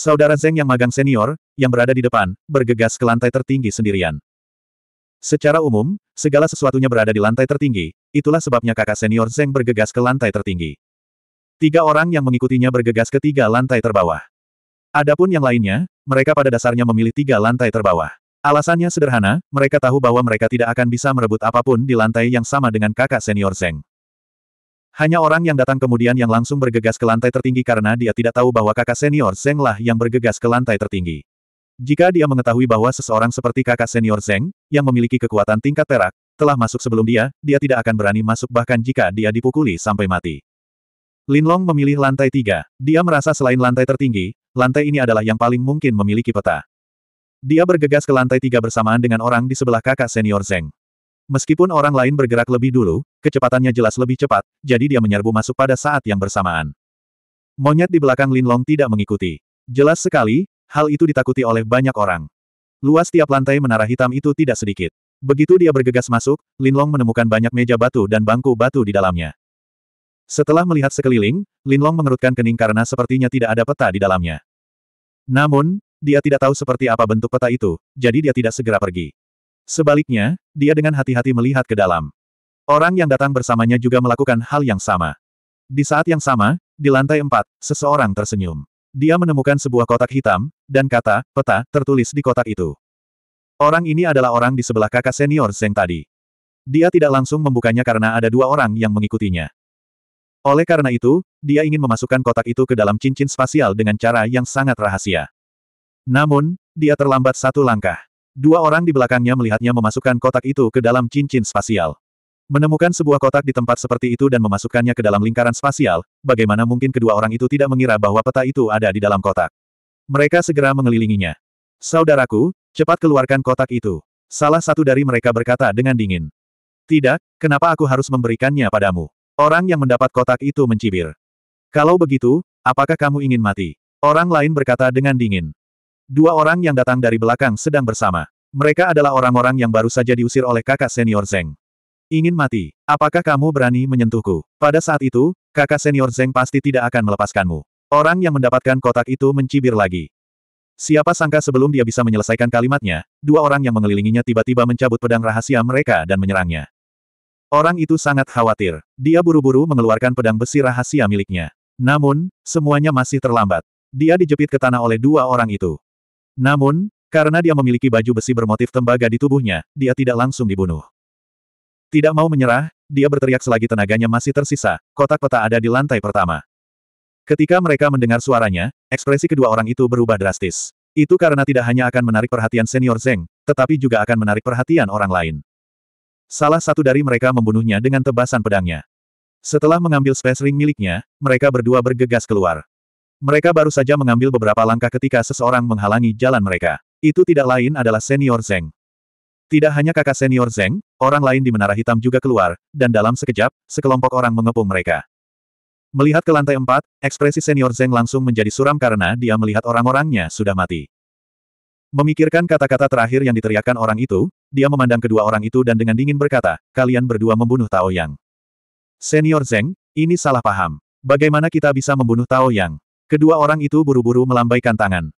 Saudara Zeng yang magang senior, yang berada di depan, bergegas ke lantai tertinggi sendirian. Secara umum, segala sesuatunya berada di lantai tertinggi, itulah sebabnya kakak senior Zeng bergegas ke lantai tertinggi. Tiga orang yang mengikutinya bergegas ke tiga lantai terbawah. Adapun yang lainnya, mereka pada dasarnya memilih tiga lantai terbawah. Alasannya sederhana, mereka tahu bahwa mereka tidak akan bisa merebut apapun di lantai yang sama dengan kakak senior Zeng. Hanya orang yang datang kemudian yang langsung bergegas ke lantai tertinggi karena dia tidak tahu bahwa kakak senior Zeng lah yang bergegas ke lantai tertinggi. Jika dia mengetahui bahwa seseorang seperti kakak senior Zeng, yang memiliki kekuatan tingkat perak, telah masuk sebelum dia, dia tidak akan berani masuk bahkan jika dia dipukuli sampai mati. Linlong memilih lantai tiga. Dia merasa selain lantai tertinggi, lantai ini adalah yang paling mungkin memiliki peta. Dia bergegas ke lantai tiga bersamaan dengan orang di sebelah kakak senior Zeng. Meskipun orang lain bergerak lebih dulu, kecepatannya jelas lebih cepat, jadi dia menyerbu masuk pada saat yang bersamaan. Monyet di belakang Linlong tidak mengikuti. Jelas sekali, hal itu ditakuti oleh banyak orang. Luas tiap lantai menara hitam itu tidak sedikit. Begitu dia bergegas masuk, Linlong menemukan banyak meja batu dan bangku batu di dalamnya. Setelah melihat sekeliling, Linlong mengerutkan kening karena sepertinya tidak ada peta di dalamnya. Namun, dia tidak tahu seperti apa bentuk peta itu, jadi dia tidak segera pergi. Sebaliknya, dia dengan hati-hati melihat ke dalam. Orang yang datang bersamanya juga melakukan hal yang sama. Di saat yang sama, di lantai empat, seseorang tersenyum. Dia menemukan sebuah kotak hitam, dan kata, peta, tertulis di kotak itu. Orang ini adalah orang di sebelah kakak senior Zeng tadi. Dia tidak langsung membukanya karena ada dua orang yang mengikutinya. Oleh karena itu, dia ingin memasukkan kotak itu ke dalam cincin spasial dengan cara yang sangat rahasia. Namun, dia terlambat satu langkah. Dua orang di belakangnya melihatnya memasukkan kotak itu ke dalam cincin spasial. Menemukan sebuah kotak di tempat seperti itu dan memasukkannya ke dalam lingkaran spasial, bagaimana mungkin kedua orang itu tidak mengira bahwa peta itu ada di dalam kotak. Mereka segera mengelilinginya. Saudaraku, cepat keluarkan kotak itu. Salah satu dari mereka berkata dengan dingin. Tidak, kenapa aku harus memberikannya padamu? Orang yang mendapat kotak itu mencibir. Kalau begitu, apakah kamu ingin mati? Orang lain berkata dengan dingin. Dua orang yang datang dari belakang sedang bersama. Mereka adalah orang-orang yang baru saja diusir oleh kakak senior Zeng. Ingin mati, apakah kamu berani menyentuhku? Pada saat itu, kakak senior Zeng pasti tidak akan melepaskanmu. Orang yang mendapatkan kotak itu mencibir lagi. Siapa sangka sebelum dia bisa menyelesaikan kalimatnya, dua orang yang mengelilinginya tiba-tiba mencabut pedang rahasia mereka dan menyerangnya. Orang itu sangat khawatir. Dia buru-buru mengeluarkan pedang besi rahasia miliknya. Namun, semuanya masih terlambat. Dia dijepit ke tanah oleh dua orang itu. Namun, karena dia memiliki baju besi bermotif tembaga di tubuhnya, dia tidak langsung dibunuh. Tidak mau menyerah, dia berteriak selagi tenaganya masih tersisa, kotak peta ada di lantai pertama. Ketika mereka mendengar suaranya, ekspresi kedua orang itu berubah drastis. Itu karena tidak hanya akan menarik perhatian senior Zeng, tetapi juga akan menarik perhatian orang lain. Salah satu dari mereka membunuhnya dengan tebasan pedangnya. Setelah mengambil space ring miliknya, mereka berdua bergegas keluar. Mereka baru saja mengambil beberapa langkah ketika seseorang menghalangi jalan mereka. Itu tidak lain adalah senior Zeng. Tidak hanya kakak senior Zeng, orang lain di Menara Hitam juga keluar, dan dalam sekejap, sekelompok orang mengepung mereka. Melihat ke lantai empat, ekspresi senior Zeng langsung menjadi suram karena dia melihat orang-orangnya sudah mati. Memikirkan kata-kata terakhir yang diteriakkan orang itu, dia memandang kedua orang itu dan dengan dingin berkata, kalian berdua membunuh Tao Yang. Senior Zeng, ini salah paham. Bagaimana kita bisa membunuh Tao Yang? Kedua orang itu buru-buru melambaikan tangan.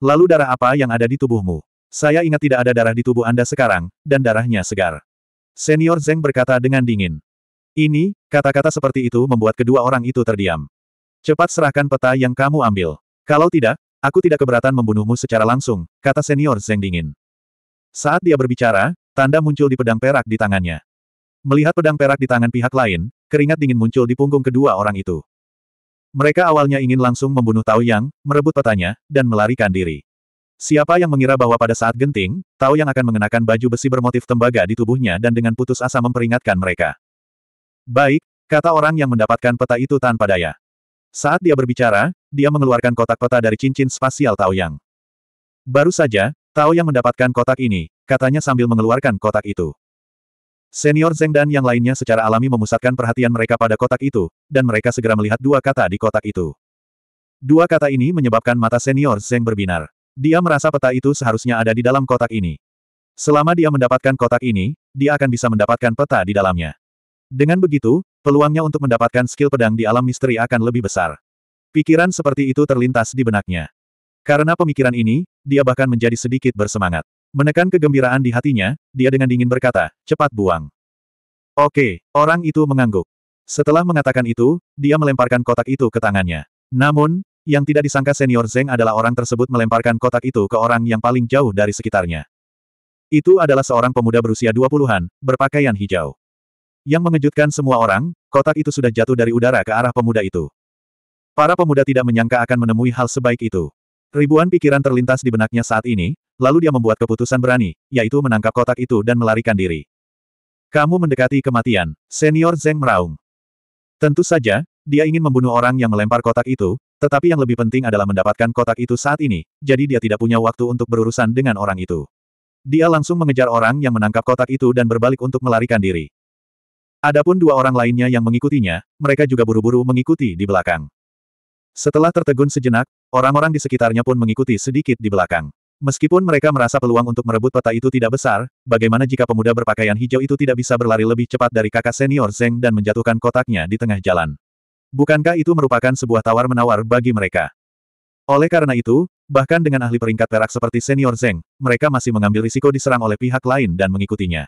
Lalu darah apa yang ada di tubuhmu? Saya ingat tidak ada darah di tubuh Anda sekarang, dan darahnya segar. Senior Zeng berkata dengan dingin. Ini, kata-kata seperti itu membuat kedua orang itu terdiam. Cepat serahkan peta yang kamu ambil. Kalau tidak, aku tidak keberatan membunuhmu secara langsung, kata senior Zeng dingin. Saat dia berbicara, tanda muncul di pedang perak di tangannya. Melihat pedang perak di tangan pihak lain, keringat dingin muncul di punggung kedua orang itu. Mereka awalnya ingin langsung membunuh Tao Yang, merebut petanya, dan melarikan diri. Siapa yang mengira bahwa pada saat genting, Tao Yang akan mengenakan baju besi bermotif tembaga di tubuhnya dan dengan putus asa memperingatkan mereka. Baik, kata orang yang mendapatkan peta itu tanpa daya. Saat dia berbicara, dia mengeluarkan kotak peta dari cincin spasial Tao Yang. Baru saja, Tao Yang mendapatkan kotak ini, katanya sambil mengeluarkan kotak itu. Senior Zeng dan yang lainnya secara alami memusatkan perhatian mereka pada kotak itu, dan mereka segera melihat dua kata di kotak itu. Dua kata ini menyebabkan mata senior Zeng berbinar. Dia merasa peta itu seharusnya ada di dalam kotak ini. Selama dia mendapatkan kotak ini, dia akan bisa mendapatkan peta di dalamnya. Dengan begitu, peluangnya untuk mendapatkan skill pedang di alam misteri akan lebih besar. Pikiran seperti itu terlintas di benaknya. Karena pemikiran ini, dia bahkan menjadi sedikit bersemangat. Menekan kegembiraan di hatinya, dia dengan dingin berkata, cepat buang. Oke, orang itu mengangguk. Setelah mengatakan itu, dia melemparkan kotak itu ke tangannya. Namun, yang tidak disangka senior Zeng adalah orang tersebut melemparkan kotak itu ke orang yang paling jauh dari sekitarnya. Itu adalah seorang pemuda berusia 20-an, berpakaian hijau. Yang mengejutkan semua orang, kotak itu sudah jatuh dari udara ke arah pemuda itu. Para pemuda tidak menyangka akan menemui hal sebaik itu. Ribuan pikiran terlintas di benaknya saat ini, lalu dia membuat keputusan berani, yaitu menangkap kotak itu dan melarikan diri. Kamu mendekati kematian, senior Zeng meraung. Tentu saja, dia ingin membunuh orang yang melempar kotak itu, tetapi yang lebih penting adalah mendapatkan kotak itu saat ini, jadi dia tidak punya waktu untuk berurusan dengan orang itu. Dia langsung mengejar orang yang menangkap kotak itu dan berbalik untuk melarikan diri. Adapun dua orang lainnya yang mengikutinya, mereka juga buru-buru mengikuti di belakang. Setelah tertegun sejenak, orang-orang di sekitarnya pun mengikuti sedikit di belakang. Meskipun mereka merasa peluang untuk merebut peta itu tidak besar, bagaimana jika pemuda berpakaian hijau itu tidak bisa berlari lebih cepat dari kakak senior Zeng dan menjatuhkan kotaknya di tengah jalan? Bukankah itu merupakan sebuah tawar-menawar bagi mereka? Oleh karena itu, bahkan dengan ahli peringkat perak seperti senior Zeng, mereka masih mengambil risiko diserang oleh pihak lain dan mengikutinya.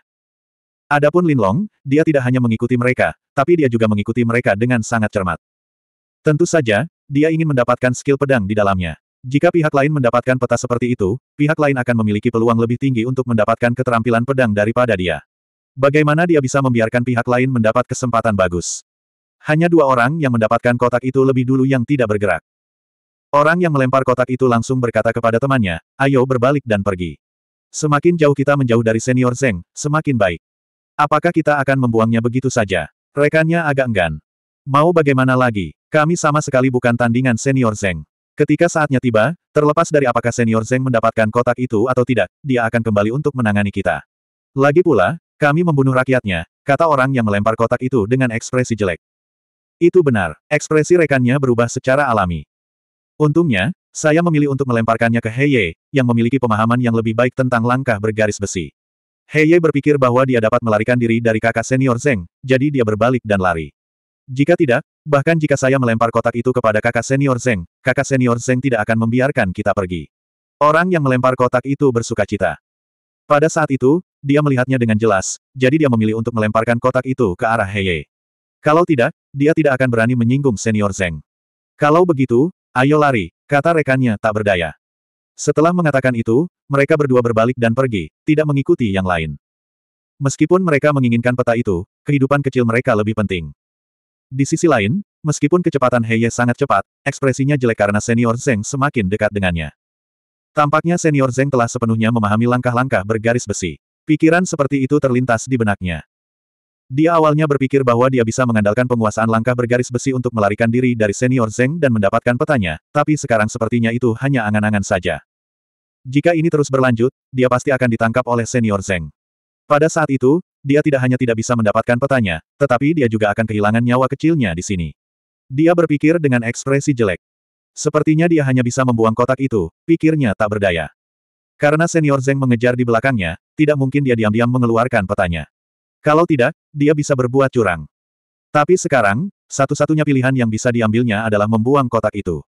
Adapun Lin Long, dia tidak hanya mengikuti mereka, tapi dia juga mengikuti mereka dengan sangat cermat. Tentu saja, dia ingin mendapatkan skill pedang di dalamnya. Jika pihak lain mendapatkan peta seperti itu, pihak lain akan memiliki peluang lebih tinggi untuk mendapatkan keterampilan pedang daripada dia. Bagaimana dia bisa membiarkan pihak lain mendapat kesempatan bagus? Hanya dua orang yang mendapatkan kotak itu lebih dulu yang tidak bergerak. Orang yang melempar kotak itu langsung berkata kepada temannya, ayo berbalik dan pergi. Semakin jauh kita menjauh dari senior Zeng, semakin baik. Apakah kita akan membuangnya begitu saja? Rekannya agak enggan. Mau bagaimana lagi? Kami sama sekali bukan tandingan senior Zeng. Ketika saatnya tiba, terlepas dari apakah senior Zeng mendapatkan kotak itu atau tidak, dia akan kembali untuk menangani kita. Lagi pula, kami membunuh rakyatnya, kata orang yang melempar kotak itu dengan ekspresi jelek. Itu benar, ekspresi rekannya berubah secara alami. Untungnya, saya memilih untuk melemparkannya ke Heye, yang memiliki pemahaman yang lebih baik tentang langkah bergaris besi. Heye berpikir bahwa dia dapat melarikan diri dari kakak senior Zeng, jadi dia berbalik dan lari. Jika tidak, bahkan jika saya melempar kotak itu kepada kakak senior Zeng, kakak senior Zeng tidak akan membiarkan kita pergi. Orang yang melempar kotak itu bersuka cita. Pada saat itu, dia melihatnya dengan jelas, jadi dia memilih untuk melemparkan kotak itu ke arah Heye. Kalau tidak, dia tidak akan berani menyinggung senior Zeng. Kalau begitu, ayo lari, kata rekannya tak berdaya. Setelah mengatakan itu, mereka berdua berbalik dan pergi, tidak mengikuti yang lain. Meskipun mereka menginginkan peta itu, kehidupan kecil mereka lebih penting. Di sisi lain, meskipun kecepatan Heye sangat cepat, ekspresinya jelek karena senior Zeng semakin dekat dengannya. Tampaknya senior Zeng telah sepenuhnya memahami langkah-langkah bergaris besi. Pikiran seperti itu terlintas di benaknya. Dia awalnya berpikir bahwa dia bisa mengandalkan penguasaan langkah bergaris besi untuk melarikan diri dari senior Zeng dan mendapatkan petanya, tapi sekarang sepertinya itu hanya angan-angan saja. Jika ini terus berlanjut, dia pasti akan ditangkap oleh senior Zeng. Pada saat itu, dia tidak hanya tidak bisa mendapatkan petanya, tetapi dia juga akan kehilangan nyawa kecilnya di sini. Dia berpikir dengan ekspresi jelek. Sepertinya dia hanya bisa membuang kotak itu, pikirnya tak berdaya. Karena senior Zeng mengejar di belakangnya, tidak mungkin dia diam-diam mengeluarkan petanya. Kalau tidak, dia bisa berbuat curang. Tapi sekarang, satu-satunya pilihan yang bisa diambilnya adalah membuang kotak itu.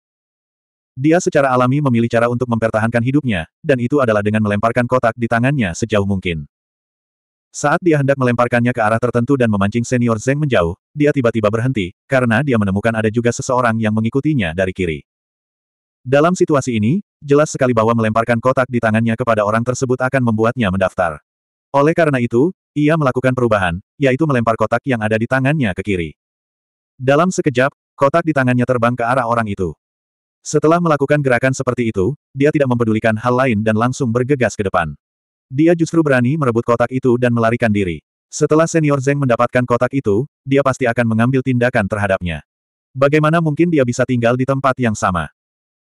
Dia secara alami memilih cara untuk mempertahankan hidupnya, dan itu adalah dengan melemparkan kotak di tangannya sejauh mungkin. Saat dia hendak melemparkannya ke arah tertentu dan memancing senior Zeng menjauh, dia tiba-tiba berhenti, karena dia menemukan ada juga seseorang yang mengikutinya dari kiri. Dalam situasi ini, jelas sekali bahwa melemparkan kotak di tangannya kepada orang tersebut akan membuatnya mendaftar. Oleh karena itu, ia melakukan perubahan, yaitu melempar kotak yang ada di tangannya ke kiri. Dalam sekejap, kotak di tangannya terbang ke arah orang itu. Setelah melakukan gerakan seperti itu, dia tidak mempedulikan hal lain dan langsung bergegas ke depan. Dia justru berani merebut kotak itu dan melarikan diri. Setelah senior Zeng mendapatkan kotak itu, dia pasti akan mengambil tindakan terhadapnya. Bagaimana mungkin dia bisa tinggal di tempat yang sama?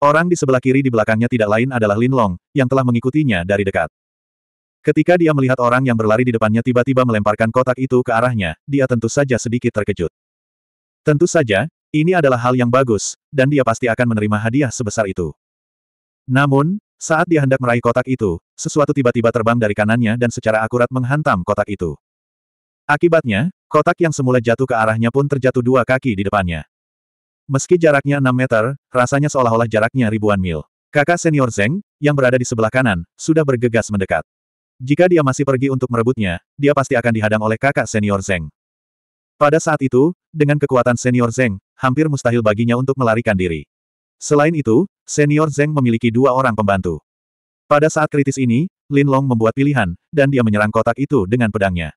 Orang di sebelah kiri di belakangnya tidak lain adalah Lin Long, yang telah mengikutinya dari dekat. Ketika dia melihat orang yang berlari di depannya tiba-tiba melemparkan kotak itu ke arahnya, dia tentu saja sedikit terkejut. Tentu saja, ini adalah hal yang bagus, dan dia pasti akan menerima hadiah sebesar itu. Namun, saat dia hendak meraih kotak itu, sesuatu tiba-tiba terbang dari kanannya dan secara akurat menghantam kotak itu. Akibatnya, kotak yang semula jatuh ke arahnya pun terjatuh dua kaki di depannya. Meski jaraknya 6 meter, rasanya seolah-olah jaraknya ribuan mil. Kakak senior Zeng, yang berada di sebelah kanan, sudah bergegas mendekat. Jika dia masih pergi untuk merebutnya, dia pasti akan dihadang oleh kakak senior Zeng. Pada saat itu, dengan kekuatan senior Zeng, hampir mustahil baginya untuk melarikan diri. Selain itu, senior Zeng memiliki dua orang pembantu. Pada saat kritis ini, Lin Long membuat pilihan, dan dia menyerang kotak itu dengan pedangnya.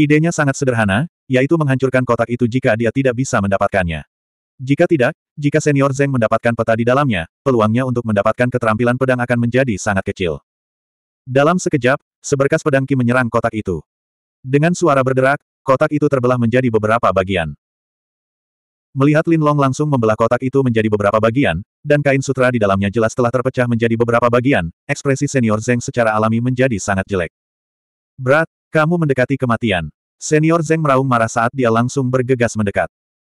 Idenya sangat sederhana, yaitu menghancurkan kotak itu jika dia tidak bisa mendapatkannya. Jika tidak, jika senior Zeng mendapatkan peta di dalamnya, peluangnya untuk mendapatkan keterampilan pedang akan menjadi sangat kecil. Dalam sekejap, seberkas pedang Qi menyerang kotak itu. Dengan suara berderak, kotak itu terbelah menjadi beberapa bagian. Melihat Lin Long langsung membelah kotak itu menjadi beberapa bagian, dan kain sutra di dalamnya jelas telah terpecah menjadi beberapa bagian, ekspresi senior Zeng secara alami menjadi sangat jelek. Berat, kamu mendekati kematian. Senior Zeng meraung marah saat dia langsung bergegas mendekat.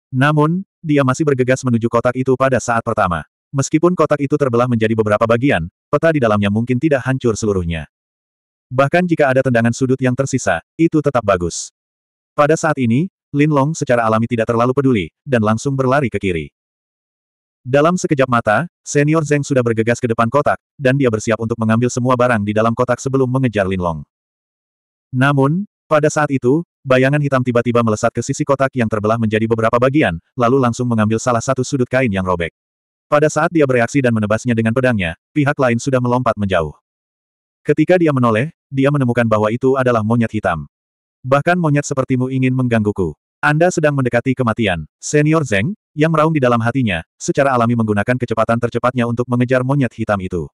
Namun, dia masih bergegas menuju kotak itu pada saat pertama. Meskipun kotak itu terbelah menjadi beberapa bagian, peta di dalamnya mungkin tidak hancur seluruhnya. Bahkan jika ada tendangan sudut yang tersisa, itu tetap bagus. Pada saat ini, Lin Long secara alami tidak terlalu peduli, dan langsung berlari ke kiri. Dalam sekejap mata, senior Zeng sudah bergegas ke depan kotak, dan dia bersiap untuk mengambil semua barang di dalam kotak sebelum mengejar Lin Long. Namun, pada saat itu, bayangan hitam tiba-tiba melesat ke sisi kotak yang terbelah menjadi beberapa bagian, lalu langsung mengambil salah satu sudut kain yang robek. Pada saat dia bereaksi dan menebasnya dengan pedangnya, pihak lain sudah melompat menjauh. Ketika dia menoleh, dia menemukan bahwa itu adalah monyet hitam. Bahkan monyet sepertimu ingin menggangguku. Anda sedang mendekati kematian. Senior Zeng, yang meraung di dalam hatinya, secara alami menggunakan kecepatan tercepatnya untuk mengejar monyet hitam itu.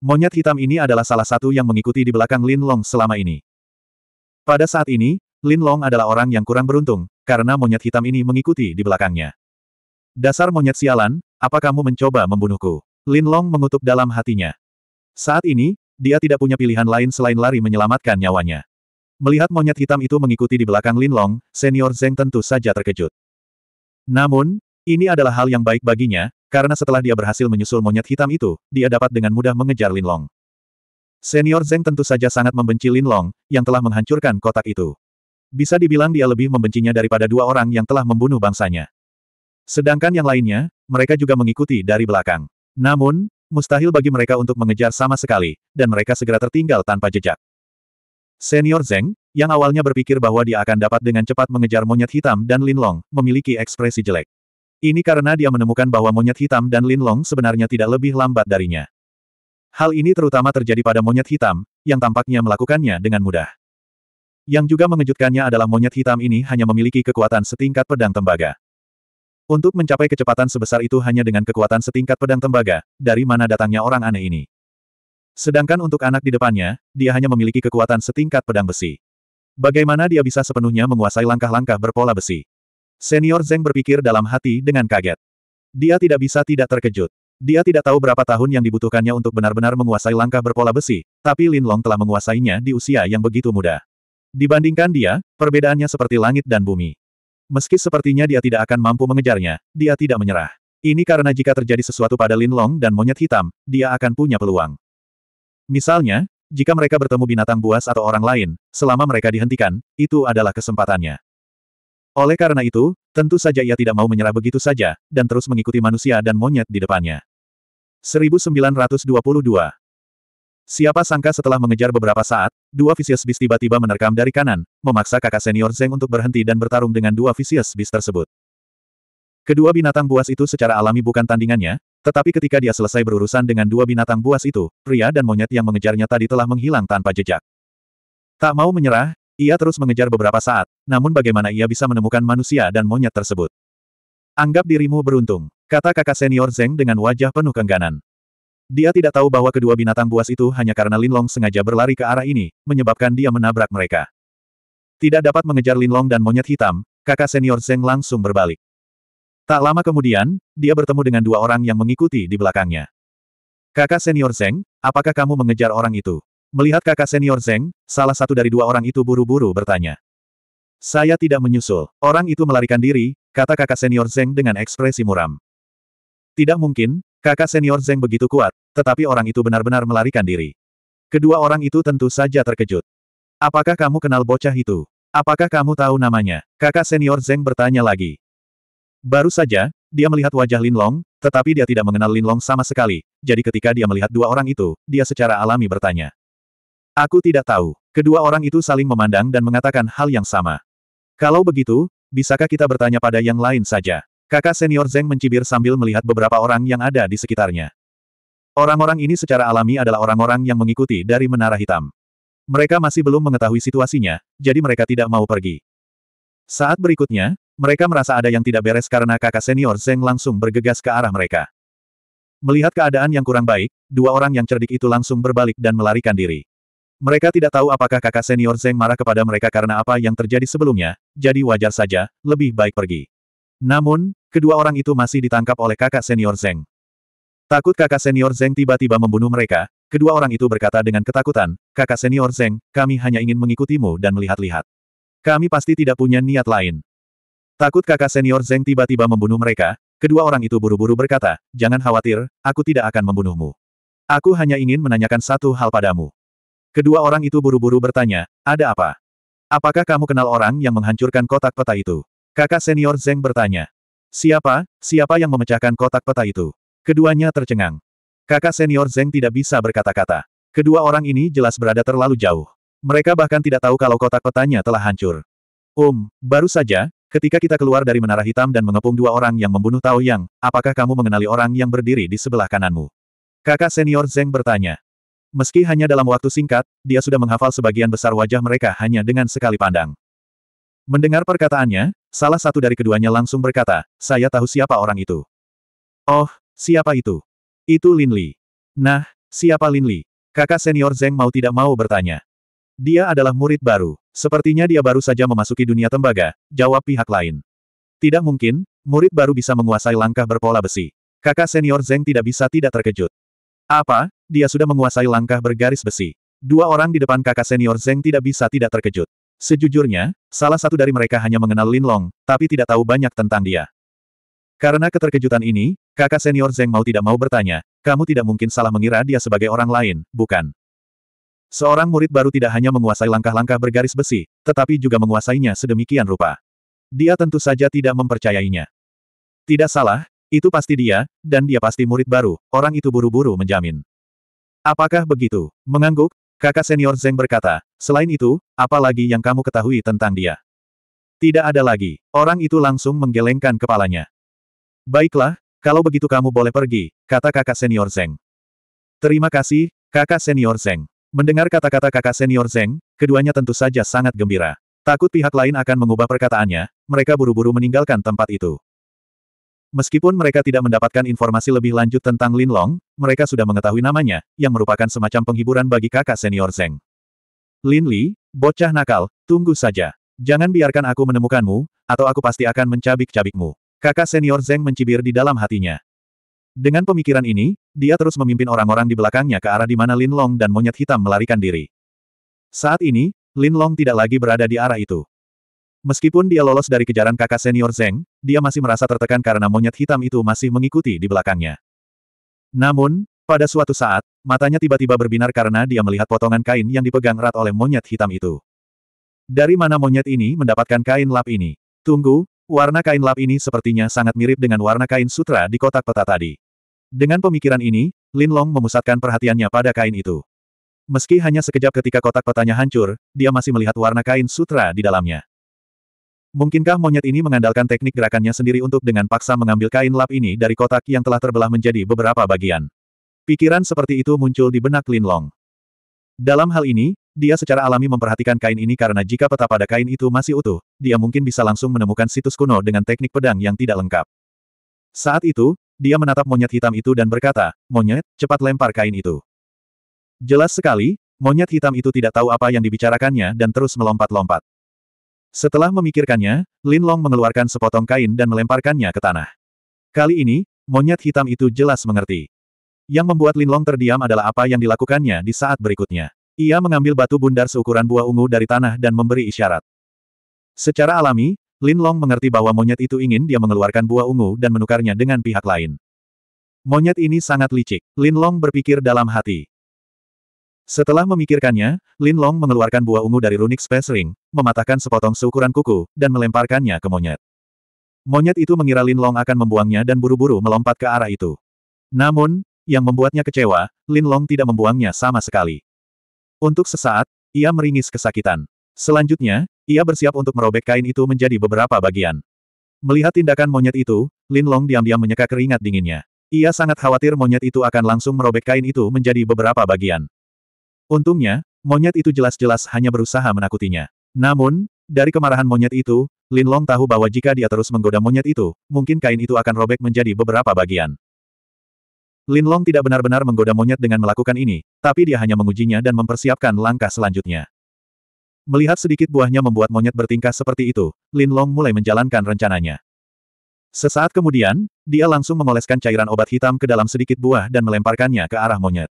Monyet hitam ini adalah salah satu yang mengikuti di belakang Lin Long selama ini. Pada saat ini, Lin Long adalah orang yang kurang beruntung, karena monyet hitam ini mengikuti di belakangnya. Dasar monyet sialan, apa kamu mencoba membunuhku? Lin Long mengutuk dalam hatinya. Saat ini, dia tidak punya pilihan lain selain lari menyelamatkan nyawanya. Melihat monyet hitam itu mengikuti di belakang Lin Long, senior Zeng tentu saja terkejut. Namun, ini adalah hal yang baik baginya, karena setelah dia berhasil menyusul monyet hitam itu, dia dapat dengan mudah mengejar Lin Long. Senior Zeng tentu saja sangat membenci Lin Long, yang telah menghancurkan kotak itu. Bisa dibilang dia lebih membencinya daripada dua orang yang telah membunuh bangsanya. Sedangkan yang lainnya, mereka juga mengikuti dari belakang. Namun, mustahil bagi mereka untuk mengejar sama sekali, dan mereka segera tertinggal tanpa jejak. Senior Zeng, yang awalnya berpikir bahwa dia akan dapat dengan cepat mengejar monyet hitam dan Linlong, memiliki ekspresi jelek. Ini karena dia menemukan bahwa monyet hitam dan Linlong sebenarnya tidak lebih lambat darinya. Hal ini terutama terjadi pada monyet hitam, yang tampaknya melakukannya dengan mudah. Yang juga mengejutkannya adalah monyet hitam ini hanya memiliki kekuatan setingkat pedang tembaga. Untuk mencapai kecepatan sebesar itu hanya dengan kekuatan setingkat pedang tembaga, dari mana datangnya orang aneh ini? Sedangkan untuk anak di depannya, dia hanya memiliki kekuatan setingkat pedang besi. Bagaimana dia bisa sepenuhnya menguasai langkah-langkah berpola besi? Senior Zeng berpikir dalam hati dengan kaget. Dia tidak bisa tidak terkejut. Dia tidak tahu berapa tahun yang dibutuhkannya untuk benar-benar menguasai langkah berpola besi, tapi Lin Long telah menguasainya di usia yang begitu muda. Dibandingkan dia, perbedaannya seperti langit dan bumi. Meski sepertinya dia tidak akan mampu mengejarnya, dia tidak menyerah. Ini karena jika terjadi sesuatu pada Lin Long dan monyet hitam, dia akan punya peluang. Misalnya, jika mereka bertemu binatang buas atau orang lain, selama mereka dihentikan, itu adalah kesempatannya. Oleh karena itu, tentu saja ia tidak mau menyerah begitu saja, dan terus mengikuti manusia dan monyet di depannya. 1922 Siapa sangka setelah mengejar beberapa saat, dua Vicious Beast tiba-tiba menerkam dari kanan, memaksa kakak senior Zeng untuk berhenti dan bertarung dengan dua Vicious Beast tersebut. Kedua binatang buas itu secara alami bukan tandingannya, tetapi ketika dia selesai berurusan dengan dua binatang buas itu, pria dan monyet yang mengejarnya tadi telah menghilang tanpa jejak. Tak mau menyerah, ia terus mengejar beberapa saat, namun bagaimana ia bisa menemukan manusia dan monyet tersebut? Anggap dirimu beruntung, kata kakak senior Zeng dengan wajah penuh kengganan. Dia tidak tahu bahwa kedua binatang buas itu hanya karena Linlong sengaja berlari ke arah ini, menyebabkan dia menabrak mereka. Tidak dapat mengejar Linlong dan monyet hitam, kakak senior Zeng langsung berbalik. Tak lama kemudian, dia bertemu dengan dua orang yang mengikuti di belakangnya. Kakak senior Zeng, apakah kamu mengejar orang itu? Melihat kakak senior Zeng, salah satu dari dua orang itu buru-buru bertanya. Saya tidak menyusul. Orang itu melarikan diri, kata kakak senior Zeng dengan ekspresi muram. Tidak mungkin, kakak senior Zeng begitu kuat, tetapi orang itu benar-benar melarikan diri. Kedua orang itu tentu saja terkejut. Apakah kamu kenal bocah itu? Apakah kamu tahu namanya? Kakak senior Zeng bertanya lagi. Baru saja, dia melihat wajah Lin Long, tetapi dia tidak mengenal Lin Long sama sekali, jadi ketika dia melihat dua orang itu, dia secara alami bertanya. Aku tidak tahu. Kedua orang itu saling memandang dan mengatakan hal yang sama. Kalau begitu, bisakah kita bertanya pada yang lain saja? Kakak senior Zeng mencibir sambil melihat beberapa orang yang ada di sekitarnya. Orang-orang ini secara alami adalah orang-orang yang mengikuti dari Menara Hitam. Mereka masih belum mengetahui situasinya, jadi mereka tidak mau pergi. Saat berikutnya, mereka merasa ada yang tidak beres karena kakak senior Zeng langsung bergegas ke arah mereka. Melihat keadaan yang kurang baik, dua orang yang cerdik itu langsung berbalik dan melarikan diri. Mereka tidak tahu apakah kakak senior Zeng marah kepada mereka karena apa yang terjadi sebelumnya, jadi wajar saja, lebih baik pergi. Namun, kedua orang itu masih ditangkap oleh kakak senior Zeng. Takut kakak senior Zeng tiba-tiba membunuh mereka, kedua orang itu berkata dengan ketakutan, kakak senior Zeng, kami hanya ingin mengikutimu dan melihat-lihat. Kami pasti tidak punya niat lain. Takut kakak senior Zeng tiba-tiba membunuh mereka, kedua orang itu buru-buru berkata, jangan khawatir, aku tidak akan membunuhmu. Aku hanya ingin menanyakan satu hal padamu. Kedua orang itu buru-buru bertanya, ada apa? Apakah kamu kenal orang yang menghancurkan kotak peta itu? Kakak senior Zeng bertanya. Siapa, siapa yang memecahkan kotak peta itu? Keduanya tercengang. Kakak senior Zeng tidak bisa berkata-kata. Kedua orang ini jelas berada terlalu jauh. Mereka bahkan tidak tahu kalau kotak petanya telah hancur. Um, baru saja, Ketika kita keluar dari menara hitam dan mengepung dua orang yang membunuh Tao Yang, apakah kamu mengenali orang yang berdiri di sebelah kananmu? Kakak senior Zeng bertanya. Meski hanya dalam waktu singkat, dia sudah menghafal sebagian besar wajah mereka hanya dengan sekali pandang. Mendengar perkataannya, salah satu dari keduanya langsung berkata, saya tahu siapa orang itu. Oh, siapa itu? Itu Lin Li. Nah, siapa Lin Li? Kakak senior Zeng mau tidak mau bertanya. Dia adalah murid baru. Sepertinya dia baru saja memasuki dunia tembaga, jawab pihak lain. Tidak mungkin, murid baru bisa menguasai langkah berpola besi. Kakak senior Zeng tidak bisa tidak terkejut. Apa? Dia sudah menguasai langkah bergaris besi. Dua orang di depan kakak senior Zeng tidak bisa tidak terkejut. Sejujurnya, salah satu dari mereka hanya mengenal Lin Long, tapi tidak tahu banyak tentang dia. Karena keterkejutan ini, kakak senior Zeng mau tidak mau bertanya, kamu tidak mungkin salah mengira dia sebagai orang lain, bukan? Seorang murid baru tidak hanya menguasai langkah-langkah bergaris besi, tetapi juga menguasainya sedemikian rupa. Dia tentu saja tidak mempercayainya. Tidak salah, itu pasti dia, dan dia pasti murid baru, orang itu buru-buru menjamin. Apakah begitu? Mengangguk, kakak senior Zeng berkata, selain itu, apa lagi yang kamu ketahui tentang dia? Tidak ada lagi, orang itu langsung menggelengkan kepalanya. Baiklah, kalau begitu kamu boleh pergi, kata kakak senior Zeng. Terima kasih, kakak senior Zeng. Mendengar kata-kata kakak senior Zeng, keduanya tentu saja sangat gembira. Takut pihak lain akan mengubah perkataannya, mereka buru-buru meninggalkan tempat itu. Meskipun mereka tidak mendapatkan informasi lebih lanjut tentang Lin Long, mereka sudah mengetahui namanya, yang merupakan semacam penghiburan bagi kakak senior Zeng. Lin Li, bocah nakal, tunggu saja. Jangan biarkan aku menemukanmu, atau aku pasti akan mencabik-cabikmu. Kakak senior Zeng mencibir di dalam hatinya. Dengan pemikiran ini, dia terus memimpin orang-orang di belakangnya ke arah di mana Lin Long dan monyet hitam melarikan diri. Saat ini, Lin Long tidak lagi berada di arah itu. Meskipun dia lolos dari kejaran kakak senior Zeng, dia masih merasa tertekan karena monyet hitam itu masih mengikuti di belakangnya. Namun, pada suatu saat, matanya tiba-tiba berbinar karena dia melihat potongan kain yang dipegang erat oleh monyet hitam itu. Dari mana monyet ini mendapatkan kain lap ini? Tunggu, warna kain lap ini sepertinya sangat mirip dengan warna kain sutra di kotak peta tadi. Dengan pemikiran ini, Lin Long memusatkan perhatiannya pada kain itu. Meski hanya sekejap ketika kotak petanya hancur, dia masih melihat warna kain sutra di dalamnya. Mungkinkah monyet ini mengandalkan teknik gerakannya sendiri untuk dengan paksa mengambil kain lap ini dari kotak yang telah terbelah menjadi beberapa bagian? Pikiran seperti itu muncul di benak Lin Long. Dalam hal ini, dia secara alami memperhatikan kain ini karena jika peta pada kain itu masih utuh, dia mungkin bisa langsung menemukan situs kuno dengan teknik pedang yang tidak lengkap. Saat itu, dia menatap monyet hitam itu dan berkata, Monyet, cepat lempar kain itu. Jelas sekali, monyet hitam itu tidak tahu apa yang dibicarakannya dan terus melompat-lompat. Setelah memikirkannya, Lin Long mengeluarkan sepotong kain dan melemparkannya ke tanah. Kali ini, monyet hitam itu jelas mengerti. Yang membuat Lin Long terdiam adalah apa yang dilakukannya di saat berikutnya. Ia mengambil batu bundar seukuran buah ungu dari tanah dan memberi isyarat. Secara alami, Lin Long mengerti bahwa monyet itu ingin dia mengeluarkan buah ungu dan menukarnya dengan pihak lain. Monyet ini sangat licik. Lin Long berpikir dalam hati. Setelah memikirkannya, Lin Long mengeluarkan buah ungu dari runik space ring, mematahkan sepotong seukuran kuku, dan melemparkannya ke monyet. Monyet itu mengira Lin Long akan membuangnya dan buru-buru melompat ke arah itu. Namun, yang membuatnya kecewa, Lin Long tidak membuangnya sama sekali. Untuk sesaat, ia meringis kesakitan. Selanjutnya, ia bersiap untuk merobek kain itu menjadi beberapa bagian. Melihat tindakan monyet itu, Lin Long diam-diam menyeka keringat dinginnya. Ia sangat khawatir monyet itu akan langsung merobek kain itu menjadi beberapa bagian. Untungnya, monyet itu jelas-jelas hanya berusaha menakutinya. Namun, dari kemarahan monyet itu, Lin Long tahu bahwa jika dia terus menggoda monyet itu, mungkin kain itu akan robek menjadi beberapa bagian. Lin Long tidak benar-benar menggoda monyet dengan melakukan ini, tapi dia hanya mengujinya dan mempersiapkan langkah selanjutnya. Melihat sedikit buahnya membuat monyet bertingkah seperti itu, Lin Long mulai menjalankan rencananya. Sesaat kemudian, dia langsung mengoleskan cairan obat hitam ke dalam sedikit buah dan melemparkannya ke arah monyet.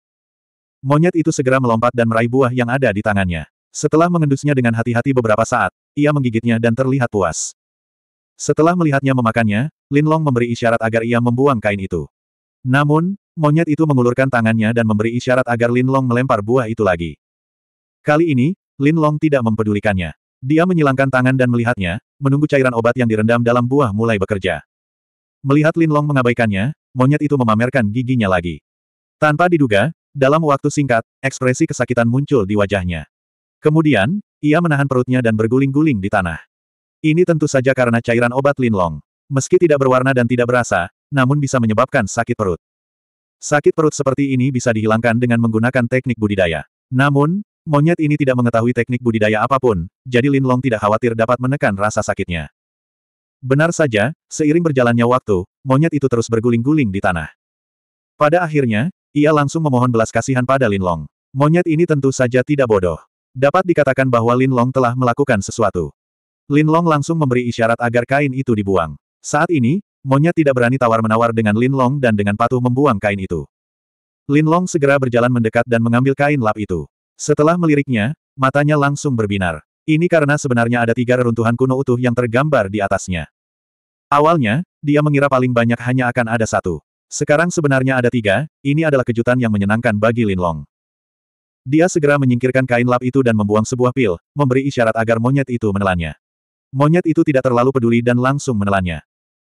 Monyet itu segera melompat dan meraih buah yang ada di tangannya. Setelah mengendusnya dengan hati-hati beberapa saat, ia menggigitnya dan terlihat puas. Setelah melihatnya memakannya, Lin Long memberi isyarat agar ia membuang kain itu. Namun, monyet itu mengulurkan tangannya dan memberi isyarat agar Lin Long melempar buah itu lagi. Kali ini, Lin Long tidak mempedulikannya. Dia menyilangkan tangan dan melihatnya, menunggu cairan obat yang direndam dalam buah mulai bekerja. Melihat Lin Long mengabaikannya, monyet itu memamerkan giginya lagi. Tanpa diduga, dalam waktu singkat, ekspresi kesakitan muncul di wajahnya. Kemudian, ia menahan perutnya dan berguling-guling di tanah. Ini tentu saja karena cairan obat Lin Long, Meski tidak berwarna dan tidak berasa, namun bisa menyebabkan sakit perut. Sakit perut seperti ini bisa dihilangkan dengan menggunakan teknik budidaya. Namun, Monyet ini tidak mengetahui teknik budidaya apapun, jadi Lin Long tidak khawatir dapat menekan rasa sakitnya. Benar saja, seiring berjalannya waktu, monyet itu terus berguling-guling di tanah. Pada akhirnya, ia langsung memohon belas kasihan pada Lin Long. Monyet ini tentu saja tidak bodoh. Dapat dikatakan bahwa Lin Long telah melakukan sesuatu. Lin Long langsung memberi isyarat agar kain itu dibuang. Saat ini, monyet tidak berani tawar-menawar dengan Lin Long dan dengan patuh membuang kain itu. Lin Long segera berjalan mendekat dan mengambil kain lap itu. Setelah meliriknya, matanya langsung berbinar. Ini karena sebenarnya ada tiga reruntuhan kuno utuh yang tergambar di atasnya. Awalnya, dia mengira paling banyak hanya akan ada satu. Sekarang sebenarnya ada tiga, ini adalah kejutan yang menyenangkan bagi Lin Long. Dia segera menyingkirkan kain lap itu dan membuang sebuah pil, memberi isyarat agar monyet itu menelannya. Monyet itu tidak terlalu peduli dan langsung menelannya.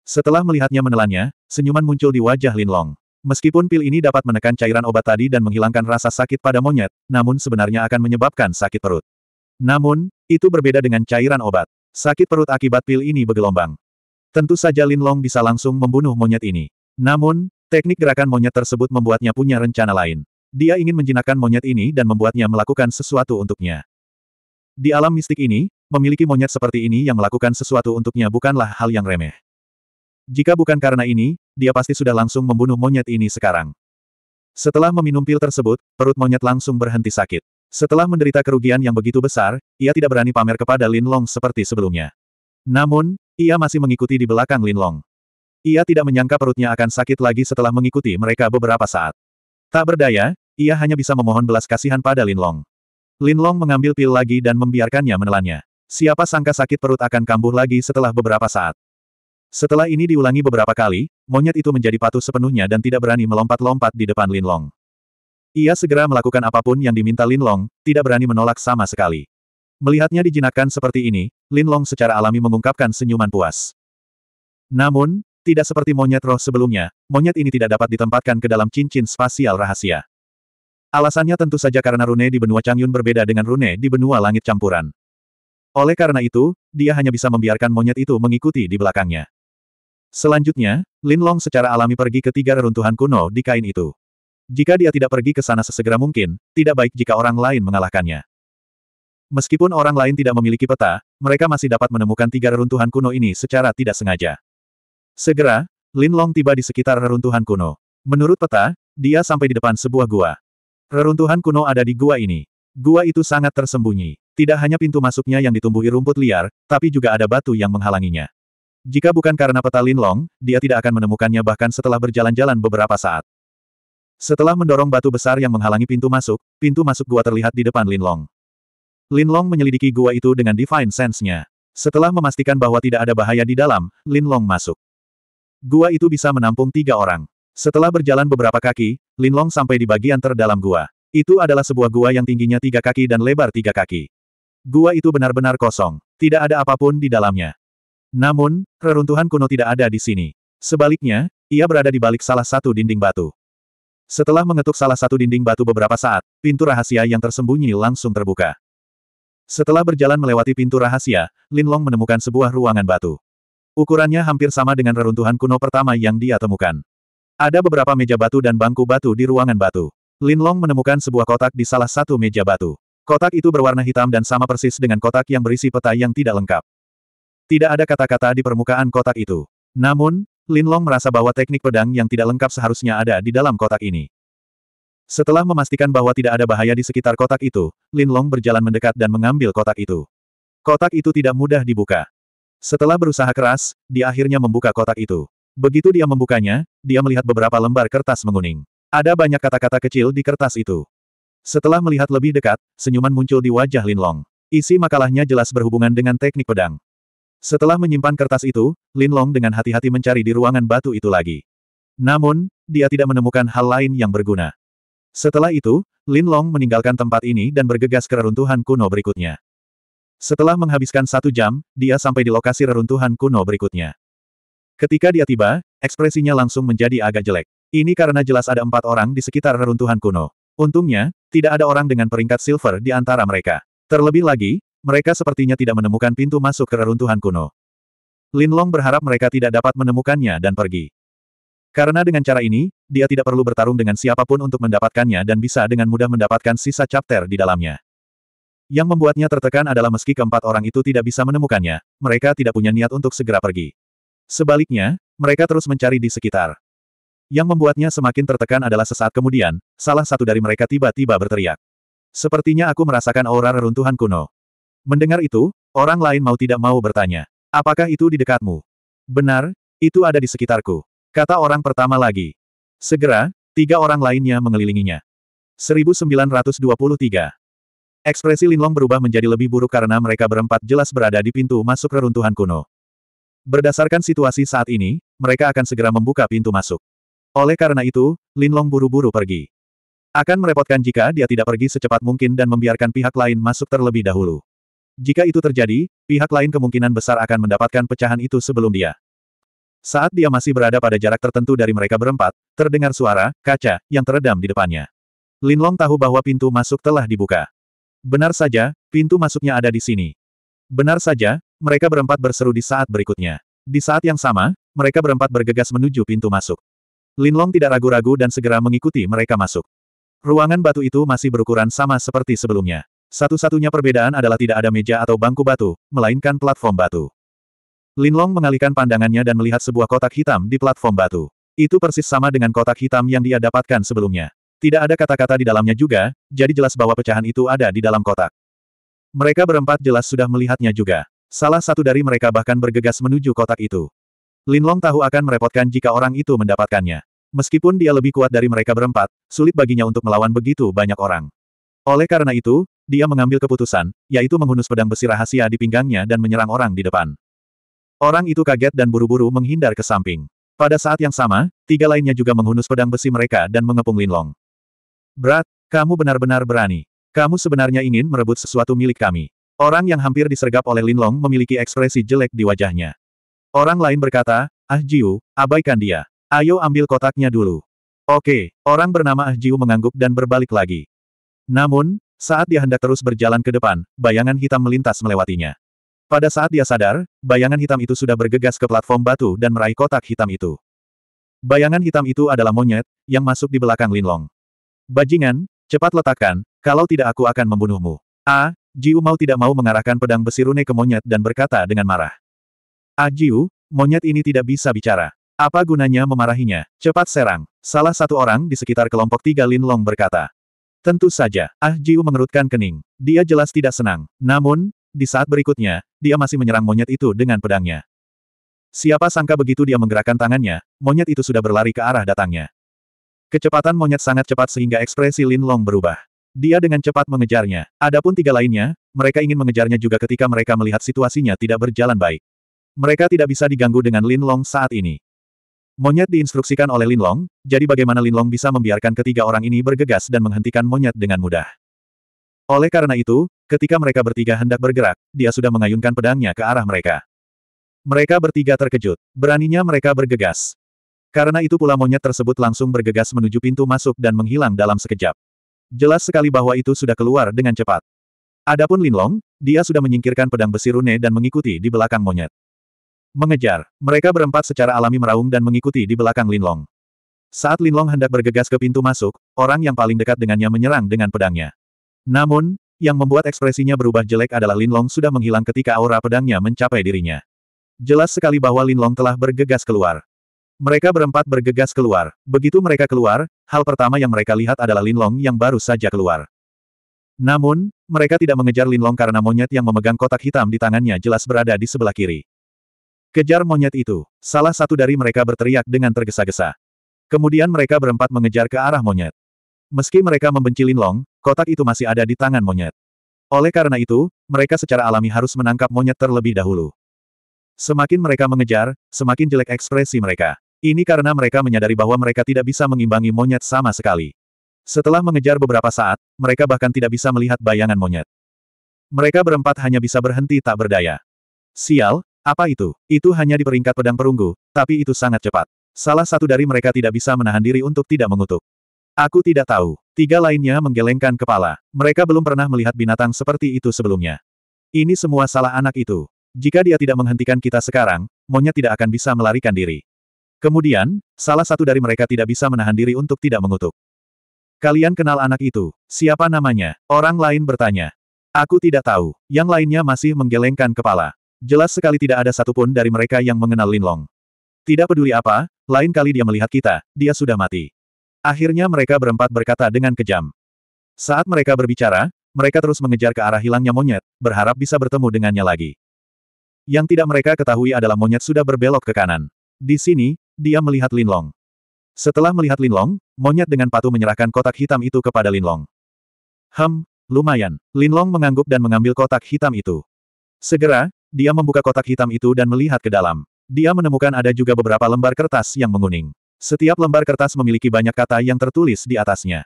Setelah melihatnya menelannya, senyuman muncul di wajah Lin Long. Meskipun pil ini dapat menekan cairan obat tadi dan menghilangkan rasa sakit pada monyet, namun sebenarnya akan menyebabkan sakit perut. Namun, itu berbeda dengan cairan obat. Sakit perut akibat pil ini bergelombang. Tentu saja Lin Long bisa langsung membunuh monyet ini. Namun, teknik gerakan monyet tersebut membuatnya punya rencana lain. Dia ingin menjinakkan monyet ini dan membuatnya melakukan sesuatu untuknya. Di alam mistik ini, memiliki monyet seperti ini yang melakukan sesuatu untuknya bukanlah hal yang remeh. Jika bukan karena ini, dia pasti sudah langsung membunuh monyet ini sekarang. Setelah meminum pil tersebut, perut monyet langsung berhenti sakit. Setelah menderita kerugian yang begitu besar, ia tidak berani pamer kepada Lin Long seperti sebelumnya. Namun, ia masih mengikuti di belakang Lin Long. Ia tidak menyangka perutnya akan sakit lagi setelah mengikuti mereka beberapa saat. Tak berdaya, ia hanya bisa memohon belas kasihan pada Lin Long. Lin Long mengambil pil lagi dan membiarkannya menelannya. Siapa sangka sakit perut akan kambuh lagi setelah beberapa saat. Setelah ini diulangi beberapa kali, monyet itu menjadi patuh sepenuhnya dan tidak berani melompat-lompat di depan Lin Long. Ia segera melakukan apapun yang diminta Lin Long, tidak berani menolak sama sekali. Melihatnya dijinakkan seperti ini, Lin Long secara alami mengungkapkan senyuman puas. Namun, tidak seperti monyet roh sebelumnya, monyet ini tidak dapat ditempatkan ke dalam cincin spasial rahasia. Alasannya tentu saja karena rune di benua Changyun berbeda dengan rune di benua langit campuran. Oleh karena itu, dia hanya bisa membiarkan monyet itu mengikuti di belakangnya. Selanjutnya, Lin Long secara alami pergi ke tiga reruntuhan kuno di kain itu. Jika dia tidak pergi ke sana sesegera mungkin, tidak baik jika orang lain mengalahkannya. Meskipun orang lain tidak memiliki peta, mereka masih dapat menemukan tiga reruntuhan kuno ini secara tidak sengaja. Segera, Lin Long tiba di sekitar reruntuhan kuno. Menurut peta, dia sampai di depan sebuah gua. Reruntuhan kuno ada di gua ini. Gua itu sangat tersembunyi. Tidak hanya pintu masuknya yang ditumbuhi rumput liar, tapi juga ada batu yang menghalanginya. Jika bukan karena peta Linlong, dia tidak akan menemukannya bahkan setelah berjalan-jalan beberapa saat. Setelah mendorong batu besar yang menghalangi pintu masuk, pintu masuk gua terlihat di depan Linlong. Linlong menyelidiki gua itu dengan divine sense-nya. Setelah memastikan bahwa tidak ada bahaya di dalam, Linlong masuk. Gua itu bisa menampung tiga orang. Setelah berjalan beberapa kaki, Linlong sampai di bagian terdalam gua. Itu adalah sebuah gua yang tingginya tiga kaki dan lebar tiga kaki. Gua itu benar-benar kosong. Tidak ada apapun di dalamnya. Namun, reruntuhan kuno tidak ada di sini. Sebaliknya, ia berada di balik salah satu dinding batu. Setelah mengetuk salah satu dinding batu beberapa saat, pintu rahasia yang tersembunyi langsung terbuka. Setelah berjalan melewati pintu rahasia, Lin Long menemukan sebuah ruangan batu. Ukurannya hampir sama dengan reruntuhan kuno pertama yang dia temukan. Ada beberapa meja batu dan bangku batu di ruangan batu. Lin Long menemukan sebuah kotak di salah satu meja batu. Kotak itu berwarna hitam dan sama persis dengan kotak yang berisi peta yang tidak lengkap. Tidak ada kata-kata di permukaan kotak itu. Namun, Lin Long merasa bahwa teknik pedang yang tidak lengkap seharusnya ada di dalam kotak ini. Setelah memastikan bahwa tidak ada bahaya di sekitar kotak itu, Lin Long berjalan mendekat dan mengambil kotak itu. Kotak itu tidak mudah dibuka. Setelah berusaha keras, dia akhirnya membuka kotak itu. Begitu dia membukanya, dia melihat beberapa lembar kertas menguning. Ada banyak kata-kata kecil di kertas itu. Setelah melihat lebih dekat, senyuman muncul di wajah Lin Long. Isi makalahnya jelas berhubungan dengan teknik pedang. Setelah menyimpan kertas itu, Lin Long dengan hati-hati mencari di ruangan batu itu lagi. Namun, dia tidak menemukan hal lain yang berguna. Setelah itu, Lin Long meninggalkan tempat ini dan bergegas ke reruntuhan kuno berikutnya. Setelah menghabiskan satu jam, dia sampai di lokasi reruntuhan kuno berikutnya. Ketika dia tiba, ekspresinya langsung menjadi agak jelek. Ini karena jelas ada empat orang di sekitar reruntuhan kuno. Untungnya, tidak ada orang dengan peringkat silver di antara mereka. Terlebih lagi, mereka sepertinya tidak menemukan pintu masuk ke reruntuhan kuno. Lin Long berharap mereka tidak dapat menemukannya dan pergi. Karena dengan cara ini, dia tidak perlu bertarung dengan siapapun untuk mendapatkannya dan bisa dengan mudah mendapatkan sisa chapter di dalamnya. Yang membuatnya tertekan adalah meski keempat orang itu tidak bisa menemukannya, mereka tidak punya niat untuk segera pergi. Sebaliknya, mereka terus mencari di sekitar. Yang membuatnya semakin tertekan adalah sesaat kemudian, salah satu dari mereka tiba-tiba berteriak. Sepertinya aku merasakan aura reruntuhan kuno. Mendengar itu, orang lain mau tidak mau bertanya. Apakah itu di dekatmu? Benar, itu ada di sekitarku. Kata orang pertama lagi. Segera, tiga orang lainnya mengelilinginya. 1923 Ekspresi Linlong berubah menjadi lebih buruk karena mereka berempat jelas berada di pintu masuk reruntuhan kuno. Berdasarkan situasi saat ini, mereka akan segera membuka pintu masuk. Oleh karena itu, Linlong buru-buru pergi. Akan merepotkan jika dia tidak pergi secepat mungkin dan membiarkan pihak lain masuk terlebih dahulu. Jika itu terjadi, pihak lain kemungkinan besar akan mendapatkan pecahan itu sebelum dia. Saat dia masih berada pada jarak tertentu dari mereka berempat, terdengar suara, kaca, yang teredam di depannya. Linlong tahu bahwa pintu masuk telah dibuka. Benar saja, pintu masuknya ada di sini. Benar saja, mereka berempat berseru di saat berikutnya. Di saat yang sama, mereka berempat bergegas menuju pintu masuk. Linlong tidak ragu-ragu dan segera mengikuti mereka masuk. Ruangan batu itu masih berukuran sama seperti sebelumnya. Satu-satunya perbedaan adalah tidak ada meja atau bangku batu, melainkan platform batu. Linlong mengalihkan pandangannya dan melihat sebuah kotak hitam di platform batu. Itu persis sama dengan kotak hitam yang dia dapatkan sebelumnya. Tidak ada kata-kata di dalamnya juga, jadi jelas bahwa pecahan itu ada di dalam kotak. Mereka berempat jelas sudah melihatnya juga. Salah satu dari mereka bahkan bergegas menuju kotak itu. Linlong tahu akan merepotkan jika orang itu mendapatkannya. Meskipun dia lebih kuat dari mereka berempat, sulit baginya untuk melawan begitu banyak orang. Oleh karena itu, dia mengambil keputusan, yaitu menghunus pedang besi rahasia di pinggangnya dan menyerang orang di depan. Orang itu kaget dan buru-buru menghindar ke samping. Pada saat yang sama, tiga lainnya juga menghunus pedang besi mereka dan mengepung Linlong. Berat, kamu benar-benar berani. Kamu sebenarnya ingin merebut sesuatu milik kami. Orang yang hampir disergap oleh Linlong memiliki ekspresi jelek di wajahnya. Orang lain berkata, Ah Jiu, abaikan dia. Ayo ambil kotaknya dulu. Oke, orang bernama Ah Jiu mengangguk dan berbalik lagi. Namun, saat dia hendak terus berjalan ke depan, bayangan hitam melintas melewatinya. Pada saat dia sadar, bayangan hitam itu sudah bergegas ke platform batu dan meraih kotak hitam itu. Bayangan hitam itu adalah monyet, yang masuk di belakang Linlong. Bajingan, cepat letakkan, kalau tidak aku akan membunuhmu. A. Jiu mau tidak mau mengarahkan pedang besi rune ke monyet dan berkata dengan marah. A. Jiu, monyet ini tidak bisa bicara. Apa gunanya memarahinya? Cepat serang. Salah satu orang di sekitar kelompok tiga Linlong berkata. Tentu saja, Ah Jiu mengerutkan kening. Dia jelas tidak senang. Namun, di saat berikutnya, dia masih menyerang monyet itu dengan pedangnya. Siapa sangka begitu dia menggerakkan tangannya, monyet itu sudah berlari ke arah datangnya. Kecepatan monyet sangat cepat sehingga ekspresi Lin Long berubah. Dia dengan cepat mengejarnya. Adapun tiga lainnya, mereka ingin mengejarnya juga ketika mereka melihat situasinya tidak berjalan baik. Mereka tidak bisa diganggu dengan Lin Long saat ini. Monyet diinstruksikan oleh Linlong, jadi bagaimana Linlong bisa membiarkan ketiga orang ini bergegas dan menghentikan monyet dengan mudah. Oleh karena itu, ketika mereka bertiga hendak bergerak, dia sudah mengayunkan pedangnya ke arah mereka. Mereka bertiga terkejut. Beraninya mereka bergegas. Karena itu pula monyet tersebut langsung bergegas menuju pintu masuk dan menghilang dalam sekejap. Jelas sekali bahwa itu sudah keluar dengan cepat. Adapun Linlong, dia sudah menyingkirkan pedang besi rune dan mengikuti di belakang monyet. Mengejar, mereka berempat secara alami meraung dan mengikuti di belakang Linlong. Saat Linlong hendak bergegas ke pintu masuk, orang yang paling dekat dengannya menyerang dengan pedangnya. Namun, yang membuat ekspresinya berubah jelek adalah Linlong sudah menghilang ketika aura pedangnya mencapai dirinya. Jelas sekali bahwa Linlong telah bergegas keluar. Mereka berempat bergegas keluar. Begitu mereka keluar, hal pertama yang mereka lihat adalah Linlong yang baru saja keluar. Namun, mereka tidak mengejar Linlong karena monyet yang memegang kotak hitam di tangannya jelas berada di sebelah kiri. Kejar monyet itu. Salah satu dari mereka berteriak dengan tergesa-gesa. Kemudian mereka berempat mengejar ke arah monyet. Meski mereka membenci long kotak itu masih ada di tangan monyet. Oleh karena itu, mereka secara alami harus menangkap monyet terlebih dahulu. Semakin mereka mengejar, semakin jelek ekspresi mereka. Ini karena mereka menyadari bahwa mereka tidak bisa mengimbangi monyet sama sekali. Setelah mengejar beberapa saat, mereka bahkan tidak bisa melihat bayangan monyet. Mereka berempat hanya bisa berhenti tak berdaya. Sial, apa itu? Itu hanya di peringkat pedang perunggu, tapi itu sangat cepat. Salah satu dari mereka tidak bisa menahan diri untuk tidak mengutuk. Aku tidak tahu. Tiga lainnya menggelengkan kepala. Mereka belum pernah melihat binatang seperti itu sebelumnya. Ini semua salah anak itu. Jika dia tidak menghentikan kita sekarang, monyet tidak akan bisa melarikan diri. Kemudian, salah satu dari mereka tidak bisa menahan diri untuk tidak mengutuk. Kalian kenal anak itu? Siapa namanya? Orang lain bertanya. Aku tidak tahu. Yang lainnya masih menggelengkan kepala. Jelas sekali tidak ada satupun dari mereka yang mengenal Lin Long. Tidak peduli apa, lain kali dia melihat kita, dia sudah mati. Akhirnya mereka berempat berkata dengan kejam. Saat mereka berbicara, mereka terus mengejar ke arah hilangnya monyet, berharap bisa bertemu dengannya lagi. Yang tidak mereka ketahui adalah monyet sudah berbelok ke kanan. Di sini, dia melihat Lin Long. Setelah melihat Lin Long, monyet dengan patuh menyerahkan kotak hitam itu kepada Lin Long. Hem, lumayan. Lin Long mengangguk dan mengambil kotak hitam itu. Segera, dia membuka kotak hitam itu dan melihat ke dalam. Dia menemukan ada juga beberapa lembar kertas yang menguning. Setiap lembar kertas memiliki banyak kata yang tertulis di atasnya.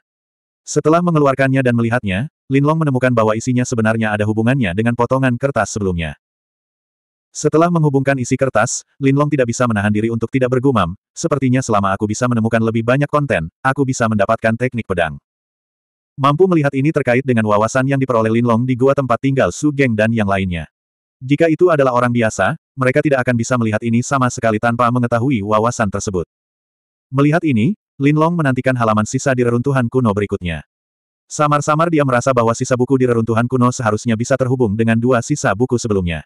Setelah mengeluarkannya dan melihatnya, Linlong menemukan bahwa isinya sebenarnya ada hubungannya dengan potongan kertas sebelumnya. Setelah menghubungkan isi kertas, Linlong tidak bisa menahan diri untuk tidak bergumam, sepertinya selama aku bisa menemukan lebih banyak konten, aku bisa mendapatkan teknik pedang. Mampu melihat ini terkait dengan wawasan yang diperoleh Linlong di gua tempat tinggal Su Geng dan yang lainnya. Jika itu adalah orang biasa, mereka tidak akan bisa melihat ini sama sekali tanpa mengetahui wawasan tersebut. Melihat ini, Lin Long menantikan halaman sisa di reruntuhan kuno berikutnya. Samar-samar dia merasa bahwa sisa buku di reruntuhan kuno seharusnya bisa terhubung dengan dua sisa buku sebelumnya.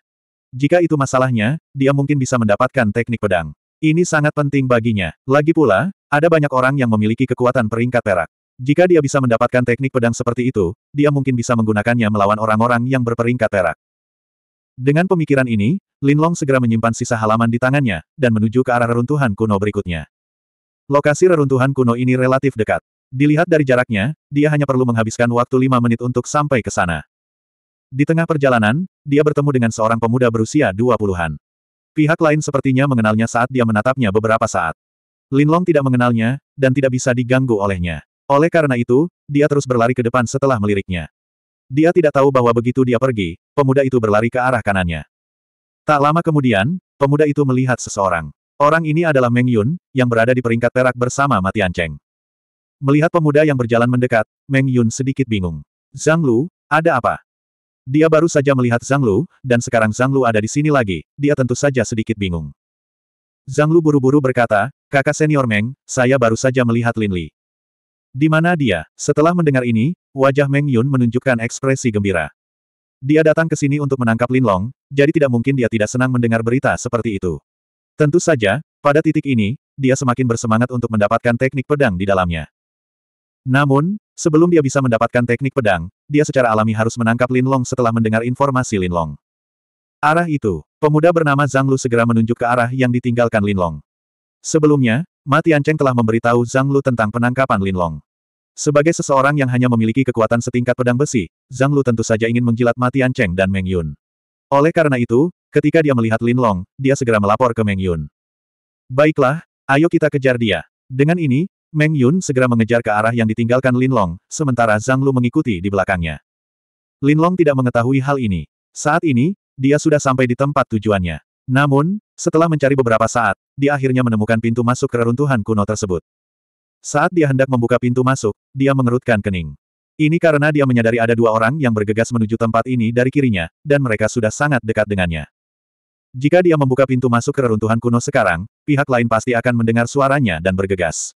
Jika itu masalahnya, dia mungkin bisa mendapatkan teknik pedang. Ini sangat penting baginya. Lagi pula, ada banyak orang yang memiliki kekuatan peringkat perak. Jika dia bisa mendapatkan teknik pedang seperti itu, dia mungkin bisa menggunakannya melawan orang-orang yang berperingkat perak. Dengan pemikiran ini, Linlong segera menyimpan sisa halaman di tangannya, dan menuju ke arah reruntuhan kuno berikutnya. Lokasi reruntuhan kuno ini relatif dekat. Dilihat dari jaraknya, dia hanya perlu menghabiskan waktu lima menit untuk sampai ke sana. Di tengah perjalanan, dia bertemu dengan seorang pemuda berusia dua puluhan. Pihak lain sepertinya mengenalnya saat dia menatapnya beberapa saat. Linlong tidak mengenalnya, dan tidak bisa diganggu olehnya. Oleh karena itu, dia terus berlari ke depan setelah meliriknya. Dia tidak tahu bahwa begitu dia pergi, pemuda itu berlari ke arah kanannya. Tak lama kemudian, pemuda itu melihat seseorang. Orang ini adalah Meng Yun, yang berada di peringkat perak bersama Mati Cheng. Melihat pemuda yang berjalan mendekat, Meng Yun sedikit bingung. Zhang Lu, ada apa? Dia baru saja melihat Zhang Lu, dan sekarang Zhang Lu ada di sini lagi, dia tentu saja sedikit bingung. Zhang Lu buru-buru berkata, kakak senior Meng, saya baru saja melihat Lin Li. Di mana dia? Setelah mendengar ini, Wajah Meng Yun menunjukkan ekspresi gembira. Dia datang ke sini untuk menangkap Lin Long, jadi tidak mungkin dia tidak senang mendengar berita seperti itu. Tentu saja, pada titik ini, dia semakin bersemangat untuk mendapatkan teknik pedang di dalamnya. Namun, sebelum dia bisa mendapatkan teknik pedang, dia secara alami harus menangkap Lin Long setelah mendengar informasi Lin Long. Arah itu, pemuda bernama Zhang Lu segera menunjuk ke arah yang ditinggalkan Lin Long. Sebelumnya, Ma Tiancheng telah memberitahu Zhang Lu tentang penangkapan Lin Long. Sebagai seseorang yang hanya memiliki kekuatan setingkat pedang besi, Zhang Lu tentu saja ingin menjilat mati An Cheng dan Meng Yun. Oleh karena itu, ketika dia melihat Lin Long, dia segera melapor ke Meng Yun. Baiklah, ayo kita kejar dia. Dengan ini, Meng Yun segera mengejar ke arah yang ditinggalkan Lin Long, sementara Zhang Lu mengikuti di belakangnya. Lin Long tidak mengetahui hal ini. Saat ini, dia sudah sampai di tempat tujuannya. Namun, setelah mencari beberapa saat, dia akhirnya menemukan pintu masuk ke reruntuhan kuno tersebut. Saat dia hendak membuka pintu masuk, dia mengerutkan kening. Ini karena dia menyadari ada dua orang yang bergegas menuju tempat ini dari kirinya, dan mereka sudah sangat dekat dengannya. Jika dia membuka pintu masuk ke reruntuhan kuno sekarang, pihak lain pasti akan mendengar suaranya dan bergegas.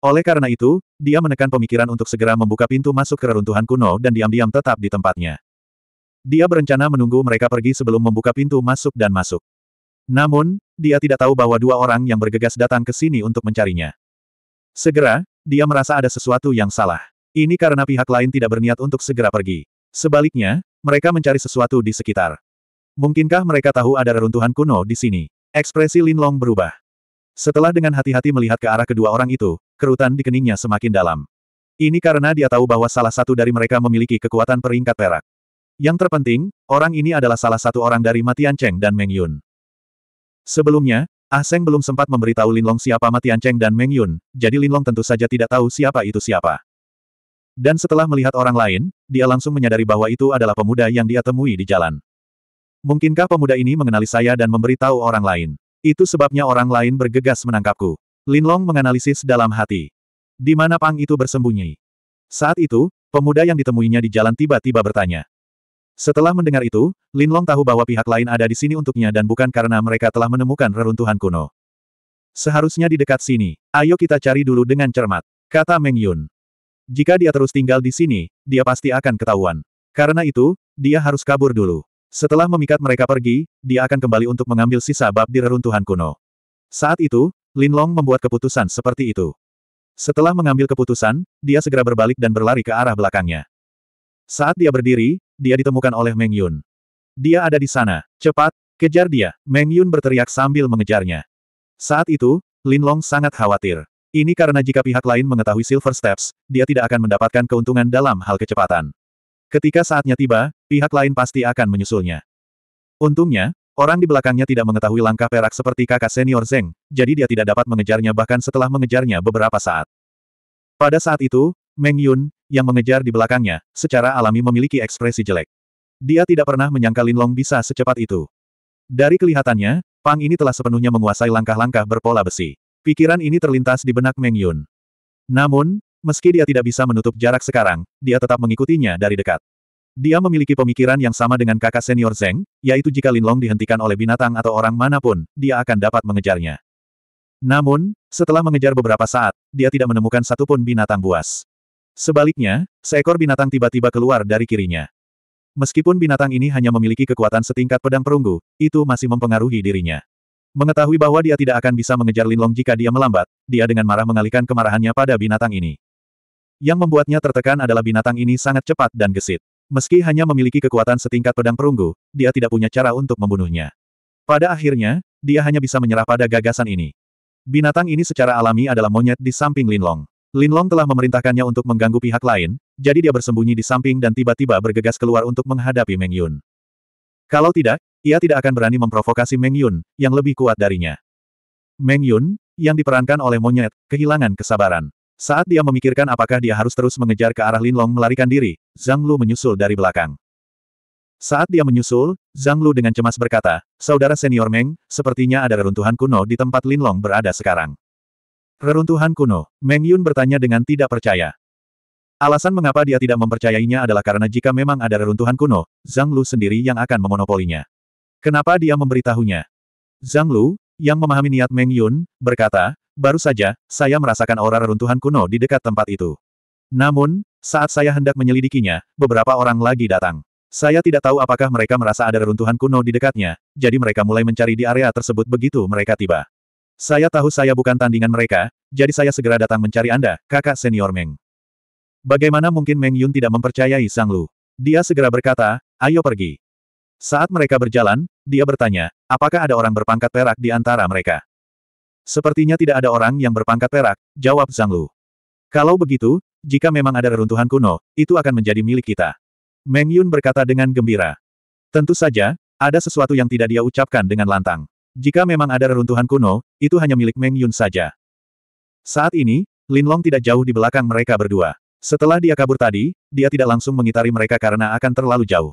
Oleh karena itu, dia menekan pemikiran untuk segera membuka pintu masuk ke reruntuhan kuno dan diam-diam tetap di tempatnya. Dia berencana menunggu mereka pergi sebelum membuka pintu masuk dan masuk. Namun, dia tidak tahu bahwa dua orang yang bergegas datang ke sini untuk mencarinya. Segera, dia merasa ada sesuatu yang salah. Ini karena pihak lain tidak berniat untuk segera pergi. Sebaliknya, mereka mencari sesuatu di sekitar. Mungkinkah mereka tahu ada reruntuhan kuno di sini? Ekspresi Lin Long berubah. Setelah dengan hati-hati melihat ke arah kedua orang itu, kerutan di keningnya semakin dalam. Ini karena dia tahu bahwa salah satu dari mereka memiliki kekuatan peringkat perak. Yang terpenting, orang ini adalah salah satu orang dari Matian Cheng dan Meng Yun. Sebelumnya, Ah Seng belum sempat memberitahu Linlong siapa Matian Cheng dan Meng Yun, jadi Linlong tentu saja tidak tahu siapa itu siapa. Dan setelah melihat orang lain, dia langsung menyadari bahwa itu adalah pemuda yang dia temui di jalan. Mungkinkah pemuda ini mengenali saya dan memberitahu orang lain? Itu sebabnya orang lain bergegas menangkapku. Linlong menganalisis dalam hati. Di mana Pang itu bersembunyi? Saat itu, pemuda yang ditemuinya di jalan tiba-tiba bertanya. Setelah mendengar itu, Linlong tahu bahwa pihak lain ada di sini untuknya dan bukan karena mereka telah menemukan reruntuhan kuno. Seharusnya di dekat sini. Ayo kita cari dulu dengan cermat, kata Meng Yun. Jika dia terus tinggal di sini, dia pasti akan ketahuan. Karena itu, dia harus kabur dulu. Setelah memikat mereka pergi, dia akan kembali untuk mengambil sisa bab di reruntuhan kuno. Saat itu, Linlong membuat keputusan seperti itu. Setelah mengambil keputusan, dia segera berbalik dan berlari ke arah belakangnya. Saat dia berdiri, dia ditemukan oleh Meng Yun. Dia ada di sana. Cepat, kejar dia. Meng Yun berteriak sambil mengejarnya. Saat itu, Lin Long sangat khawatir. Ini karena jika pihak lain mengetahui Silver Steps, dia tidak akan mendapatkan keuntungan dalam hal kecepatan. Ketika saatnya tiba, pihak lain pasti akan menyusulnya. Untungnya, Orang di belakangnya tidak mengetahui langkah perak seperti kakak senior Zeng, jadi dia tidak dapat mengejarnya bahkan setelah mengejarnya beberapa saat. Pada saat itu, Meng Yun, yang mengejar di belakangnya, secara alami memiliki ekspresi jelek. Dia tidak pernah menyangka Linlong bisa secepat itu. Dari kelihatannya, Pang ini telah sepenuhnya menguasai langkah-langkah berpola besi. Pikiran ini terlintas di benak Meng Yun. Namun, meski dia tidak bisa menutup jarak sekarang, dia tetap mengikutinya dari dekat. Dia memiliki pemikiran yang sama dengan kakak senior Zeng, yaitu jika Linlong dihentikan oleh binatang atau orang manapun, dia akan dapat mengejarnya. Namun, setelah mengejar beberapa saat, dia tidak menemukan satupun binatang buas. Sebaliknya, seekor binatang tiba-tiba keluar dari kirinya. Meskipun binatang ini hanya memiliki kekuatan setingkat pedang perunggu, itu masih mempengaruhi dirinya. Mengetahui bahwa dia tidak akan bisa mengejar Linlong jika dia melambat, dia dengan marah mengalihkan kemarahannya pada binatang ini. Yang membuatnya tertekan adalah binatang ini sangat cepat dan gesit. Meski hanya memiliki kekuatan setingkat pedang perunggu, dia tidak punya cara untuk membunuhnya. Pada akhirnya, dia hanya bisa menyerah pada gagasan ini. Binatang ini secara alami adalah monyet di samping Linlong. Linlong telah memerintahkannya untuk mengganggu pihak lain, jadi dia bersembunyi di samping dan tiba-tiba bergegas keluar untuk menghadapi Meng Yun. Kalau tidak, ia tidak akan berani memprovokasi Meng Yun, yang lebih kuat darinya. Meng Yun, yang diperankan oleh monyet, kehilangan kesabaran. Saat dia memikirkan apakah dia harus terus mengejar ke arah Linlong melarikan diri, Zhang Lu menyusul dari belakang. Saat dia menyusul, Zhang Lu dengan cemas berkata, Saudara senior Meng, sepertinya ada reruntuhan kuno di tempat Linlong berada sekarang. Reruntuhan kuno, Meng Yun bertanya dengan tidak percaya. Alasan mengapa dia tidak mempercayainya adalah karena jika memang ada reruntuhan kuno, Zhang Lu sendiri yang akan memonopolinya. Kenapa dia memberitahunya? Zhang Lu, yang memahami niat Meng Yun, berkata, baru saja, saya merasakan aura reruntuhan kuno di dekat tempat itu. Namun, saat saya hendak menyelidikinya, beberapa orang lagi datang. Saya tidak tahu apakah mereka merasa ada reruntuhan kuno di dekatnya, jadi mereka mulai mencari di area tersebut begitu mereka tiba. Saya tahu saya bukan tandingan mereka, jadi saya segera datang mencari Anda, kakak senior Meng. Bagaimana mungkin Meng Yun tidak mempercayai Sang Lu? Dia segera berkata, ayo pergi. Saat mereka berjalan, dia bertanya, apakah ada orang berpangkat perak di antara mereka? Sepertinya tidak ada orang yang berpangkat perak, jawab Sang Lu. Kalau begitu, jika memang ada reruntuhan kuno, itu akan menjadi milik kita. Meng Yun berkata dengan gembira. Tentu saja, ada sesuatu yang tidak dia ucapkan dengan lantang. Jika memang ada reruntuhan kuno, itu hanya milik Meng Yun saja. Saat ini, Lin Long tidak jauh di belakang mereka berdua. Setelah dia kabur tadi, dia tidak langsung mengitari mereka karena akan terlalu jauh.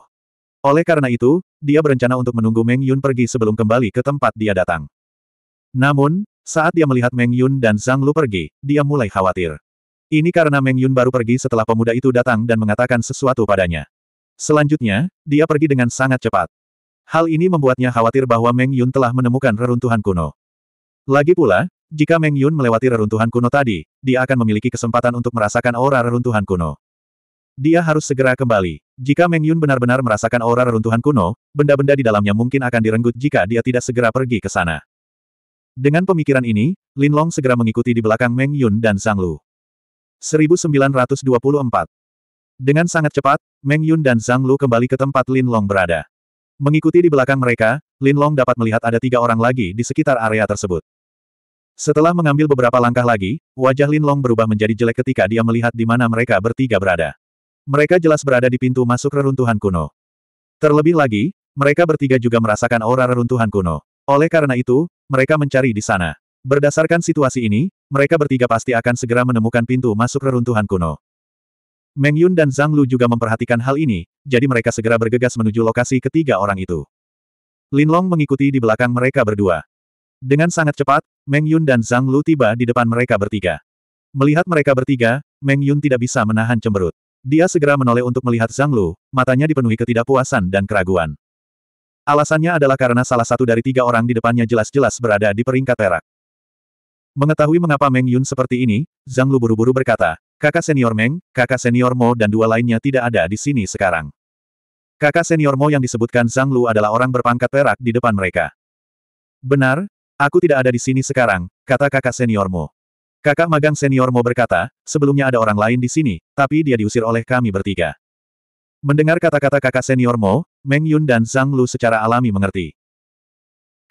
Oleh karena itu, dia berencana untuk menunggu Meng Yun pergi sebelum kembali ke tempat dia datang. Namun, saat dia melihat Meng Yun dan Zhang Lu pergi, dia mulai khawatir. Ini karena Meng Yun baru pergi setelah pemuda itu datang dan mengatakan sesuatu padanya. Selanjutnya, dia pergi dengan sangat cepat. Hal ini membuatnya khawatir bahwa Meng Yun telah menemukan reruntuhan kuno. Lagi pula, jika Meng Yun melewati reruntuhan kuno tadi, dia akan memiliki kesempatan untuk merasakan aura reruntuhan kuno. Dia harus segera kembali. Jika Meng Yun benar-benar merasakan aura reruntuhan kuno, benda-benda di dalamnya mungkin akan direnggut jika dia tidak segera pergi ke sana. Dengan pemikiran ini, Lin Long segera mengikuti di belakang Meng Yun dan Zhang Lu. 1924 Dengan sangat cepat, Meng Yun dan Zhang Lu kembali ke tempat Lin Long berada. Mengikuti di belakang mereka, Lin Long dapat melihat ada tiga orang lagi di sekitar area tersebut. Setelah mengambil beberapa langkah lagi, wajah Lin Long berubah menjadi jelek ketika dia melihat di mana mereka bertiga berada. Mereka jelas berada di pintu masuk reruntuhan kuno. Terlebih lagi, mereka bertiga juga merasakan aura reruntuhan kuno. Oleh karena itu, mereka mencari di sana. Berdasarkan situasi ini, mereka bertiga pasti akan segera menemukan pintu masuk reruntuhan kuno. Meng Yun dan Zhang Lu juga memperhatikan hal ini, jadi mereka segera bergegas menuju lokasi ketiga orang itu. Lin Long mengikuti di belakang mereka berdua. Dengan sangat cepat, Meng Yun dan Zhang Lu tiba di depan mereka bertiga. Melihat mereka bertiga, Meng Yun tidak bisa menahan cemberut. Dia segera menoleh untuk melihat Zhang Lu, matanya dipenuhi ketidakpuasan dan keraguan. Alasannya adalah karena salah satu dari tiga orang di depannya jelas-jelas berada di peringkat perak. Mengetahui mengapa Meng Yun seperti ini, Zhang Lu buru-buru berkata, Kakak senior Meng, kakak senior Mo dan dua lainnya tidak ada di sini sekarang. Kakak senior Mo yang disebutkan Zhang Lu adalah orang berpangkat perak di depan mereka. Benar, aku tidak ada di sini sekarang, kata kakak senior Mo. Kakak magang senior Mo berkata, sebelumnya ada orang lain di sini, tapi dia diusir oleh kami bertiga. Mendengar kata-kata kakak senior Mo, Meng Yun dan Zhang Lu secara alami mengerti.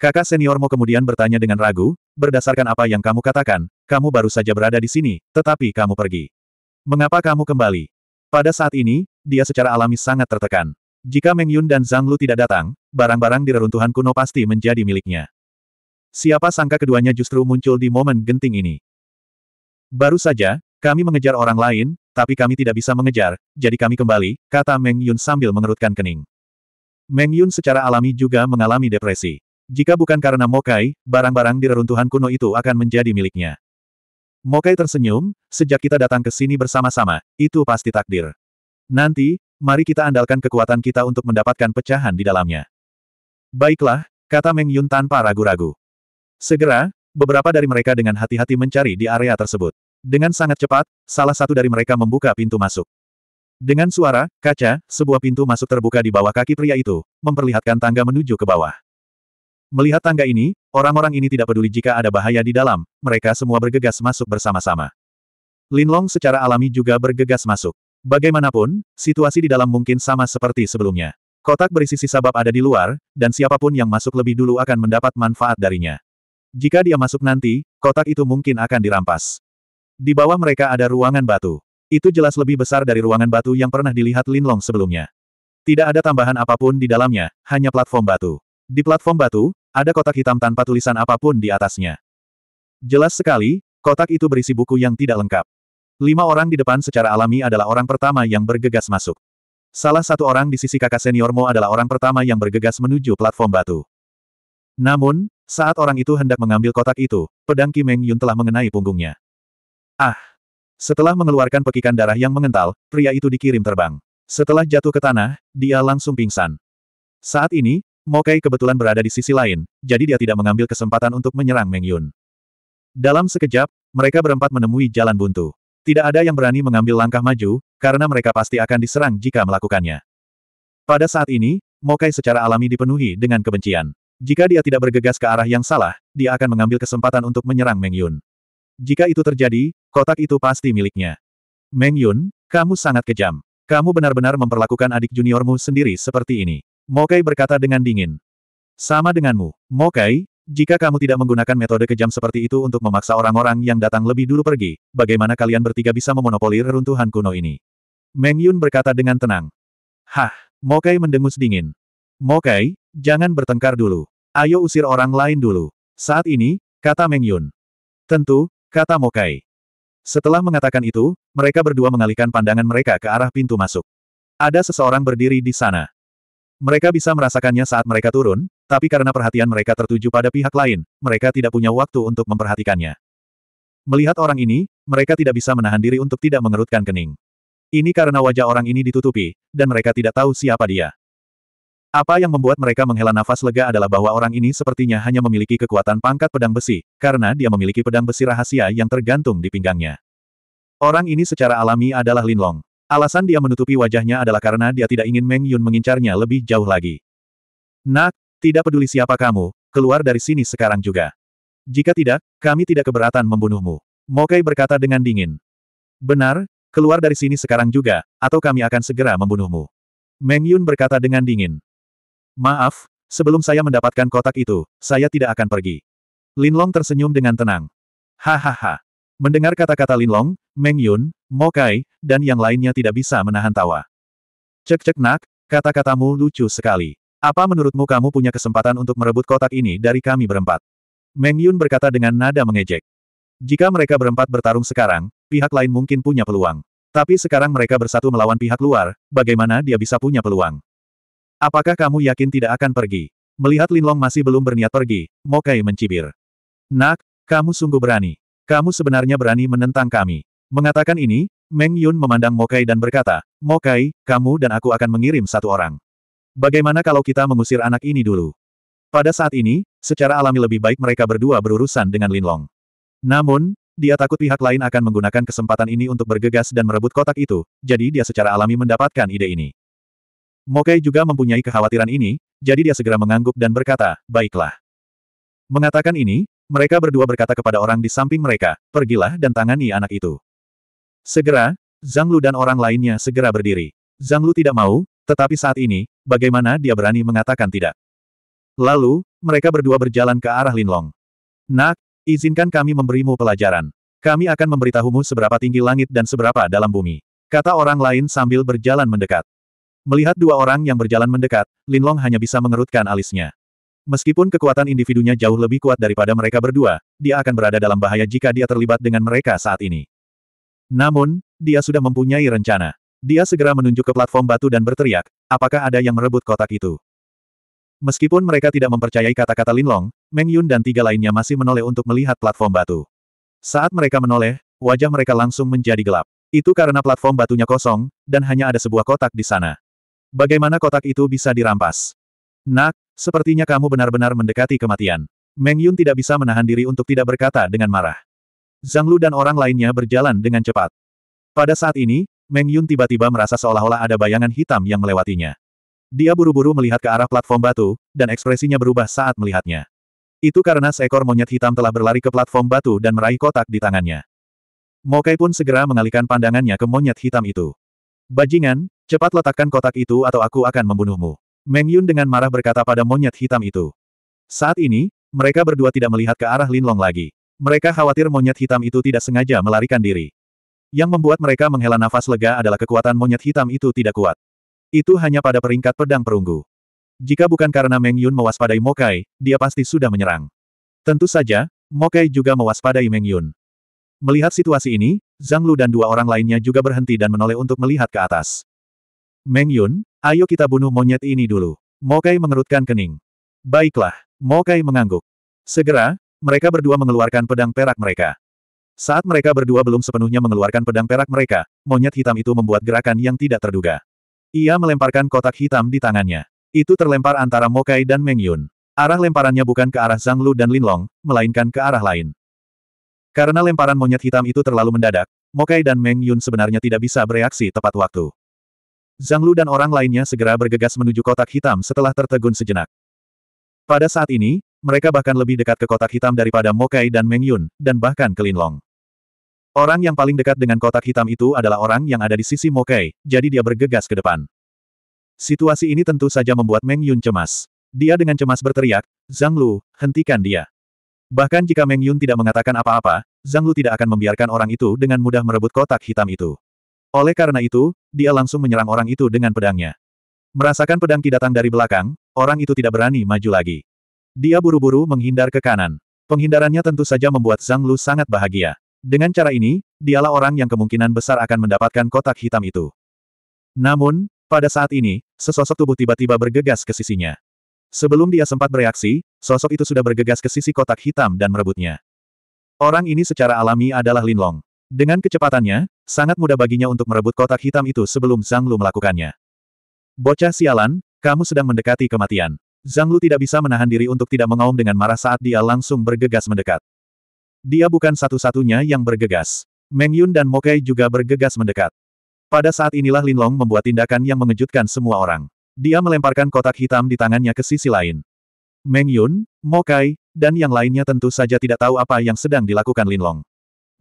Kakak senior Mo kemudian bertanya dengan ragu, berdasarkan apa yang kamu katakan, kamu baru saja berada di sini, tetapi kamu pergi. Mengapa kamu kembali? Pada saat ini, dia secara alami sangat tertekan. Jika Meng Yun dan Zhang Lu tidak datang, barang-barang di reruntuhan kuno pasti menjadi miliknya. Siapa sangka keduanya justru muncul di momen genting ini. Baru saja, kami mengejar orang lain, tapi kami tidak bisa mengejar, jadi kami kembali, kata Meng Yun sambil mengerutkan kening. Meng Yun secara alami juga mengalami depresi. Jika bukan karena Mokai, barang-barang di reruntuhan kuno itu akan menjadi miliknya. Mokai tersenyum, sejak kita datang ke sini bersama-sama, itu pasti takdir. Nanti, mari kita andalkan kekuatan kita untuk mendapatkan pecahan di dalamnya. Baiklah, kata Meng Yun tanpa ragu-ragu. Segera, beberapa dari mereka dengan hati-hati mencari di area tersebut. Dengan sangat cepat, salah satu dari mereka membuka pintu masuk. Dengan suara, kaca, sebuah pintu masuk terbuka di bawah kaki pria itu, memperlihatkan tangga menuju ke bawah. Melihat tangga ini, orang-orang ini tidak peduli jika ada bahaya di dalam, mereka semua bergegas masuk bersama-sama. Linlong secara alami juga bergegas masuk. Bagaimanapun, situasi di dalam mungkin sama seperti sebelumnya. Kotak berisi sisa bab ada di luar, dan siapapun yang masuk lebih dulu akan mendapat manfaat darinya. Jika dia masuk nanti, kotak itu mungkin akan dirampas. Di bawah mereka ada ruangan batu. Itu jelas lebih besar dari ruangan batu yang pernah dilihat Linlong sebelumnya. Tidak ada tambahan apapun di dalamnya, hanya platform batu. Di platform batu, ada kotak hitam tanpa tulisan apapun di atasnya. Jelas sekali, kotak itu berisi buku yang tidak lengkap. Lima orang di depan secara alami adalah orang pertama yang bergegas masuk. Salah satu orang di sisi kakak seniormu adalah orang pertama yang bergegas menuju platform batu. Namun, saat orang itu hendak mengambil kotak itu, pedang Kimeng Yun telah mengenai punggungnya. Ah! Setelah mengeluarkan pekikan darah yang mengental, pria itu dikirim terbang. Setelah jatuh ke tanah, dia langsung pingsan. Saat ini, Mokai kebetulan berada di sisi lain, jadi dia tidak mengambil kesempatan untuk menyerang Meng Yun. Dalam sekejap, mereka berempat menemui jalan buntu. Tidak ada yang berani mengambil langkah maju, karena mereka pasti akan diserang jika melakukannya. Pada saat ini, Mokai secara alami dipenuhi dengan kebencian. Jika dia tidak bergegas ke arah yang salah, dia akan mengambil kesempatan untuk menyerang Meng Yun. Jika itu terjadi, kotak itu pasti miliknya. Meng Yun, kamu sangat kejam. Kamu benar-benar memperlakukan adik juniormu sendiri seperti ini. Mokai berkata dengan dingin. Sama denganmu, Mokai, jika kamu tidak menggunakan metode kejam seperti itu untuk memaksa orang-orang yang datang lebih dulu pergi, bagaimana kalian bertiga bisa memonopoli reruntuhan kuno ini? Meng Yun berkata dengan tenang. Hah, Mokai mendengus dingin. Mokai, jangan bertengkar dulu. Ayo usir orang lain dulu. Saat ini, kata Meng Yun. Tentu, kata Mokai. Setelah mengatakan itu, mereka berdua mengalihkan pandangan mereka ke arah pintu masuk. Ada seseorang berdiri di sana. Mereka bisa merasakannya saat mereka turun, tapi karena perhatian mereka tertuju pada pihak lain, mereka tidak punya waktu untuk memperhatikannya. Melihat orang ini, mereka tidak bisa menahan diri untuk tidak mengerutkan kening. Ini karena wajah orang ini ditutupi, dan mereka tidak tahu siapa dia. Apa yang membuat mereka menghela nafas lega adalah bahwa orang ini sepertinya hanya memiliki kekuatan pangkat pedang besi, karena dia memiliki pedang besi rahasia yang tergantung di pinggangnya. Orang ini secara alami adalah Linlong. Alasan dia menutupi wajahnya adalah karena dia tidak ingin Meng Yun mengincarnya lebih jauh lagi. Nak, tidak peduli siapa kamu, keluar dari sini sekarang juga. Jika tidak, kami tidak keberatan membunuhmu. Mokai berkata dengan dingin. Benar, keluar dari sini sekarang juga, atau kami akan segera membunuhmu. Meng Yun berkata dengan dingin. Maaf, sebelum saya mendapatkan kotak itu, saya tidak akan pergi. Lin Long tersenyum dengan tenang. Hahaha. Mendengar kata-kata Lin Long, Meng Yun, Mokai, dan yang lainnya tidak bisa menahan tawa. Cek-cek nak, kata-katamu lucu sekali. Apa menurutmu kamu punya kesempatan untuk merebut kotak ini dari kami berempat? Meng Yun berkata dengan nada mengejek. Jika mereka berempat bertarung sekarang, pihak lain mungkin punya peluang. Tapi sekarang mereka bersatu melawan pihak luar, bagaimana dia bisa punya peluang? Apakah kamu yakin tidak akan pergi? Melihat Linlong masih belum berniat pergi, Mokai mencibir. Nak, kamu sungguh berani. Kamu sebenarnya berani menentang kami. Mengatakan ini, Meng Yun memandang Mokai dan berkata, Mokai, kamu dan aku akan mengirim satu orang. Bagaimana kalau kita mengusir anak ini dulu? Pada saat ini, secara alami lebih baik mereka berdua berurusan dengan Lin Long. Namun, dia takut pihak lain akan menggunakan kesempatan ini untuk bergegas dan merebut kotak itu, jadi dia secara alami mendapatkan ide ini. Mokai juga mempunyai kekhawatiran ini, jadi dia segera mengangguk dan berkata, baiklah. Mengatakan ini, mereka berdua berkata kepada orang di samping mereka, pergilah dan tangani anak itu. Segera, Zhang Lu dan orang lainnya segera berdiri. Zhang Lu tidak mau, tetapi saat ini, bagaimana dia berani mengatakan tidak? Lalu, mereka berdua berjalan ke arah Linlong. Nak, izinkan kami memberimu pelajaran. Kami akan memberitahumu seberapa tinggi langit dan seberapa dalam bumi. Kata orang lain sambil berjalan mendekat. Melihat dua orang yang berjalan mendekat, Linlong hanya bisa mengerutkan alisnya. Meskipun kekuatan individunya jauh lebih kuat daripada mereka berdua, dia akan berada dalam bahaya jika dia terlibat dengan mereka saat ini. Namun, dia sudah mempunyai rencana. Dia segera menunjuk ke platform batu dan berteriak, apakah ada yang merebut kotak itu? Meskipun mereka tidak mempercayai kata-kata Linlong, Meng Yun dan tiga lainnya masih menoleh untuk melihat platform batu. Saat mereka menoleh, wajah mereka langsung menjadi gelap. Itu karena platform batunya kosong, dan hanya ada sebuah kotak di sana. Bagaimana kotak itu bisa dirampas? Nak, sepertinya kamu benar-benar mendekati kematian. Meng Yun tidak bisa menahan diri untuk tidak berkata dengan marah. Zhang Lu dan orang lainnya berjalan dengan cepat. Pada saat ini, Meng Yun tiba-tiba merasa seolah-olah ada bayangan hitam yang melewatinya. Dia buru-buru melihat ke arah platform batu, dan ekspresinya berubah saat melihatnya. Itu karena seekor monyet hitam telah berlari ke platform batu dan meraih kotak di tangannya. Mokai pun segera mengalihkan pandangannya ke monyet hitam itu. Bajingan, cepat letakkan kotak itu atau aku akan membunuhmu. Meng Yun dengan marah berkata pada monyet hitam itu. Saat ini, mereka berdua tidak melihat ke arah Lin Long lagi. Mereka khawatir monyet hitam itu tidak sengaja melarikan diri. Yang membuat mereka menghela nafas lega adalah kekuatan monyet hitam itu tidak kuat. Itu hanya pada peringkat pedang perunggu. Jika bukan karena Meng Yun mewaspadai Mokai, dia pasti sudah menyerang. Tentu saja, Mokai juga mewaspadai Meng Yun. Melihat situasi ini, Zhang Lu dan dua orang lainnya juga berhenti dan menoleh untuk melihat ke atas. Meng Yun, ayo kita bunuh monyet ini dulu. Mokai mengerutkan kening. Baiklah, Mokai mengangguk. Segera, mereka berdua mengeluarkan pedang perak mereka. Saat mereka berdua belum sepenuhnya mengeluarkan pedang perak mereka, monyet hitam itu membuat gerakan yang tidak terduga. Ia melemparkan kotak hitam di tangannya. Itu terlempar antara Mokai dan Meng Yun. Arah lemparannya bukan ke arah Zhang Lu dan Lin Long, melainkan ke arah lain. Karena lemparan monyet hitam itu terlalu mendadak, Mokai dan Meng Yun sebenarnya tidak bisa bereaksi tepat waktu. Zhang Lu dan orang lainnya segera bergegas menuju kotak hitam setelah tertegun sejenak. Pada saat ini, mereka bahkan lebih dekat ke kotak hitam daripada Mokai dan Meng Yun, dan bahkan ke Linlong. Orang yang paling dekat dengan kotak hitam itu adalah orang yang ada di sisi Mokai, jadi dia bergegas ke depan. Situasi ini tentu saja membuat Meng Yun cemas. Dia dengan cemas berteriak, Zhang Lu, hentikan dia. Bahkan jika Meng Yun tidak mengatakan apa-apa, Zhang Lu tidak akan membiarkan orang itu dengan mudah merebut kotak hitam itu. Oleh karena itu, dia langsung menyerang orang itu dengan pedangnya. Merasakan pedang ki datang dari belakang, orang itu tidak berani maju lagi. Dia buru-buru menghindar ke kanan. Penghindarannya tentu saja membuat Zhang Lu sangat bahagia. Dengan cara ini, dialah orang yang kemungkinan besar akan mendapatkan kotak hitam itu. Namun, pada saat ini, sesosok tubuh tiba-tiba bergegas ke sisinya. Sebelum dia sempat bereaksi, sosok itu sudah bergegas ke sisi kotak hitam dan merebutnya. Orang ini secara alami adalah Lin Long. Dengan kecepatannya, sangat mudah baginya untuk merebut kotak hitam itu sebelum Zhang Lu melakukannya. Bocah sialan, kamu sedang mendekati kematian. Zhang Lu tidak bisa menahan diri untuk tidak mengaum dengan marah saat dia langsung bergegas mendekat. Dia bukan satu-satunya yang bergegas. Meng Yun dan Mokai juga bergegas mendekat. Pada saat inilah Lin Long membuat tindakan yang mengejutkan semua orang. Dia melemparkan kotak hitam di tangannya ke sisi lain. Meng Yun, Mokai, dan yang lainnya tentu saja tidak tahu apa yang sedang dilakukan Lin Long.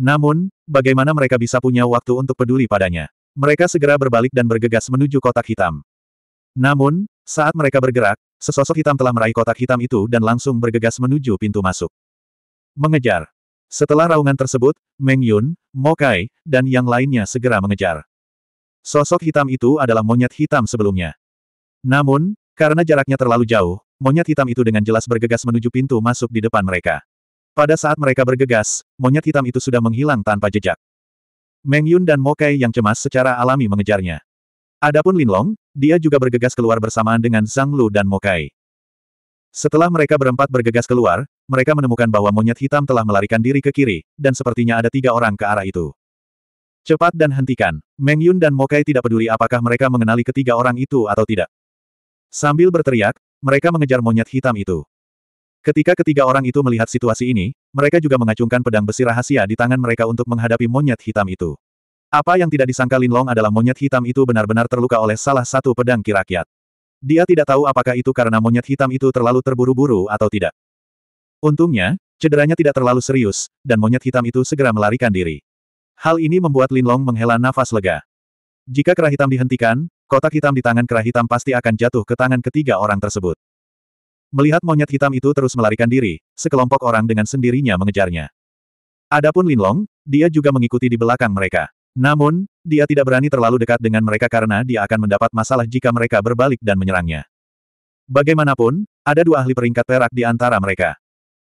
Namun, bagaimana mereka bisa punya waktu untuk peduli padanya? Mereka segera berbalik dan bergegas menuju kotak hitam. Namun, saat mereka bergerak, Sesosok hitam telah meraih kotak hitam itu dan langsung bergegas menuju pintu masuk. Mengejar. Setelah raungan tersebut, Meng Yun, Mokai, dan yang lainnya segera mengejar. Sosok hitam itu adalah monyet hitam sebelumnya. Namun, karena jaraknya terlalu jauh, monyet hitam itu dengan jelas bergegas menuju pintu masuk di depan mereka. Pada saat mereka bergegas, monyet hitam itu sudah menghilang tanpa jejak. Meng Yun dan Mokai yang cemas secara alami mengejarnya. Adapun Linlong, dia juga bergegas keluar bersamaan dengan Zhang Lu dan Mokai. Setelah mereka berempat bergegas keluar, mereka menemukan bahwa monyet hitam telah melarikan diri ke kiri, dan sepertinya ada tiga orang ke arah itu. Cepat dan hentikan, Meng Yun dan Mokai tidak peduli apakah mereka mengenali ketiga orang itu atau tidak. Sambil berteriak, mereka mengejar monyet hitam itu. Ketika ketiga orang itu melihat situasi ini, mereka juga mengacungkan pedang besi rahasia di tangan mereka untuk menghadapi monyet hitam itu. Apa yang tidak disangka Linlong adalah monyet hitam itu benar-benar terluka oleh salah satu pedang kirakyat. Dia tidak tahu apakah itu karena monyet hitam itu terlalu terburu-buru atau tidak. Untungnya, cederanya tidak terlalu serius, dan monyet hitam itu segera melarikan diri. Hal ini membuat Linlong menghela nafas lega. Jika kerah hitam dihentikan, kotak hitam di tangan kerah hitam pasti akan jatuh ke tangan ketiga orang tersebut. Melihat monyet hitam itu terus melarikan diri, sekelompok orang dengan sendirinya mengejarnya. Adapun Linlong, dia juga mengikuti di belakang mereka. Namun, dia tidak berani terlalu dekat dengan mereka karena dia akan mendapat masalah jika mereka berbalik dan menyerangnya. Bagaimanapun, ada dua ahli peringkat perak di antara mereka.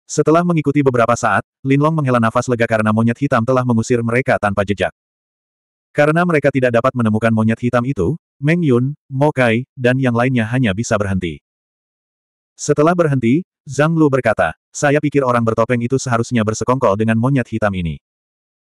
Setelah mengikuti beberapa saat, Linlong menghela nafas lega karena monyet hitam telah mengusir mereka tanpa jejak. Karena mereka tidak dapat menemukan monyet hitam itu, Meng Yun, Mo Kai, dan yang lainnya hanya bisa berhenti. Setelah berhenti, Zhang Lu berkata, saya pikir orang bertopeng itu seharusnya bersekongkol dengan monyet hitam ini.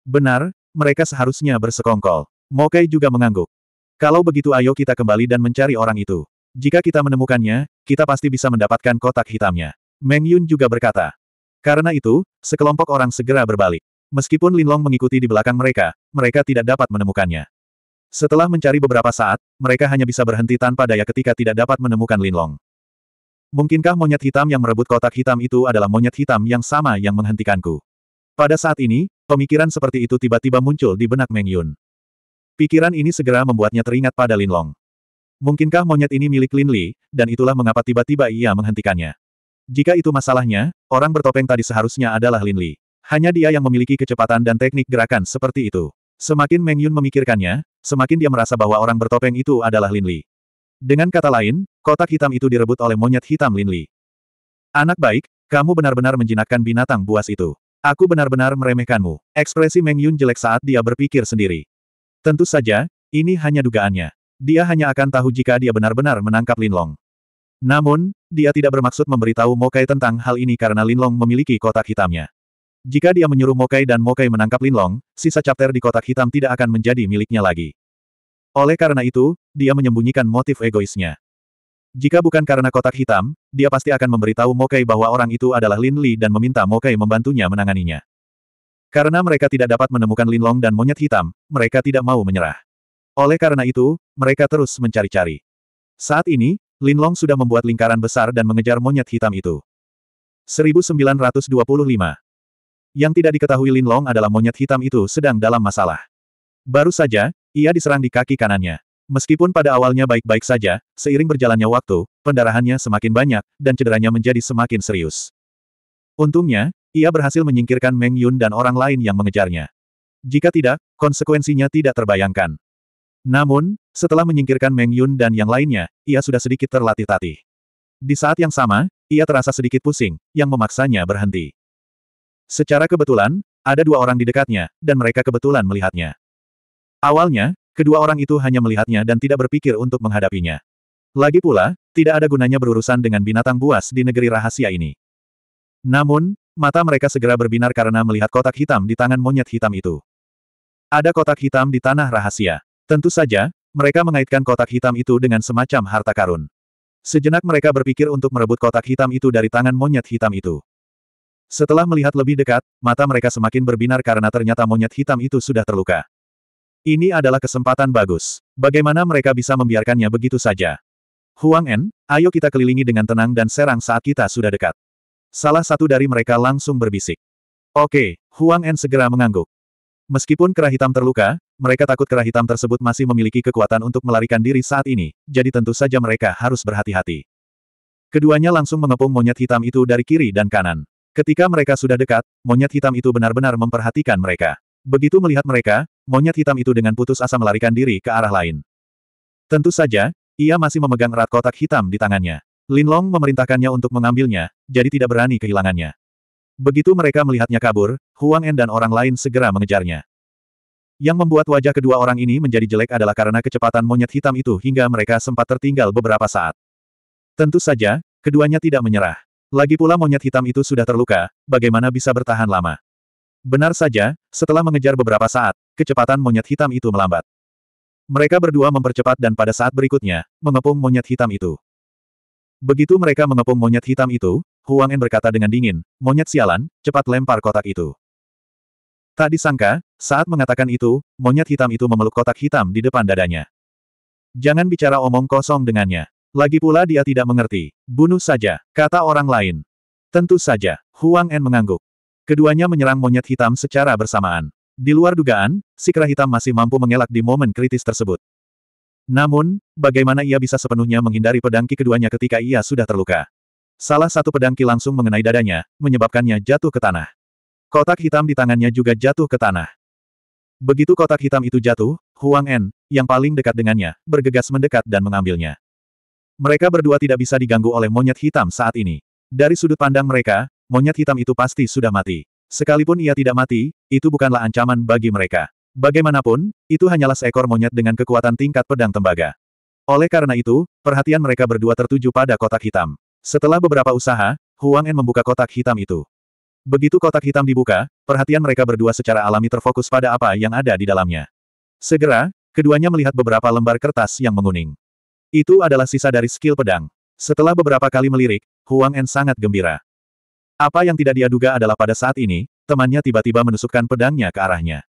Benar, mereka seharusnya bersekongkol. Mokai juga mengangguk. Kalau begitu ayo kita kembali dan mencari orang itu. Jika kita menemukannya, kita pasti bisa mendapatkan kotak hitamnya. Meng Yun juga berkata. Karena itu, sekelompok orang segera berbalik. Meskipun Linlong mengikuti di belakang mereka, mereka tidak dapat menemukannya. Setelah mencari beberapa saat, mereka hanya bisa berhenti tanpa daya ketika tidak dapat menemukan Linlong. Mungkinkah monyet hitam yang merebut kotak hitam itu adalah monyet hitam yang sama yang menghentikanku? Pada saat ini, Pemikiran seperti itu tiba-tiba muncul di benak Meng Yun. Pikiran ini segera membuatnya teringat pada Lin Long. Mungkinkah monyet ini milik Lin Li, dan itulah mengapa tiba-tiba ia menghentikannya. Jika itu masalahnya, orang bertopeng tadi seharusnya adalah Lin Li. Hanya dia yang memiliki kecepatan dan teknik gerakan seperti itu. Semakin Meng Yun memikirkannya, semakin dia merasa bahwa orang bertopeng itu adalah Lin Li. Dengan kata lain, kotak hitam itu direbut oleh monyet hitam Lin Li. Anak baik, kamu benar-benar menjinakkan binatang buas itu. Aku benar-benar meremehkanmu. Ekspresi Meng Yun jelek saat dia berpikir sendiri. Tentu saja, ini hanya dugaannya. Dia hanya akan tahu jika dia benar-benar menangkap Lin Long. Namun, dia tidak bermaksud memberitahu Mokai tentang hal ini karena Lin Long memiliki kotak hitamnya. Jika dia menyuruh Mokai dan Mokai menangkap Lin Long, sisa chapter di kotak hitam tidak akan menjadi miliknya lagi. Oleh karena itu, dia menyembunyikan motif egoisnya. Jika bukan karena kotak hitam, dia pasti akan memberitahu Mokai bahwa orang itu adalah Lin Li dan meminta Mokai membantunya menanganinya. Karena mereka tidak dapat menemukan Lin Long dan monyet hitam, mereka tidak mau menyerah. Oleh karena itu, mereka terus mencari-cari. Saat ini, Lin Long sudah membuat lingkaran besar dan mengejar monyet hitam itu. 1925 Yang tidak diketahui Lin Long adalah monyet hitam itu sedang dalam masalah. Baru saja, ia diserang di kaki kanannya. Meskipun pada awalnya baik-baik saja, seiring berjalannya waktu, pendarahannya semakin banyak, dan cederanya menjadi semakin serius. Untungnya, ia berhasil menyingkirkan Meng Yun dan orang lain yang mengejarnya. Jika tidak, konsekuensinya tidak terbayangkan. Namun, setelah menyingkirkan Meng Yun dan yang lainnya, ia sudah sedikit terlatih-tatih. Di saat yang sama, ia terasa sedikit pusing, yang memaksanya berhenti. Secara kebetulan, ada dua orang di dekatnya, dan mereka kebetulan melihatnya. Awalnya, Kedua orang itu hanya melihatnya dan tidak berpikir untuk menghadapinya. Lagi pula, tidak ada gunanya berurusan dengan binatang buas di negeri rahasia ini. Namun, mata mereka segera berbinar karena melihat kotak hitam di tangan monyet hitam itu. Ada kotak hitam di tanah rahasia. Tentu saja, mereka mengaitkan kotak hitam itu dengan semacam harta karun. Sejenak mereka berpikir untuk merebut kotak hitam itu dari tangan monyet hitam itu. Setelah melihat lebih dekat, mata mereka semakin berbinar karena ternyata monyet hitam itu sudah terluka. Ini adalah kesempatan bagus. Bagaimana mereka bisa membiarkannya begitu saja? Huang En, ayo kita kelilingi dengan tenang dan serang saat kita sudah dekat. Salah satu dari mereka langsung berbisik. Oke, Huang En segera mengangguk. Meskipun kerah hitam terluka, mereka takut kerah hitam tersebut masih memiliki kekuatan untuk melarikan diri saat ini, jadi tentu saja mereka harus berhati-hati. Keduanya langsung mengepung monyet hitam itu dari kiri dan kanan. Ketika mereka sudah dekat, monyet hitam itu benar-benar memperhatikan mereka. Begitu melihat mereka, monyet hitam itu dengan putus asa melarikan diri ke arah lain. Tentu saja, ia masih memegang erat kotak hitam di tangannya. Lin Long memerintahkannya untuk mengambilnya, jadi tidak berani kehilangannya. Begitu mereka melihatnya kabur, Huang En dan orang lain segera mengejarnya. Yang membuat wajah kedua orang ini menjadi jelek adalah karena kecepatan monyet hitam itu hingga mereka sempat tertinggal beberapa saat. Tentu saja, keduanya tidak menyerah. Lagi pula monyet hitam itu sudah terluka, bagaimana bisa bertahan lama? Benar saja, setelah mengejar beberapa saat, kecepatan monyet hitam itu melambat. Mereka berdua mempercepat dan pada saat berikutnya, mengepung monyet hitam itu. Begitu mereka mengepung monyet hitam itu, Huang En berkata dengan dingin, monyet sialan, cepat lempar kotak itu. Tak disangka, saat mengatakan itu, monyet hitam itu memeluk kotak hitam di depan dadanya. Jangan bicara omong kosong dengannya. Lagi pula dia tidak mengerti. Bunuh saja, kata orang lain. Tentu saja, Huang En mengangguk. Keduanya menyerang monyet hitam secara bersamaan. Di luar dugaan, Sikra Hitam masih mampu mengelak di momen kritis tersebut. Namun, bagaimana ia bisa sepenuhnya menghindari pedangki keduanya ketika ia sudah terluka? Salah satu pedangki langsung mengenai dadanya, menyebabkannya jatuh ke tanah. Kotak hitam di tangannya juga jatuh ke tanah. Begitu kotak hitam itu jatuh, Huang En, yang paling dekat dengannya, bergegas mendekat dan mengambilnya. Mereka berdua tidak bisa diganggu oleh monyet hitam saat ini. Dari sudut pandang mereka, monyet hitam itu pasti sudah mati. Sekalipun ia tidak mati, itu bukanlah ancaman bagi mereka. Bagaimanapun, itu hanyalah seekor monyet dengan kekuatan tingkat pedang tembaga. Oleh karena itu, perhatian mereka berdua tertuju pada kotak hitam. Setelah beberapa usaha, Huang En membuka kotak hitam itu. Begitu kotak hitam dibuka, perhatian mereka berdua secara alami terfokus pada apa yang ada di dalamnya. Segera, keduanya melihat beberapa lembar kertas yang menguning. Itu adalah sisa dari skill pedang. Setelah beberapa kali melirik, Huang En sangat gembira. Apa yang tidak dia duga adalah pada saat ini, temannya tiba-tiba menusukkan pedangnya ke arahnya.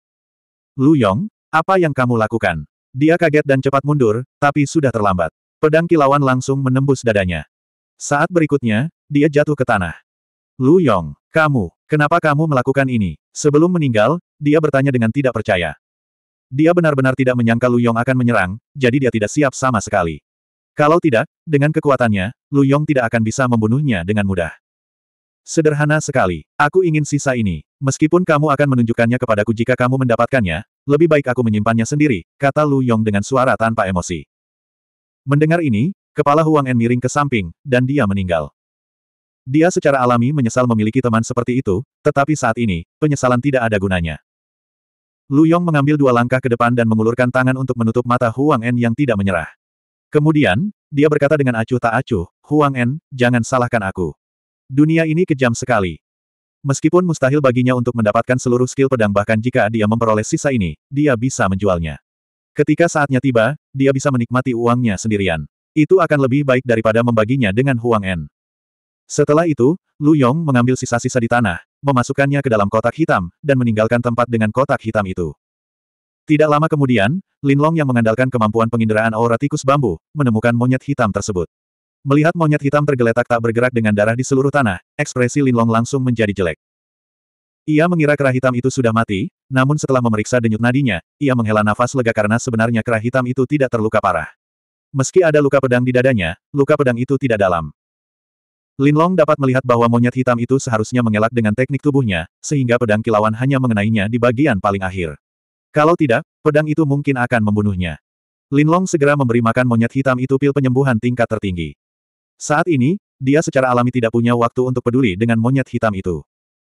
Lu Yong, apa yang kamu lakukan? Dia kaget dan cepat mundur, tapi sudah terlambat. Pedang kilauan langsung menembus dadanya. Saat berikutnya, dia jatuh ke tanah. Lu Yong, kamu, kenapa kamu melakukan ini? Sebelum meninggal, dia bertanya dengan tidak percaya. Dia benar-benar tidak menyangka Lu Yong akan menyerang, jadi dia tidak siap sama sekali. Kalau tidak, dengan kekuatannya, Lu Yong tidak akan bisa membunuhnya dengan mudah. Sederhana sekali. Aku ingin sisa ini. Meskipun kamu akan menunjukkannya kepadaku jika kamu mendapatkannya, lebih baik aku menyimpannya sendiri, kata Lu Yong dengan suara tanpa emosi. Mendengar ini, kepala Huang En miring ke samping, dan dia meninggal. Dia secara alami menyesal memiliki teman seperti itu, tetapi saat ini, penyesalan tidak ada gunanya. Lu Yong mengambil dua langkah ke depan dan mengulurkan tangan untuk menutup mata Huang En yang tidak menyerah. Kemudian, dia berkata dengan acuh tak acuh, Huang En, jangan salahkan aku. Dunia ini kejam sekali. Meskipun mustahil baginya untuk mendapatkan seluruh skill pedang bahkan jika dia memperoleh sisa ini, dia bisa menjualnya. Ketika saatnya tiba, dia bisa menikmati uangnya sendirian. Itu akan lebih baik daripada membaginya dengan Huang En. Setelah itu, Lu Yong mengambil sisa-sisa di tanah, memasukkannya ke dalam kotak hitam, dan meninggalkan tempat dengan kotak hitam itu. Tidak lama kemudian, Lin Long yang mengandalkan kemampuan penginderaan aura tikus bambu, menemukan monyet hitam tersebut. Melihat monyet hitam tergeletak tak bergerak dengan darah di seluruh tanah, ekspresi Linlong langsung menjadi jelek. Ia mengira kera hitam itu sudah mati, namun setelah memeriksa denyut nadinya, ia menghela nafas lega karena sebenarnya kera hitam itu tidak terluka parah. Meski ada luka pedang di dadanya, luka pedang itu tidak dalam. Linlong dapat melihat bahwa monyet hitam itu seharusnya mengelak dengan teknik tubuhnya, sehingga pedang kilauan hanya mengenainya di bagian paling akhir. Kalau tidak, pedang itu mungkin akan membunuhnya. Linlong segera memberi makan monyet hitam itu pil penyembuhan tingkat tertinggi. Saat ini, dia secara alami tidak punya waktu untuk peduli dengan monyet hitam itu.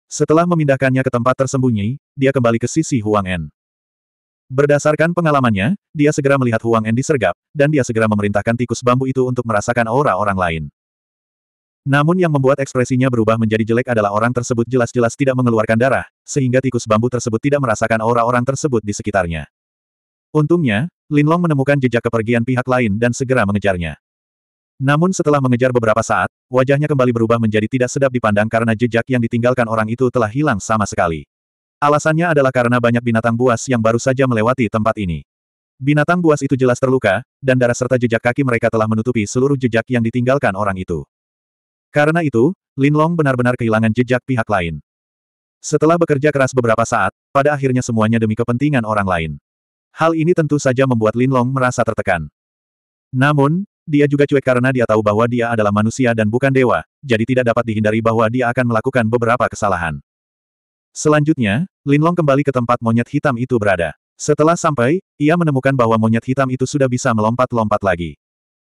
Setelah memindahkannya ke tempat tersembunyi, dia kembali ke sisi Huang En. Berdasarkan pengalamannya, dia segera melihat Huang En disergap, dan dia segera memerintahkan tikus bambu itu untuk merasakan aura orang lain. Namun yang membuat ekspresinya berubah menjadi jelek adalah orang tersebut jelas-jelas tidak mengeluarkan darah, sehingga tikus bambu tersebut tidak merasakan aura orang tersebut di sekitarnya. Untungnya, Linlong menemukan jejak kepergian pihak lain dan segera mengejarnya. Namun setelah mengejar beberapa saat, wajahnya kembali berubah menjadi tidak sedap dipandang karena jejak yang ditinggalkan orang itu telah hilang sama sekali. Alasannya adalah karena banyak binatang buas yang baru saja melewati tempat ini. Binatang buas itu jelas terluka, dan darah serta jejak kaki mereka telah menutupi seluruh jejak yang ditinggalkan orang itu. Karena itu, Lin Long benar-benar kehilangan jejak pihak lain. Setelah bekerja keras beberapa saat, pada akhirnya semuanya demi kepentingan orang lain. Hal ini tentu saja membuat Lin Long merasa tertekan. Namun, dia juga cuek karena dia tahu bahwa dia adalah manusia dan bukan dewa, jadi tidak dapat dihindari bahwa dia akan melakukan beberapa kesalahan. Selanjutnya, Linlong kembali ke tempat monyet hitam itu berada. Setelah sampai, ia menemukan bahwa monyet hitam itu sudah bisa melompat-lompat lagi.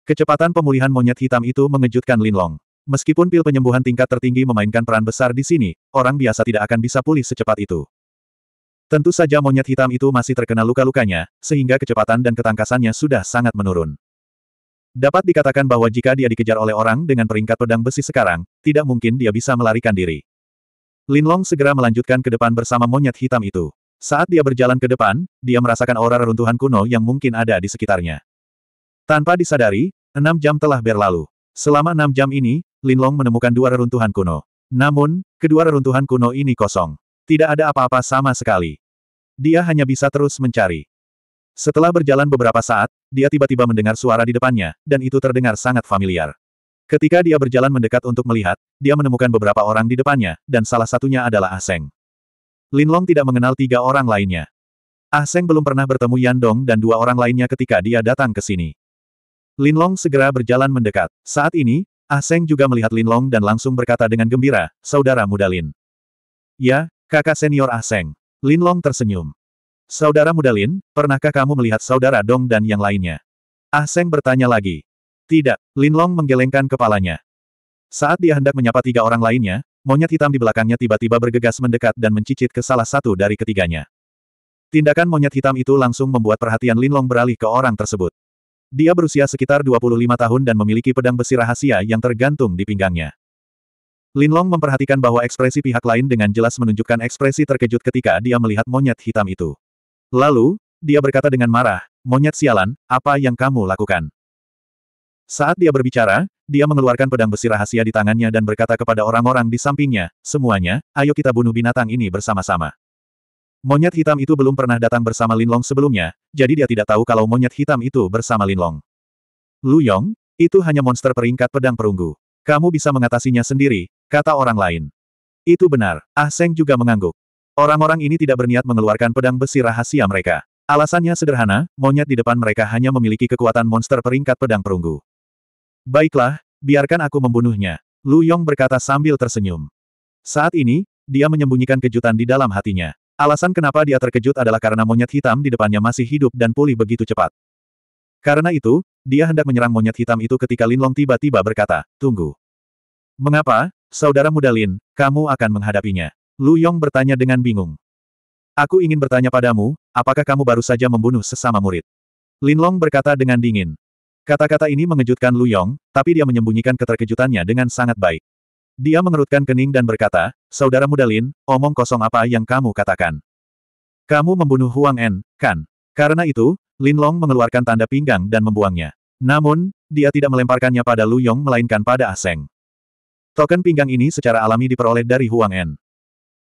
Kecepatan pemulihan monyet hitam itu mengejutkan Linlong. Meskipun pil penyembuhan tingkat tertinggi memainkan peran besar di sini, orang biasa tidak akan bisa pulih secepat itu. Tentu saja monyet hitam itu masih terkena luka-lukanya, sehingga kecepatan dan ketangkasannya sudah sangat menurun. Dapat dikatakan bahwa jika dia dikejar oleh orang dengan peringkat pedang besi sekarang, tidak mungkin dia bisa melarikan diri. Linlong segera melanjutkan ke depan bersama monyet hitam itu. Saat dia berjalan ke depan, dia merasakan aura reruntuhan kuno yang mungkin ada di sekitarnya. Tanpa disadari, enam jam telah berlalu. Selama enam jam ini, Linlong menemukan dua reruntuhan kuno. Namun, kedua reruntuhan kuno ini kosong. Tidak ada apa-apa sama sekali. Dia hanya bisa terus mencari. Setelah berjalan beberapa saat, dia tiba-tiba mendengar suara di depannya, dan itu terdengar sangat familiar. Ketika dia berjalan mendekat untuk melihat, dia menemukan beberapa orang di depannya, dan salah satunya adalah Ah Seng. Linlong tidak mengenal tiga orang lainnya. Ah Seng belum pernah bertemu Yandong dan dua orang lainnya ketika dia datang ke sini. Linlong segera berjalan mendekat. Saat ini, Ah Seng juga melihat Linlong dan langsung berkata dengan gembira, Saudara muda Lin. Ya, kakak senior Ah Seng. Linlong tersenyum. Saudara Mudalin, pernahkah kamu melihat saudara Dong dan yang lainnya? Ah Seng bertanya lagi. Tidak, Lin Long menggelengkan kepalanya. Saat dia hendak menyapa tiga orang lainnya, monyet hitam di belakangnya tiba-tiba bergegas mendekat dan mencicit ke salah satu dari ketiganya. Tindakan monyet hitam itu langsung membuat perhatian Lin Long beralih ke orang tersebut. Dia berusia sekitar 25 tahun dan memiliki pedang besi rahasia yang tergantung di pinggangnya. Lin Long memperhatikan bahwa ekspresi pihak lain dengan jelas menunjukkan ekspresi terkejut ketika dia melihat monyet hitam itu. Lalu, dia berkata dengan marah, monyet sialan, apa yang kamu lakukan? Saat dia berbicara, dia mengeluarkan pedang besi rahasia di tangannya dan berkata kepada orang-orang di sampingnya, semuanya, ayo kita bunuh binatang ini bersama-sama. Monyet hitam itu belum pernah datang bersama Linlong sebelumnya, jadi dia tidak tahu kalau monyet hitam itu bersama Linlong. Lu Yong, itu hanya monster peringkat pedang perunggu. Kamu bisa mengatasinya sendiri, kata orang lain. Itu benar, Ah Seng juga mengangguk. Orang-orang ini tidak berniat mengeluarkan pedang besi rahasia mereka. Alasannya sederhana, monyet di depan mereka hanya memiliki kekuatan monster peringkat pedang perunggu. Baiklah, biarkan aku membunuhnya. Lu Yong berkata sambil tersenyum. Saat ini, dia menyembunyikan kejutan di dalam hatinya. Alasan kenapa dia terkejut adalah karena monyet hitam di depannya masih hidup dan pulih begitu cepat. Karena itu, dia hendak menyerang monyet hitam itu ketika Lin Long tiba-tiba berkata, Tunggu. Mengapa, saudara muda Lin, kamu akan menghadapinya? Lu Yong bertanya dengan bingung. Aku ingin bertanya padamu, apakah kamu baru saja membunuh sesama murid? Lin Long berkata dengan dingin. Kata-kata ini mengejutkan Lu Yong, tapi dia menyembunyikan keterkejutannya dengan sangat baik. Dia mengerutkan kening dan berkata, Saudara muda Lin, omong kosong apa yang kamu katakan? Kamu membunuh Huang En, kan? Karena itu, Lin Long mengeluarkan tanda pinggang dan membuangnya. Namun, dia tidak melemparkannya pada Lu Yong melainkan pada Aseng. Token pinggang ini secara alami diperoleh dari Huang En.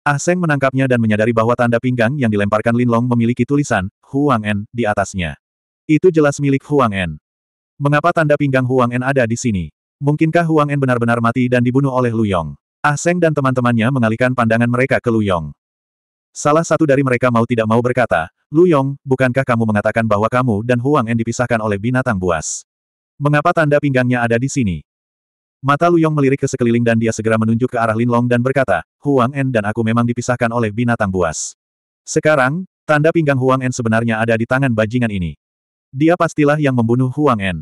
Ah Seng menangkapnya dan menyadari bahwa tanda pinggang yang dilemparkan Lin Long memiliki tulisan, Huang En, di atasnya. Itu jelas milik Huang En. Mengapa tanda pinggang Huang En ada di sini? Mungkinkah Huang En benar-benar mati dan dibunuh oleh Lu Yong? Ah Seng dan teman-temannya mengalihkan pandangan mereka ke Lu Yong. Salah satu dari mereka mau tidak mau berkata, Lu Yong, bukankah kamu mengatakan bahwa kamu dan Huang En dipisahkan oleh binatang buas? Mengapa tanda pinggangnya ada di sini? Mata Lu Yong melirik ke sekeliling dan dia segera menunjuk ke arah Linlong dan berkata, Huang En dan aku memang dipisahkan oleh binatang buas. Sekarang, tanda pinggang Huang En sebenarnya ada di tangan bajingan ini. Dia pastilah yang membunuh Huang En.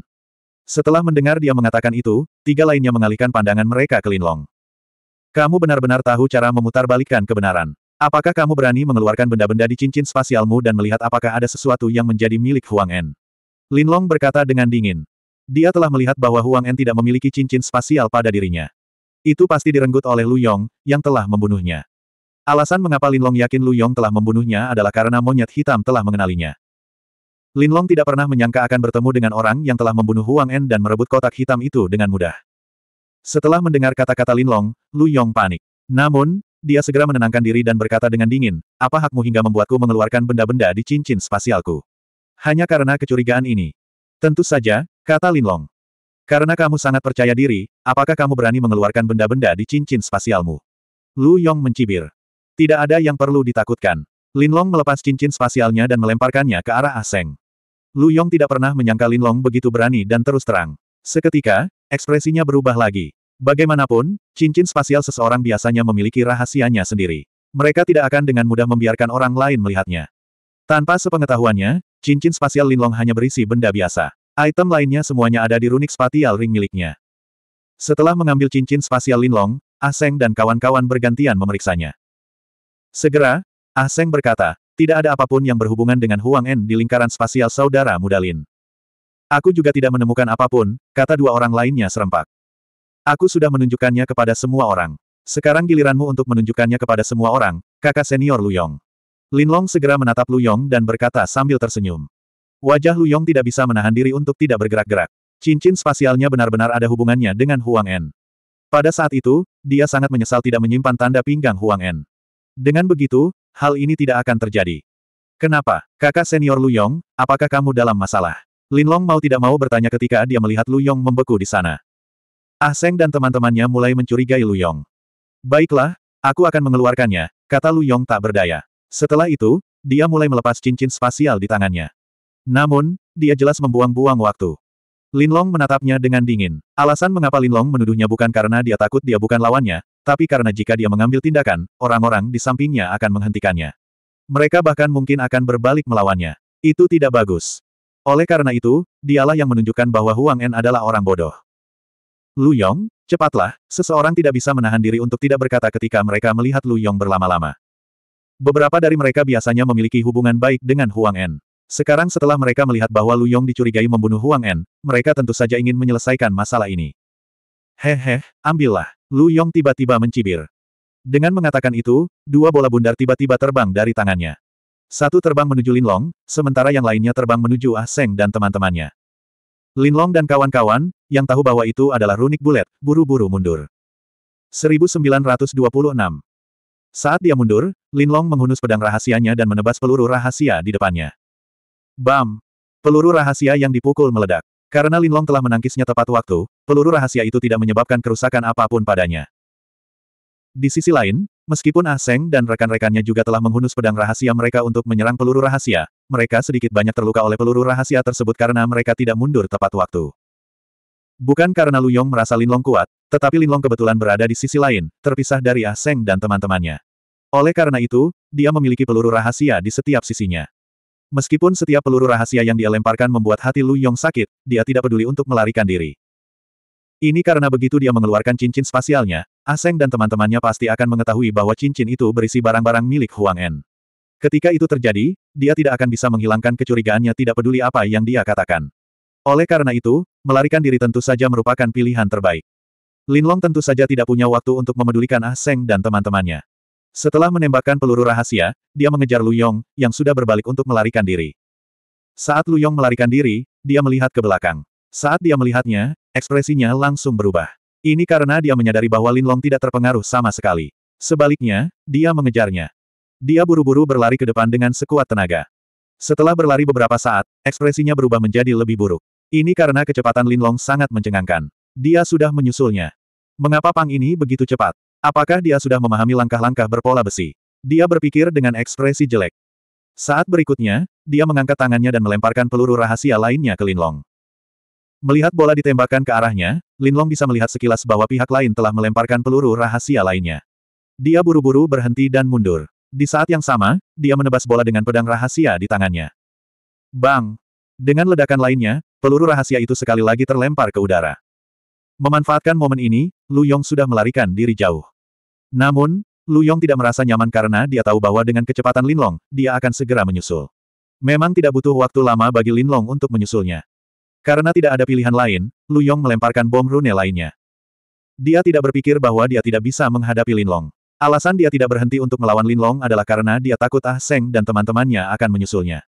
Setelah mendengar dia mengatakan itu, tiga lainnya mengalihkan pandangan mereka ke Linlong. Kamu benar-benar tahu cara memutarbalikkan kebenaran. Apakah kamu berani mengeluarkan benda-benda di cincin spasialmu dan melihat apakah ada sesuatu yang menjadi milik Huang En? Linlong berkata dengan dingin. Dia telah melihat bahwa Huang En tidak memiliki cincin spasial pada dirinya. Itu pasti direnggut oleh Lu Yong, yang telah membunuhnya. Alasan mengapa Lin Long yakin Lu Yong telah membunuhnya adalah karena monyet hitam telah mengenalinya. Lin Long tidak pernah menyangka akan bertemu dengan orang yang telah membunuh Huang En dan merebut kotak hitam itu dengan mudah. Setelah mendengar kata-kata Lin Long, Lu Yong panik. Namun, dia segera menenangkan diri dan berkata dengan dingin, apa hakmu hingga membuatku mengeluarkan benda-benda di cincin spasialku? Hanya karena kecurigaan ini. Tentu saja, Kata Linlong. Karena kamu sangat percaya diri, apakah kamu berani mengeluarkan benda-benda di cincin spasialmu? Lu Yong mencibir. Tidak ada yang perlu ditakutkan. Linlong melepas cincin spasialnya dan melemparkannya ke arah Aseng. Lu Yong tidak pernah menyangka Linlong begitu berani dan terus terang. Seketika, ekspresinya berubah lagi. Bagaimanapun, cincin spasial seseorang biasanya memiliki rahasianya sendiri. Mereka tidak akan dengan mudah membiarkan orang lain melihatnya. Tanpa sepengetahuannya, cincin spasial Linlong hanya berisi benda biasa. Item lainnya semuanya ada di runik spatial ring miliknya. Setelah mengambil cincin spasial Linlong, Aseng ah dan kawan-kawan bergantian memeriksanya. Segera, Aseng ah berkata, tidak ada apapun yang berhubungan dengan Huang En di lingkaran spasial saudara muda Lin. Aku juga tidak menemukan apapun, kata dua orang lainnya serempak. Aku sudah menunjukkannya kepada semua orang. Sekarang giliranmu untuk menunjukkannya kepada semua orang, kakak senior Lu Yong. Lin Long segera menatap Lu Yong dan berkata sambil tersenyum. Wajah Lu Yong tidak bisa menahan diri untuk tidak bergerak-gerak. Cincin spasialnya benar-benar ada hubungannya dengan Huang En. Pada saat itu, dia sangat menyesal tidak menyimpan tanda pinggang Huang En. Dengan begitu, hal ini tidak akan terjadi. Kenapa, kakak senior Lu Yong, apakah kamu dalam masalah? Lin Long mau tidak mau bertanya ketika dia melihat Lu Yong membeku di sana. Ah Seng dan teman-temannya mulai mencurigai Lu Yong. Baiklah, aku akan mengeluarkannya, kata Lu Yong tak berdaya. Setelah itu, dia mulai melepas cincin spasial di tangannya. Namun, dia jelas membuang-buang waktu. Linlong menatapnya dengan dingin. Alasan mengapa Linlong menuduhnya bukan karena dia takut dia bukan lawannya, tapi karena jika dia mengambil tindakan, orang-orang di sampingnya akan menghentikannya. Mereka bahkan mungkin akan berbalik melawannya. Itu tidak bagus. Oleh karena itu, dialah yang menunjukkan bahwa Huang En adalah orang bodoh. Lu Yong, cepatlah, seseorang tidak bisa menahan diri untuk tidak berkata ketika mereka melihat Lu Yong berlama-lama. Beberapa dari mereka biasanya memiliki hubungan baik dengan Huang En. Sekarang setelah mereka melihat bahwa Lu Yong dicurigai membunuh Huang En, mereka tentu saja ingin menyelesaikan masalah ini. Hehe, ambillah. Lu Yong tiba-tiba mencibir. Dengan mengatakan itu, dua bola bundar tiba-tiba terbang dari tangannya. Satu terbang menuju Lin Long, sementara yang lainnya terbang menuju Ah Seng dan teman-temannya. Lin Long dan kawan-kawan, yang tahu bahwa itu adalah runik bulet, buru-buru mundur. 1926 Saat dia mundur, Lin Long menghunus pedang rahasianya dan menebas peluru rahasia di depannya. Bam! Peluru rahasia yang dipukul meledak. Karena Linlong telah menangkisnya tepat waktu, peluru rahasia itu tidak menyebabkan kerusakan apapun padanya. Di sisi lain, meskipun Ah Seng dan rekan-rekannya juga telah menghunus pedang rahasia mereka untuk menyerang peluru rahasia, mereka sedikit banyak terluka oleh peluru rahasia tersebut karena mereka tidak mundur tepat waktu. Bukan karena Lu Yong merasa Linlong kuat, tetapi Linlong kebetulan berada di sisi lain, terpisah dari Ah Seng dan teman-temannya. Oleh karena itu, dia memiliki peluru rahasia di setiap sisinya. Meskipun setiap peluru rahasia yang dia lemparkan membuat hati Lu Yong sakit, dia tidak peduli untuk melarikan diri. Ini karena begitu dia mengeluarkan cincin spasialnya, Aseng dan teman-temannya pasti akan mengetahui bahwa cincin itu berisi barang-barang milik Huang En. Ketika itu terjadi, dia tidak akan bisa menghilangkan kecurigaannya tidak peduli apa yang dia katakan. Oleh karena itu, melarikan diri tentu saja merupakan pilihan terbaik. Linlong tentu saja tidak punya waktu untuk memedulikan Aseng ah dan teman-temannya. Setelah menembakkan peluru rahasia, dia mengejar Lu Yong, yang sudah berbalik untuk melarikan diri. Saat Lu Yong melarikan diri, dia melihat ke belakang. Saat dia melihatnya, ekspresinya langsung berubah. Ini karena dia menyadari bahwa Lin Long tidak terpengaruh sama sekali. Sebaliknya, dia mengejarnya. Dia buru-buru berlari ke depan dengan sekuat tenaga. Setelah berlari beberapa saat, ekspresinya berubah menjadi lebih buruk. Ini karena kecepatan Lin Long sangat mencengangkan. Dia sudah menyusulnya. Mengapa Pang ini begitu cepat? Apakah dia sudah memahami langkah-langkah berpola besi? Dia berpikir dengan ekspresi jelek. Saat berikutnya, dia mengangkat tangannya dan melemparkan peluru rahasia lainnya ke Linlong. Melihat bola ditembakkan ke arahnya, Linlong bisa melihat sekilas bahwa pihak lain telah melemparkan peluru rahasia lainnya. Dia buru-buru berhenti dan mundur. Di saat yang sama, dia menebas bola dengan pedang rahasia di tangannya. Bang! Dengan ledakan lainnya, peluru rahasia itu sekali lagi terlempar ke udara. Memanfaatkan momen ini, Lu Yong sudah melarikan diri jauh. Namun, Lu Yong tidak merasa nyaman karena dia tahu bahwa dengan kecepatan Linlong, dia akan segera menyusul. Memang tidak butuh waktu lama bagi Linlong untuk menyusulnya. Karena tidak ada pilihan lain, Lu Yong melemparkan bom rune lainnya. Dia tidak berpikir bahwa dia tidak bisa menghadapi Linlong. Alasan dia tidak berhenti untuk melawan Linlong adalah karena dia takut Ah Seng dan teman-temannya akan menyusulnya.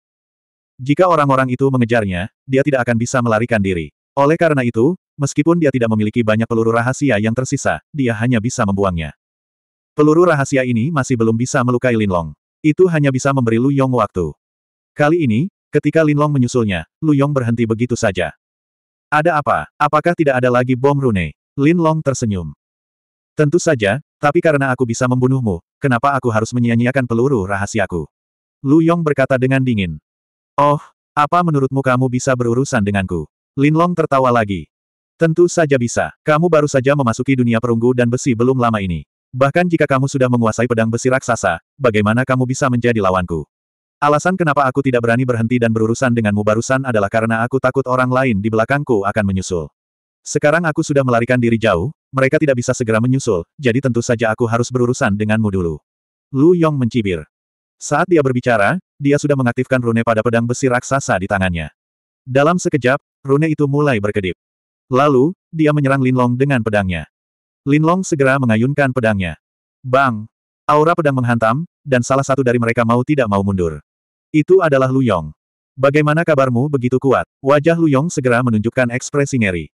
Jika orang-orang itu mengejarnya, dia tidak akan bisa melarikan diri. Oleh karena itu, meskipun dia tidak memiliki banyak peluru rahasia yang tersisa, dia hanya bisa membuangnya. Peluru rahasia ini masih belum bisa melukai Linlong. Itu hanya bisa memberi Lu Yong waktu. Kali ini, ketika Linlong menyusulnya, Lu Yong berhenti begitu saja. Ada apa? Apakah tidak ada lagi bom rune? Linlong tersenyum. Tentu saja, tapi karena aku bisa membunuhmu, kenapa aku harus menyia-nyiakan peluru rahasiaku? Lu Yong berkata dengan dingin. Oh, apa menurutmu kamu bisa berurusan denganku? Linlong tertawa lagi. Tentu saja bisa. Kamu baru saja memasuki dunia perunggu dan besi belum lama ini. Bahkan jika kamu sudah menguasai pedang besi raksasa, bagaimana kamu bisa menjadi lawanku? Alasan kenapa aku tidak berani berhenti dan berurusan denganmu barusan adalah karena aku takut orang lain di belakangku akan menyusul. Sekarang aku sudah melarikan diri jauh, mereka tidak bisa segera menyusul, jadi tentu saja aku harus berurusan denganmu dulu. Lu Yong mencibir. Saat dia berbicara, dia sudah mengaktifkan rune pada pedang besi raksasa di tangannya. Dalam sekejap, rune itu mulai berkedip. Lalu, dia menyerang Lin Long dengan pedangnya. Linlong segera mengayunkan pedangnya. Bang! Aura pedang menghantam, dan salah satu dari mereka mau tidak mau mundur. Itu adalah Lu Yong. Bagaimana kabarmu begitu kuat? Wajah Lu Yong segera menunjukkan ekspresi ngeri.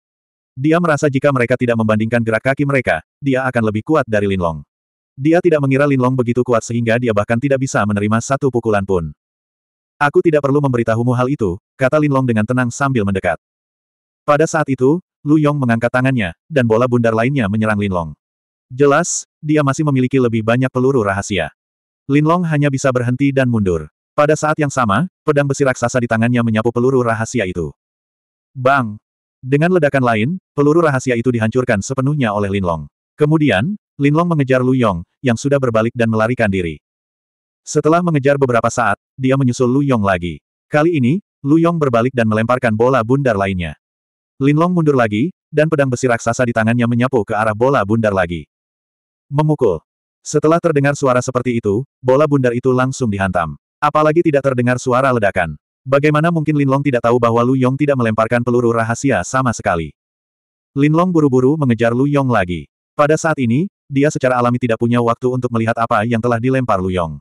Dia merasa jika mereka tidak membandingkan gerak kaki mereka, dia akan lebih kuat dari Linlong. Dia tidak mengira Linlong begitu kuat sehingga dia bahkan tidak bisa menerima satu pukulan pun. Aku tidak perlu memberitahumu hal itu, kata Linlong dengan tenang sambil mendekat. Pada saat itu, Lu Yong mengangkat tangannya, dan bola bundar lainnya menyerang Linlong. Jelas, dia masih memiliki lebih banyak peluru rahasia. Linlong hanya bisa berhenti dan mundur. Pada saat yang sama, pedang besi raksasa di tangannya menyapu peluru rahasia itu. Bang! Dengan ledakan lain, peluru rahasia itu dihancurkan sepenuhnya oleh Linlong. Kemudian, Linlong mengejar Lu Yong, yang sudah berbalik dan melarikan diri. Setelah mengejar beberapa saat, dia menyusul Lu Yong lagi. Kali ini, Lu Yong berbalik dan melemparkan bola bundar lainnya. Linlong mundur lagi, dan pedang besi raksasa di tangannya menyapu ke arah bola bundar lagi. Memukul. Setelah terdengar suara seperti itu, bola bundar itu langsung dihantam. Apalagi tidak terdengar suara ledakan. Bagaimana mungkin Linlong tidak tahu bahwa Lu Yong tidak melemparkan peluru rahasia sama sekali. Linlong buru-buru mengejar Lu Yong lagi. Pada saat ini, dia secara alami tidak punya waktu untuk melihat apa yang telah dilempar Lu Yong.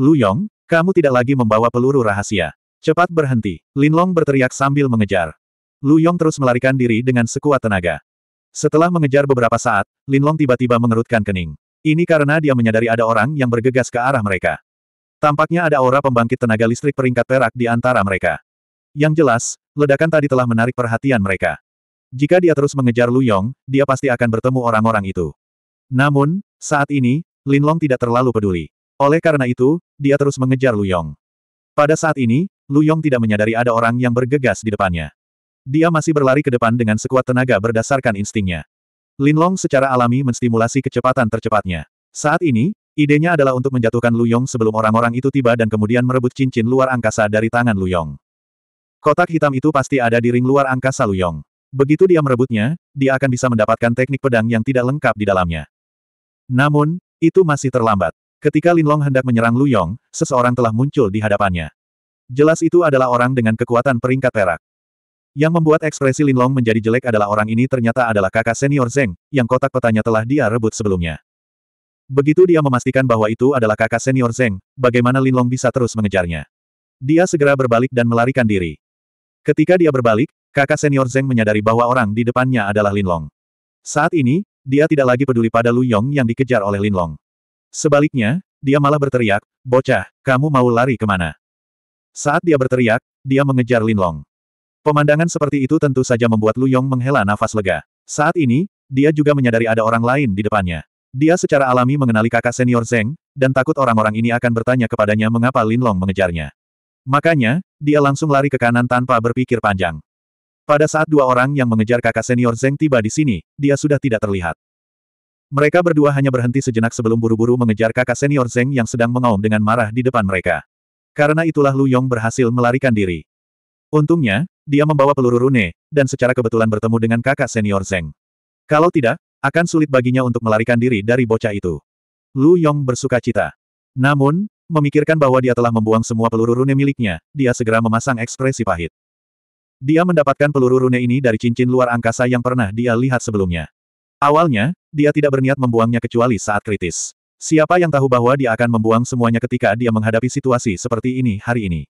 Lu Yong, kamu tidak lagi membawa peluru rahasia. Cepat berhenti. Linlong berteriak sambil mengejar. Lu Yong terus melarikan diri dengan sekuat tenaga. Setelah mengejar beberapa saat, Lin Long tiba-tiba mengerutkan kening. Ini karena dia menyadari ada orang yang bergegas ke arah mereka. Tampaknya ada aura pembangkit tenaga listrik peringkat perak di antara mereka. Yang jelas, ledakan tadi telah menarik perhatian mereka. Jika dia terus mengejar Lu Yong, dia pasti akan bertemu orang-orang itu. Namun, saat ini, Lin Long tidak terlalu peduli. Oleh karena itu, dia terus mengejar Lu Yong. Pada saat ini, Lu Yong tidak menyadari ada orang yang bergegas di depannya. Dia masih berlari ke depan dengan sekuat tenaga berdasarkan instingnya. Linlong secara alami menstimulasi kecepatan tercepatnya. Saat ini, idenya adalah untuk menjatuhkan Luyong sebelum orang-orang itu tiba dan kemudian merebut cincin luar angkasa dari tangan Luyong. Kotak hitam itu pasti ada di ring luar angkasa Luyong. Begitu dia merebutnya, dia akan bisa mendapatkan teknik pedang yang tidak lengkap di dalamnya. Namun, itu masih terlambat. Ketika Linlong hendak menyerang Lu Yong, seseorang telah muncul di hadapannya. Jelas itu adalah orang dengan kekuatan peringkat perak. Yang membuat ekspresi Linlong menjadi jelek adalah orang ini ternyata adalah kakak senior Zeng, yang kotak petanya telah dia rebut sebelumnya. Begitu dia memastikan bahwa itu adalah kakak senior Zeng, bagaimana Linlong bisa terus mengejarnya. Dia segera berbalik dan melarikan diri. Ketika dia berbalik, kakak senior Zeng menyadari bahwa orang di depannya adalah Linlong. Saat ini, dia tidak lagi peduli pada Lu Yong yang dikejar oleh Linlong. Sebaliknya, dia malah berteriak, Bocah, kamu mau lari kemana? Saat dia berteriak, dia mengejar Linlong. Pemandangan seperti itu tentu saja membuat Lu Yong menghela nafas lega. Saat ini, dia juga menyadari ada orang lain di depannya. Dia secara alami mengenali kakak senior Zeng, dan takut orang-orang ini akan bertanya kepadanya mengapa Lin Long mengejarnya. Makanya, dia langsung lari ke kanan tanpa berpikir panjang. Pada saat dua orang yang mengejar kakak senior Zeng tiba di sini, dia sudah tidak terlihat. Mereka berdua hanya berhenti sejenak sebelum buru-buru mengejar kakak senior Zeng yang sedang mengaum dengan marah di depan mereka. Karena itulah Lu Yong berhasil melarikan diri. Untungnya, dia membawa peluru rune, dan secara kebetulan bertemu dengan kakak senior Zeng. Kalau tidak, akan sulit baginya untuk melarikan diri dari bocah itu. Lu Yong bersuka cita. Namun, memikirkan bahwa dia telah membuang semua peluru rune miliknya, dia segera memasang ekspresi pahit. Dia mendapatkan peluru rune ini dari cincin luar angkasa yang pernah dia lihat sebelumnya. Awalnya, dia tidak berniat membuangnya kecuali saat kritis. Siapa yang tahu bahwa dia akan membuang semuanya ketika dia menghadapi situasi seperti ini hari ini.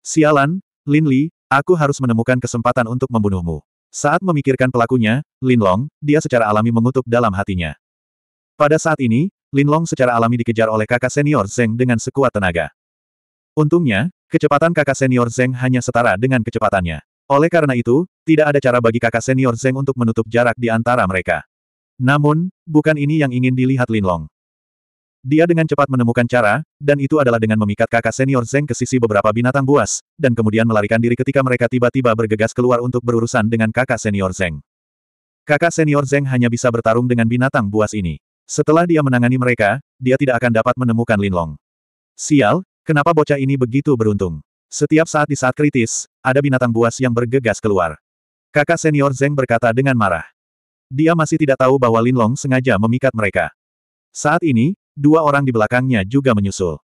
Sialan, Lin Li, aku harus menemukan kesempatan untuk membunuhmu. Saat memikirkan pelakunya, Lin Long, dia secara alami mengutuk dalam hatinya. Pada saat ini, Lin Long secara alami dikejar oleh kakak senior Zeng dengan sekuat tenaga. Untungnya, kecepatan kakak senior Zeng hanya setara dengan kecepatannya. Oleh karena itu, tidak ada cara bagi kakak senior Zeng untuk menutup jarak di antara mereka. Namun, bukan ini yang ingin dilihat Lin Long. Dia dengan cepat menemukan cara, dan itu adalah dengan memikat kakak senior Zeng ke sisi beberapa binatang buas, dan kemudian melarikan diri ketika mereka tiba-tiba bergegas keluar untuk berurusan dengan kakak senior Zeng. Kakak senior Zeng hanya bisa bertarung dengan binatang buas ini. Setelah dia menangani mereka, dia tidak akan dapat menemukan Linlong. Sial, kenapa bocah ini begitu beruntung? Setiap saat di saat kritis, ada binatang buas yang bergegas keluar. Kakak senior Zeng berkata dengan marah. Dia masih tidak tahu bahwa Linlong sengaja memikat mereka. Saat ini, Dua orang di belakangnya juga menyusul.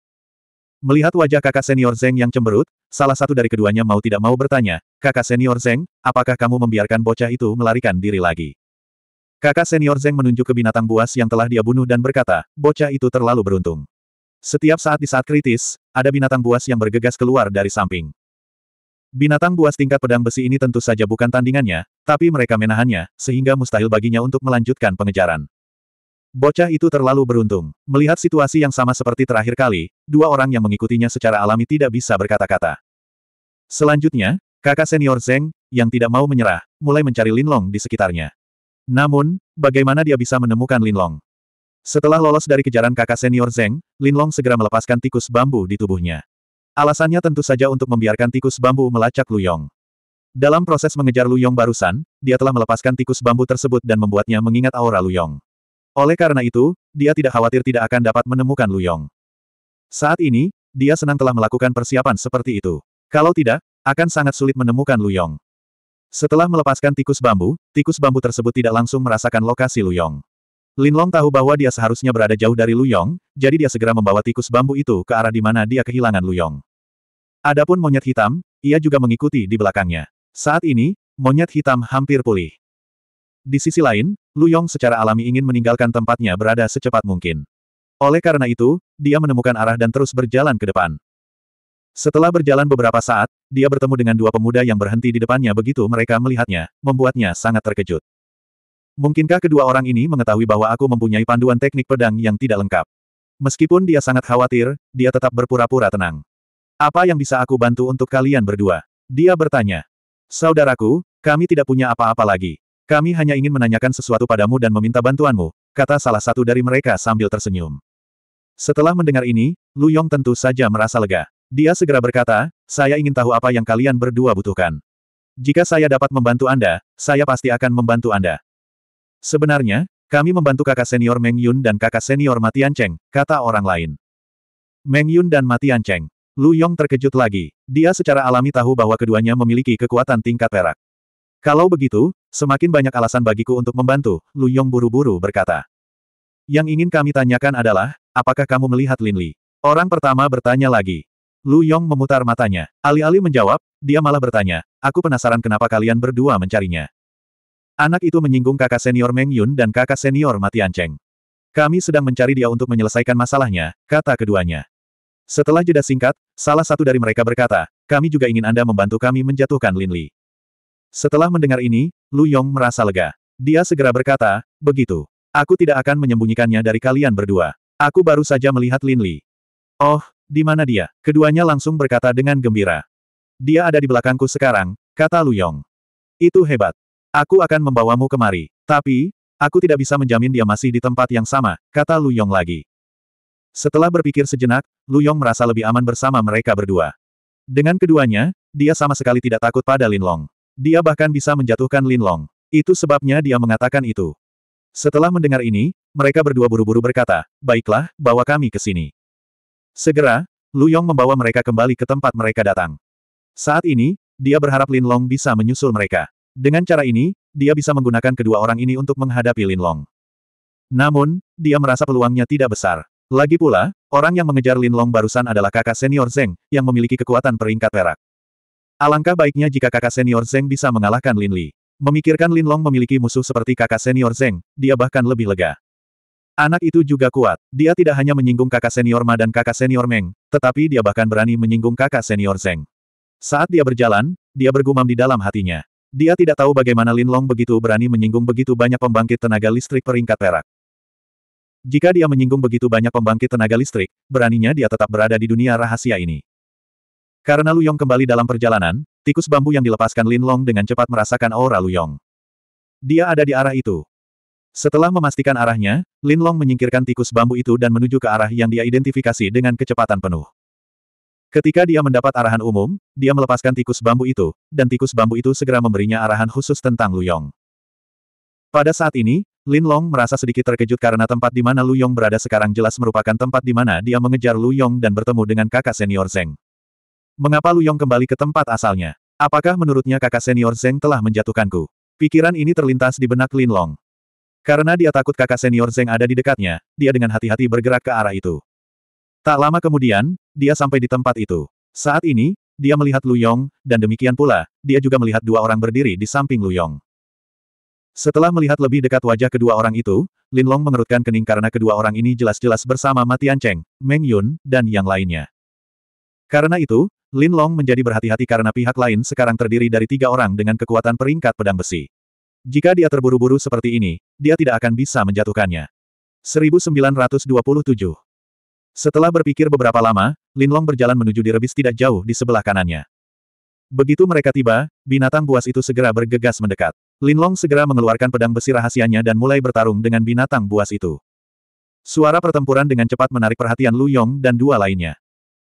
Melihat wajah kakak senior Zeng yang cemberut, salah satu dari keduanya mau tidak mau bertanya, kakak senior Zeng, apakah kamu membiarkan bocah itu melarikan diri lagi? Kakak senior Zeng menunjuk ke binatang buas yang telah dia bunuh dan berkata, bocah itu terlalu beruntung. Setiap saat di saat kritis, ada binatang buas yang bergegas keluar dari samping. Binatang buas tingkat pedang besi ini tentu saja bukan tandingannya, tapi mereka menahannya, sehingga mustahil baginya untuk melanjutkan pengejaran. Bocah itu terlalu beruntung. Melihat situasi yang sama seperti terakhir kali, dua orang yang mengikutinya secara alami tidak bisa berkata-kata. Selanjutnya, kakak senior Zeng, yang tidak mau menyerah, mulai mencari Linlong di sekitarnya. Namun, bagaimana dia bisa menemukan Linlong? Setelah lolos dari kejaran kakak senior Zeng, Linlong segera melepaskan tikus bambu di tubuhnya. Alasannya tentu saja untuk membiarkan tikus bambu melacak Lu Yong. Dalam proses mengejar Lu Yong barusan, dia telah melepaskan tikus bambu tersebut dan membuatnya mengingat aura Lu Yong. Oleh karena itu, dia tidak khawatir tidak akan dapat menemukan Luyong. Saat ini, dia senang telah melakukan persiapan seperti itu. Kalau tidak, akan sangat sulit menemukan Luyong. Setelah melepaskan tikus bambu, tikus bambu tersebut tidak langsung merasakan lokasi Luyong. Linlong tahu bahwa dia seharusnya berada jauh dari Luyong, jadi dia segera membawa tikus bambu itu ke arah di mana dia kehilangan Luyong. Adapun monyet hitam, ia juga mengikuti di belakangnya. Saat ini, monyet hitam hampir pulih. Di sisi lain, Lu Yong secara alami ingin meninggalkan tempatnya berada secepat mungkin. Oleh karena itu, dia menemukan arah dan terus berjalan ke depan. Setelah berjalan beberapa saat, dia bertemu dengan dua pemuda yang berhenti di depannya begitu mereka melihatnya, membuatnya sangat terkejut. Mungkinkah kedua orang ini mengetahui bahwa aku mempunyai panduan teknik pedang yang tidak lengkap? Meskipun dia sangat khawatir, dia tetap berpura-pura tenang. Apa yang bisa aku bantu untuk kalian berdua? Dia bertanya. Saudaraku, kami tidak punya apa-apa lagi. Kami hanya ingin menanyakan sesuatu padamu dan meminta bantuanmu, kata salah satu dari mereka sambil tersenyum. Setelah mendengar ini, Lu Yong tentu saja merasa lega. Dia segera berkata, saya ingin tahu apa yang kalian berdua butuhkan. Jika saya dapat membantu Anda, saya pasti akan membantu Anda. Sebenarnya, kami membantu kakak senior Meng Yun dan kakak senior Matian Cheng, kata orang lain. Meng Yun dan Matian Cheng. Lu Yong terkejut lagi. Dia secara alami tahu bahwa keduanya memiliki kekuatan tingkat perak. Kalau begitu, semakin banyak alasan bagiku untuk membantu, Lu Yong buru-buru berkata. Yang ingin kami tanyakan adalah, apakah kamu melihat Lin Li? Orang pertama bertanya lagi. Lu Yong memutar matanya. Alih-alih menjawab, dia malah bertanya, aku penasaran kenapa kalian berdua mencarinya. Anak itu menyinggung kakak senior Meng Yun dan kakak senior Matian Cheng. Kami sedang mencari dia untuk menyelesaikan masalahnya, kata keduanya. Setelah jeda singkat, salah satu dari mereka berkata, kami juga ingin Anda membantu kami menjatuhkan Lin Li. Setelah mendengar ini, Lu Yong merasa lega. Dia segera berkata, begitu. Aku tidak akan menyembunyikannya dari kalian berdua. Aku baru saja melihat Lin Li. Oh, di mana dia? Keduanya langsung berkata dengan gembira. Dia ada di belakangku sekarang, kata Lu Yong. Itu hebat. Aku akan membawamu kemari. Tapi, aku tidak bisa menjamin dia masih di tempat yang sama, kata Lu Yong lagi. Setelah berpikir sejenak, Lu Yong merasa lebih aman bersama mereka berdua. Dengan keduanya, dia sama sekali tidak takut pada Lin Long. Dia bahkan bisa menjatuhkan Lin Long. Itu sebabnya dia mengatakan itu. Setelah mendengar ini, mereka berdua buru-buru berkata, baiklah, bawa kami ke sini. Segera, Lu Yong membawa mereka kembali ke tempat mereka datang. Saat ini, dia berharap Lin Long bisa menyusul mereka. Dengan cara ini, dia bisa menggunakan kedua orang ini untuk menghadapi Lin Long. Namun, dia merasa peluangnya tidak besar. Lagi pula, orang yang mengejar Lin Long barusan adalah kakak senior Zeng, yang memiliki kekuatan peringkat perak. Alangkah baiknya jika kakak senior Zeng bisa mengalahkan Lin Li. Memikirkan Lin Long memiliki musuh seperti kakak senior Zeng, dia bahkan lebih lega. Anak itu juga kuat. Dia tidak hanya menyinggung kakak senior Ma dan kakak senior Meng, tetapi dia bahkan berani menyinggung kakak senior Zeng. Saat dia berjalan, dia bergumam di dalam hatinya. Dia tidak tahu bagaimana Lin Long begitu berani menyinggung begitu banyak pembangkit tenaga listrik peringkat perak. Jika dia menyinggung begitu banyak pembangkit tenaga listrik, beraninya dia tetap berada di dunia rahasia ini. Karena Lu Yong kembali dalam perjalanan, tikus bambu yang dilepaskan Lin Long dengan cepat merasakan aura Lu Yong. Dia ada di arah itu. Setelah memastikan arahnya, Lin Long menyingkirkan tikus bambu itu dan menuju ke arah yang dia identifikasi dengan kecepatan penuh. Ketika dia mendapat arahan umum, dia melepaskan tikus bambu itu, dan tikus bambu itu segera memberinya arahan khusus tentang Lu Yong. Pada saat ini, Lin Long merasa sedikit terkejut karena tempat di mana Lu Yong berada sekarang jelas merupakan tempat di mana dia mengejar Lu Yong dan bertemu dengan kakak senior Zeng. Mengapa Lu Yong kembali ke tempat asalnya? Apakah menurutnya kakak senior Zeng telah menjatuhkanku? Pikiran ini terlintas di benak Lin Long. Karena dia takut kakak senior Zeng ada di dekatnya, dia dengan hati-hati bergerak ke arah itu. Tak lama kemudian, dia sampai di tempat itu. Saat ini, dia melihat Lu Yong, dan demikian pula, dia juga melihat dua orang berdiri di samping Lu Yong. Setelah melihat lebih dekat wajah kedua orang itu, Lin Long mengerutkan kening karena kedua orang ini jelas-jelas bersama Matian Cheng, Meng Yun, dan yang lainnya. Karena itu, Lin Long menjadi berhati-hati karena pihak lain sekarang terdiri dari tiga orang dengan kekuatan peringkat pedang besi. Jika dia terburu-buru seperti ini, dia tidak akan bisa menjatuhkannya. 1927 Setelah berpikir beberapa lama, Lin Long berjalan menuju direbis tidak jauh di sebelah kanannya. Begitu mereka tiba, binatang buas itu segera bergegas mendekat. Lin Long segera mengeluarkan pedang besi rahasianya dan mulai bertarung dengan binatang buas itu. Suara pertempuran dengan cepat menarik perhatian Lu Yong dan dua lainnya.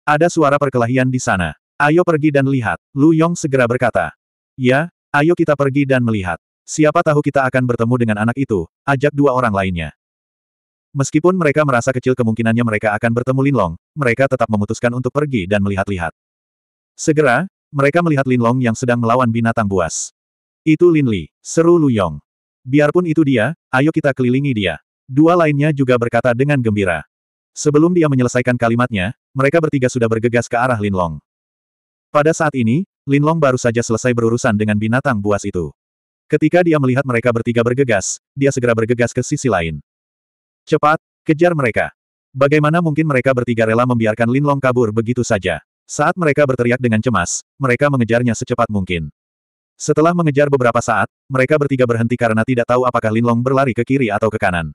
Ada suara perkelahian di sana. Ayo pergi dan lihat. Lu Yong segera berkata. Ya, ayo kita pergi dan melihat. Siapa tahu kita akan bertemu dengan anak itu, ajak dua orang lainnya. Meskipun mereka merasa kecil kemungkinannya mereka akan bertemu Lin Long, mereka tetap memutuskan untuk pergi dan melihat-lihat. Segera, mereka melihat Lin Long yang sedang melawan binatang buas. Itu Lin Li, seru Lu Yong. Biarpun itu dia, ayo kita kelilingi dia. Dua lainnya juga berkata dengan gembira. Sebelum dia menyelesaikan kalimatnya, mereka bertiga sudah bergegas ke arah Linlong. Pada saat ini, Linlong baru saja selesai berurusan dengan binatang buas itu. Ketika dia melihat mereka bertiga bergegas, dia segera bergegas ke sisi lain. Cepat, kejar mereka. Bagaimana mungkin mereka bertiga rela membiarkan Linlong kabur begitu saja? Saat mereka berteriak dengan cemas, mereka mengejarnya secepat mungkin. Setelah mengejar beberapa saat, mereka bertiga berhenti karena tidak tahu apakah Linlong berlari ke kiri atau ke kanan.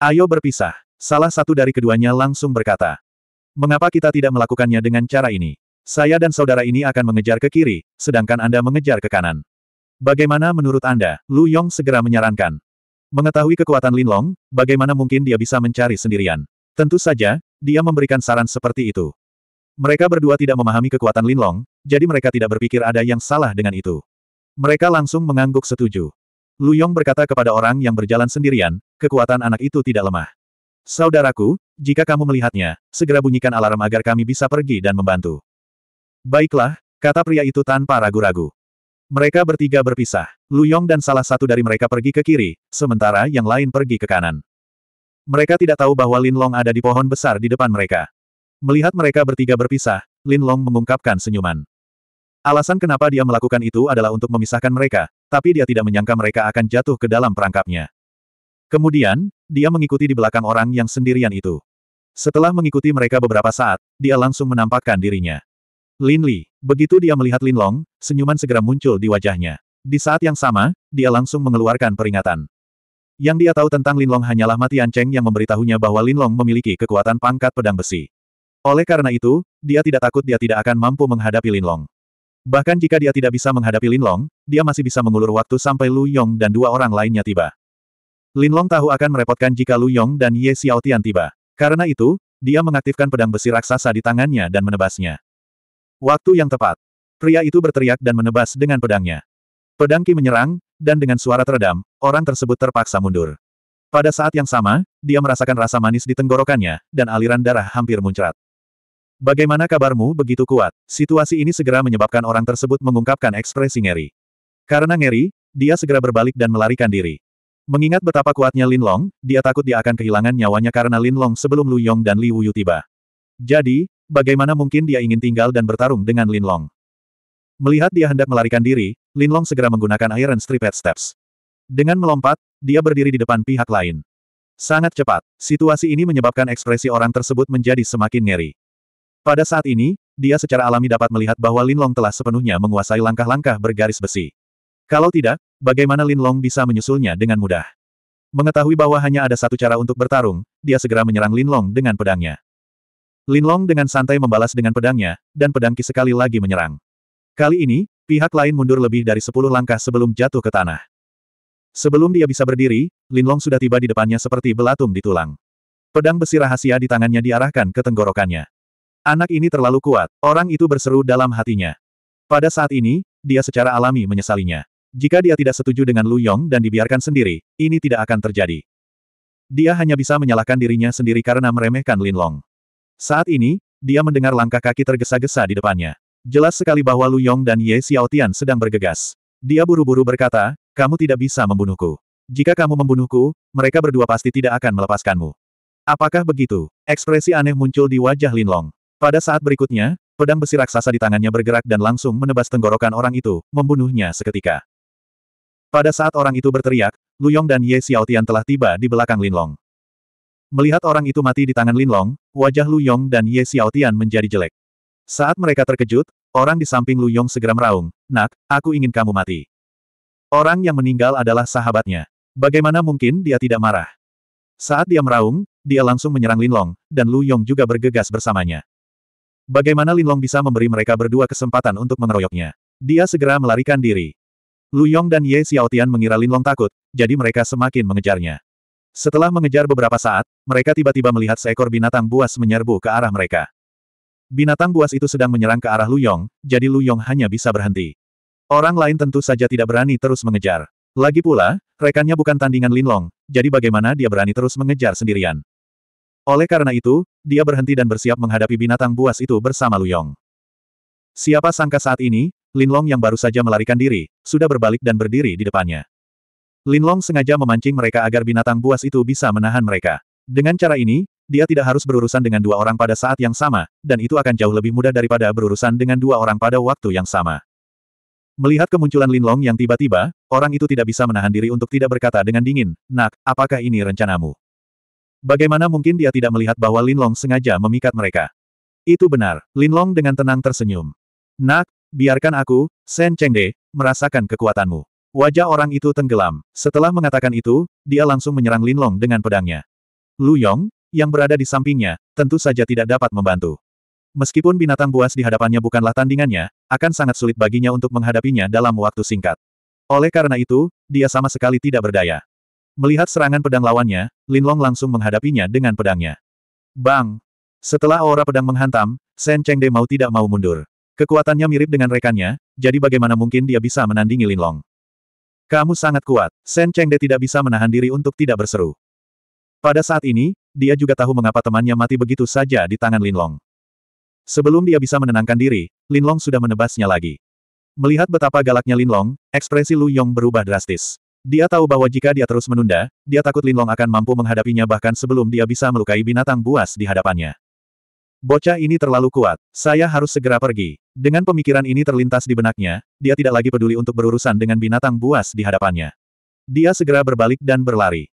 Ayo berpisah. Salah satu dari keduanya langsung berkata, Mengapa kita tidak melakukannya dengan cara ini? Saya dan saudara ini akan mengejar ke kiri, sedangkan Anda mengejar ke kanan. Bagaimana menurut Anda? Lu Yong segera menyarankan. Mengetahui kekuatan Lin Long, bagaimana mungkin dia bisa mencari sendirian? Tentu saja, dia memberikan saran seperti itu. Mereka berdua tidak memahami kekuatan Lin Long, jadi mereka tidak berpikir ada yang salah dengan itu. Mereka langsung mengangguk setuju. Lu Yong berkata kepada orang yang berjalan sendirian, kekuatan anak itu tidak lemah. Saudaraku, jika kamu melihatnya, segera bunyikan alarm agar kami bisa pergi dan membantu. Baiklah, kata pria itu tanpa ragu-ragu. Mereka bertiga berpisah. Lu Yong dan salah satu dari mereka pergi ke kiri, sementara yang lain pergi ke kanan. Mereka tidak tahu bahwa Lin Long ada di pohon besar di depan mereka. Melihat mereka bertiga berpisah, Lin Long mengungkapkan senyuman. Alasan kenapa dia melakukan itu adalah untuk memisahkan mereka, tapi dia tidak menyangka mereka akan jatuh ke dalam perangkapnya. Kemudian, dia mengikuti di belakang orang yang sendirian itu. Setelah mengikuti mereka beberapa saat, dia langsung menampakkan dirinya. Lin Li, begitu dia melihat Lin Long, senyuman segera muncul di wajahnya. Di saat yang sama, dia langsung mengeluarkan peringatan. Yang dia tahu tentang Lin Long hanyalah Matian Cheng yang memberitahunya bahwa Lin Long memiliki kekuatan pangkat pedang besi. Oleh karena itu, dia tidak takut dia tidak akan mampu menghadapi Lin Long. Bahkan jika dia tidak bisa menghadapi Lin Long, dia masih bisa mengulur waktu sampai Lu Yong dan dua orang lainnya tiba. Linlong tahu akan merepotkan jika Lu Yong dan Ye Tian tiba. Karena itu, dia mengaktifkan pedang besi raksasa di tangannya dan menebasnya. Waktu yang tepat. Pria itu berteriak dan menebas dengan pedangnya. Pedang Ki menyerang, dan dengan suara teredam, orang tersebut terpaksa mundur. Pada saat yang sama, dia merasakan rasa manis di tenggorokannya, dan aliran darah hampir muncrat. Bagaimana kabarmu begitu kuat? Situasi ini segera menyebabkan orang tersebut mengungkapkan ekspresi ngeri. Karena ngeri, dia segera berbalik dan melarikan diri. Mengingat betapa kuatnya Lin Long, dia takut dia akan kehilangan nyawanya karena Lin Long sebelum Lu Yong dan Li Wuyu tiba. Jadi, bagaimana mungkin dia ingin tinggal dan bertarung dengan Lin Long? Melihat dia hendak melarikan diri, Lin Long segera menggunakan Iron Striped Steps. Dengan melompat, dia berdiri di depan pihak lain. Sangat cepat, situasi ini menyebabkan ekspresi orang tersebut menjadi semakin ngeri. Pada saat ini, dia secara alami dapat melihat bahwa Lin Long telah sepenuhnya menguasai langkah-langkah bergaris besi. Kalau tidak, bagaimana Lin Long bisa menyusulnya dengan mudah. Mengetahui bahwa hanya ada satu cara untuk bertarung, dia segera menyerang Lin Long dengan pedangnya. Lin Long dengan santai membalas dengan pedangnya, dan pedangki sekali lagi menyerang. Kali ini, pihak lain mundur lebih dari sepuluh langkah sebelum jatuh ke tanah. Sebelum dia bisa berdiri, Lin Long sudah tiba di depannya seperti belatung di tulang. Pedang besi rahasia di tangannya diarahkan ke tenggorokannya. Anak ini terlalu kuat, orang itu berseru dalam hatinya. Pada saat ini, dia secara alami menyesalinya. Jika dia tidak setuju dengan Lu Yong dan dibiarkan sendiri, ini tidak akan terjadi. Dia hanya bisa menyalahkan dirinya sendiri karena meremehkan Lin Long. Saat ini, dia mendengar langkah kaki tergesa-gesa di depannya. Jelas sekali bahwa Lu Yong dan Ye Xiaotian sedang bergegas. Dia buru-buru berkata, kamu tidak bisa membunuhku. Jika kamu membunuhku, mereka berdua pasti tidak akan melepaskanmu. Apakah begitu? Ekspresi aneh muncul di wajah Lin Long. Pada saat berikutnya, pedang besi raksasa di tangannya bergerak dan langsung menebas tenggorokan orang itu, membunuhnya seketika. Pada saat orang itu berteriak, Lu Yong dan Ye Xiaotian telah tiba di belakang Linlong. Melihat orang itu mati di tangan Linlong, wajah Lu Yong dan Ye Xiaotian menjadi jelek. Saat mereka terkejut, orang di samping Lu Yong segera meraung, Nak, aku ingin kamu mati. Orang yang meninggal adalah sahabatnya. Bagaimana mungkin dia tidak marah? Saat dia meraung, dia langsung menyerang Linlong, dan Lu Yong juga bergegas bersamanya. Bagaimana Linlong bisa memberi mereka berdua kesempatan untuk mengeroyoknya? Dia segera melarikan diri. Lu Yong dan Ye Xiaotian mengira Linlong takut, jadi mereka semakin mengejarnya. Setelah mengejar beberapa saat, mereka tiba-tiba melihat seekor binatang buas menyerbu ke arah mereka. Binatang buas itu sedang menyerang ke arah Lu Yong, jadi Lu Yong hanya bisa berhenti. Orang lain tentu saja tidak berani terus mengejar. Lagi pula, rekannya bukan tandingan Linlong, jadi bagaimana dia berani terus mengejar sendirian. Oleh karena itu, dia berhenti dan bersiap menghadapi binatang buas itu bersama Lu Yong. Siapa sangka saat ini, Linlong yang baru saja melarikan diri, sudah berbalik dan berdiri di depannya. Linlong sengaja memancing mereka agar binatang buas itu bisa menahan mereka. Dengan cara ini, dia tidak harus berurusan dengan dua orang pada saat yang sama, dan itu akan jauh lebih mudah daripada berurusan dengan dua orang pada waktu yang sama. Melihat kemunculan Linlong yang tiba-tiba, orang itu tidak bisa menahan diri untuk tidak berkata dengan dingin, Nak, apakah ini rencanamu? Bagaimana mungkin dia tidak melihat bahwa Linlong sengaja memikat mereka? Itu benar, Linlong dengan tenang tersenyum. Nak, Biarkan aku, Sen Chengde, merasakan kekuatanmu. Wajah orang itu tenggelam. Setelah mengatakan itu, dia langsung menyerang Lin Long dengan pedangnya. Lu Yong, yang berada di sampingnya, tentu saja tidak dapat membantu. Meskipun binatang buas di hadapannya bukanlah tandingannya, akan sangat sulit baginya untuk menghadapinya dalam waktu singkat. Oleh karena itu, dia sama sekali tidak berdaya. Melihat serangan pedang lawannya, Lin Long langsung menghadapinya dengan pedangnya. Bang! Setelah aura pedang menghantam, Sen Chengde mau tidak mau mundur. Kekuatannya mirip dengan rekannya, jadi bagaimana mungkin dia bisa menandingi Linlong? Kamu sangat kuat. Shen Chengde tidak bisa menahan diri untuk tidak berseru. Pada saat ini, dia juga tahu mengapa temannya mati begitu saja di tangan Linlong. Sebelum dia bisa menenangkan diri, Linlong sudah menebasnya lagi. Melihat betapa galaknya Linlong, ekspresi Lu Yong berubah drastis. Dia tahu bahwa jika dia terus menunda, dia takut Linlong akan mampu menghadapinya bahkan sebelum dia bisa melukai binatang buas di hadapannya. Bocah ini terlalu kuat. Saya harus segera pergi. Dengan pemikiran ini terlintas di benaknya, dia tidak lagi peduli untuk berurusan dengan binatang buas di hadapannya. Dia segera berbalik dan berlari.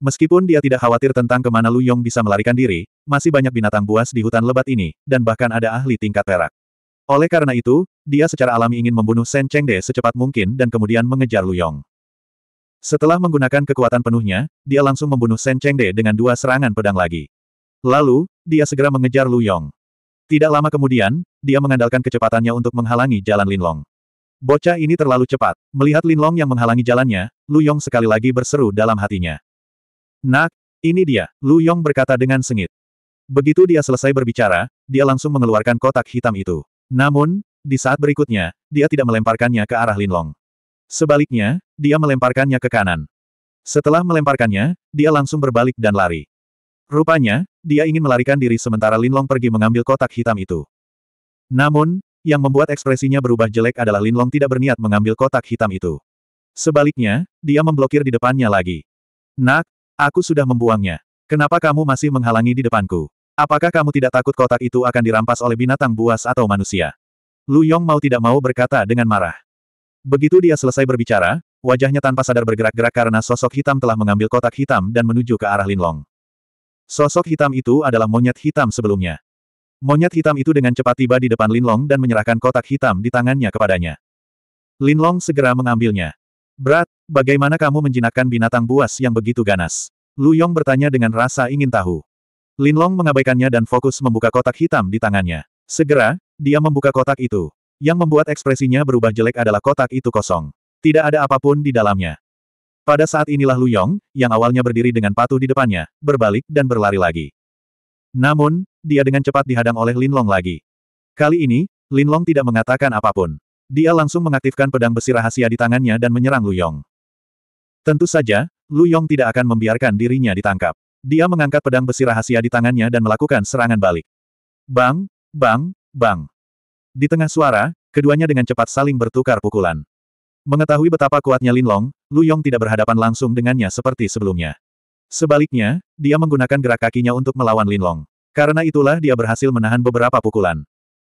Meskipun dia tidak khawatir tentang kemana Lu Yong bisa melarikan diri, masih banyak binatang buas di hutan lebat ini, dan bahkan ada ahli tingkat perak. Oleh karena itu, dia secara alami ingin membunuh Shen Chengde secepat mungkin dan kemudian mengejar Lu Yong. Setelah menggunakan kekuatan penuhnya, dia langsung membunuh Shen Chengde dengan dua serangan pedang lagi. Lalu, dia segera mengejar Lu Yong. Tidak lama kemudian, dia mengandalkan kecepatannya untuk menghalangi jalan Linlong. Bocah ini terlalu cepat. Melihat Lin Long yang menghalangi jalannya, Lu Yong sekali lagi berseru dalam hatinya. Nak, ini dia, Lu Yong berkata dengan sengit. Begitu dia selesai berbicara, dia langsung mengeluarkan kotak hitam itu. Namun, di saat berikutnya, dia tidak melemparkannya ke arah Lin Long. Sebaliknya, dia melemparkannya ke kanan. Setelah melemparkannya, dia langsung berbalik dan lari. Rupanya, dia ingin melarikan diri sementara Linlong pergi mengambil kotak hitam itu. Namun, yang membuat ekspresinya berubah jelek adalah Linlong tidak berniat mengambil kotak hitam itu. Sebaliknya, dia memblokir di depannya lagi. Nak, aku sudah membuangnya. Kenapa kamu masih menghalangi di depanku? Apakah kamu tidak takut kotak itu akan dirampas oleh binatang buas atau manusia? Lu Yong mau tidak mau berkata dengan marah. Begitu dia selesai berbicara, wajahnya tanpa sadar bergerak-gerak karena sosok hitam telah mengambil kotak hitam dan menuju ke arah Linlong. Sosok hitam itu adalah monyet hitam sebelumnya. Monyet hitam itu dengan cepat tiba di depan Linlong dan menyerahkan kotak hitam di tangannya kepadanya. Linlong segera mengambilnya. Berat, bagaimana kamu menjinakkan binatang buas yang begitu ganas? Lu Yong bertanya dengan rasa ingin tahu. Linlong mengabaikannya dan fokus membuka kotak hitam di tangannya. Segera, dia membuka kotak itu. Yang membuat ekspresinya berubah jelek adalah kotak itu kosong. Tidak ada apapun di dalamnya. Pada saat inilah Lu Yong, yang awalnya berdiri dengan patuh di depannya, berbalik dan berlari lagi. Namun, dia dengan cepat dihadang oleh Lin Long lagi. Kali ini, Lin Long tidak mengatakan apapun. Dia langsung mengaktifkan pedang besi rahasia di tangannya dan menyerang Lu Yong. Tentu saja, Lu Yong tidak akan membiarkan dirinya ditangkap. Dia mengangkat pedang besi rahasia di tangannya dan melakukan serangan balik. Bang, bang, bang. Di tengah suara, keduanya dengan cepat saling bertukar pukulan. Mengetahui betapa kuatnya Lin Long, Lu Yong tidak berhadapan langsung dengannya seperti sebelumnya. Sebaliknya, dia menggunakan gerak kakinya untuk melawan Lin Long. Karena itulah dia berhasil menahan beberapa pukulan.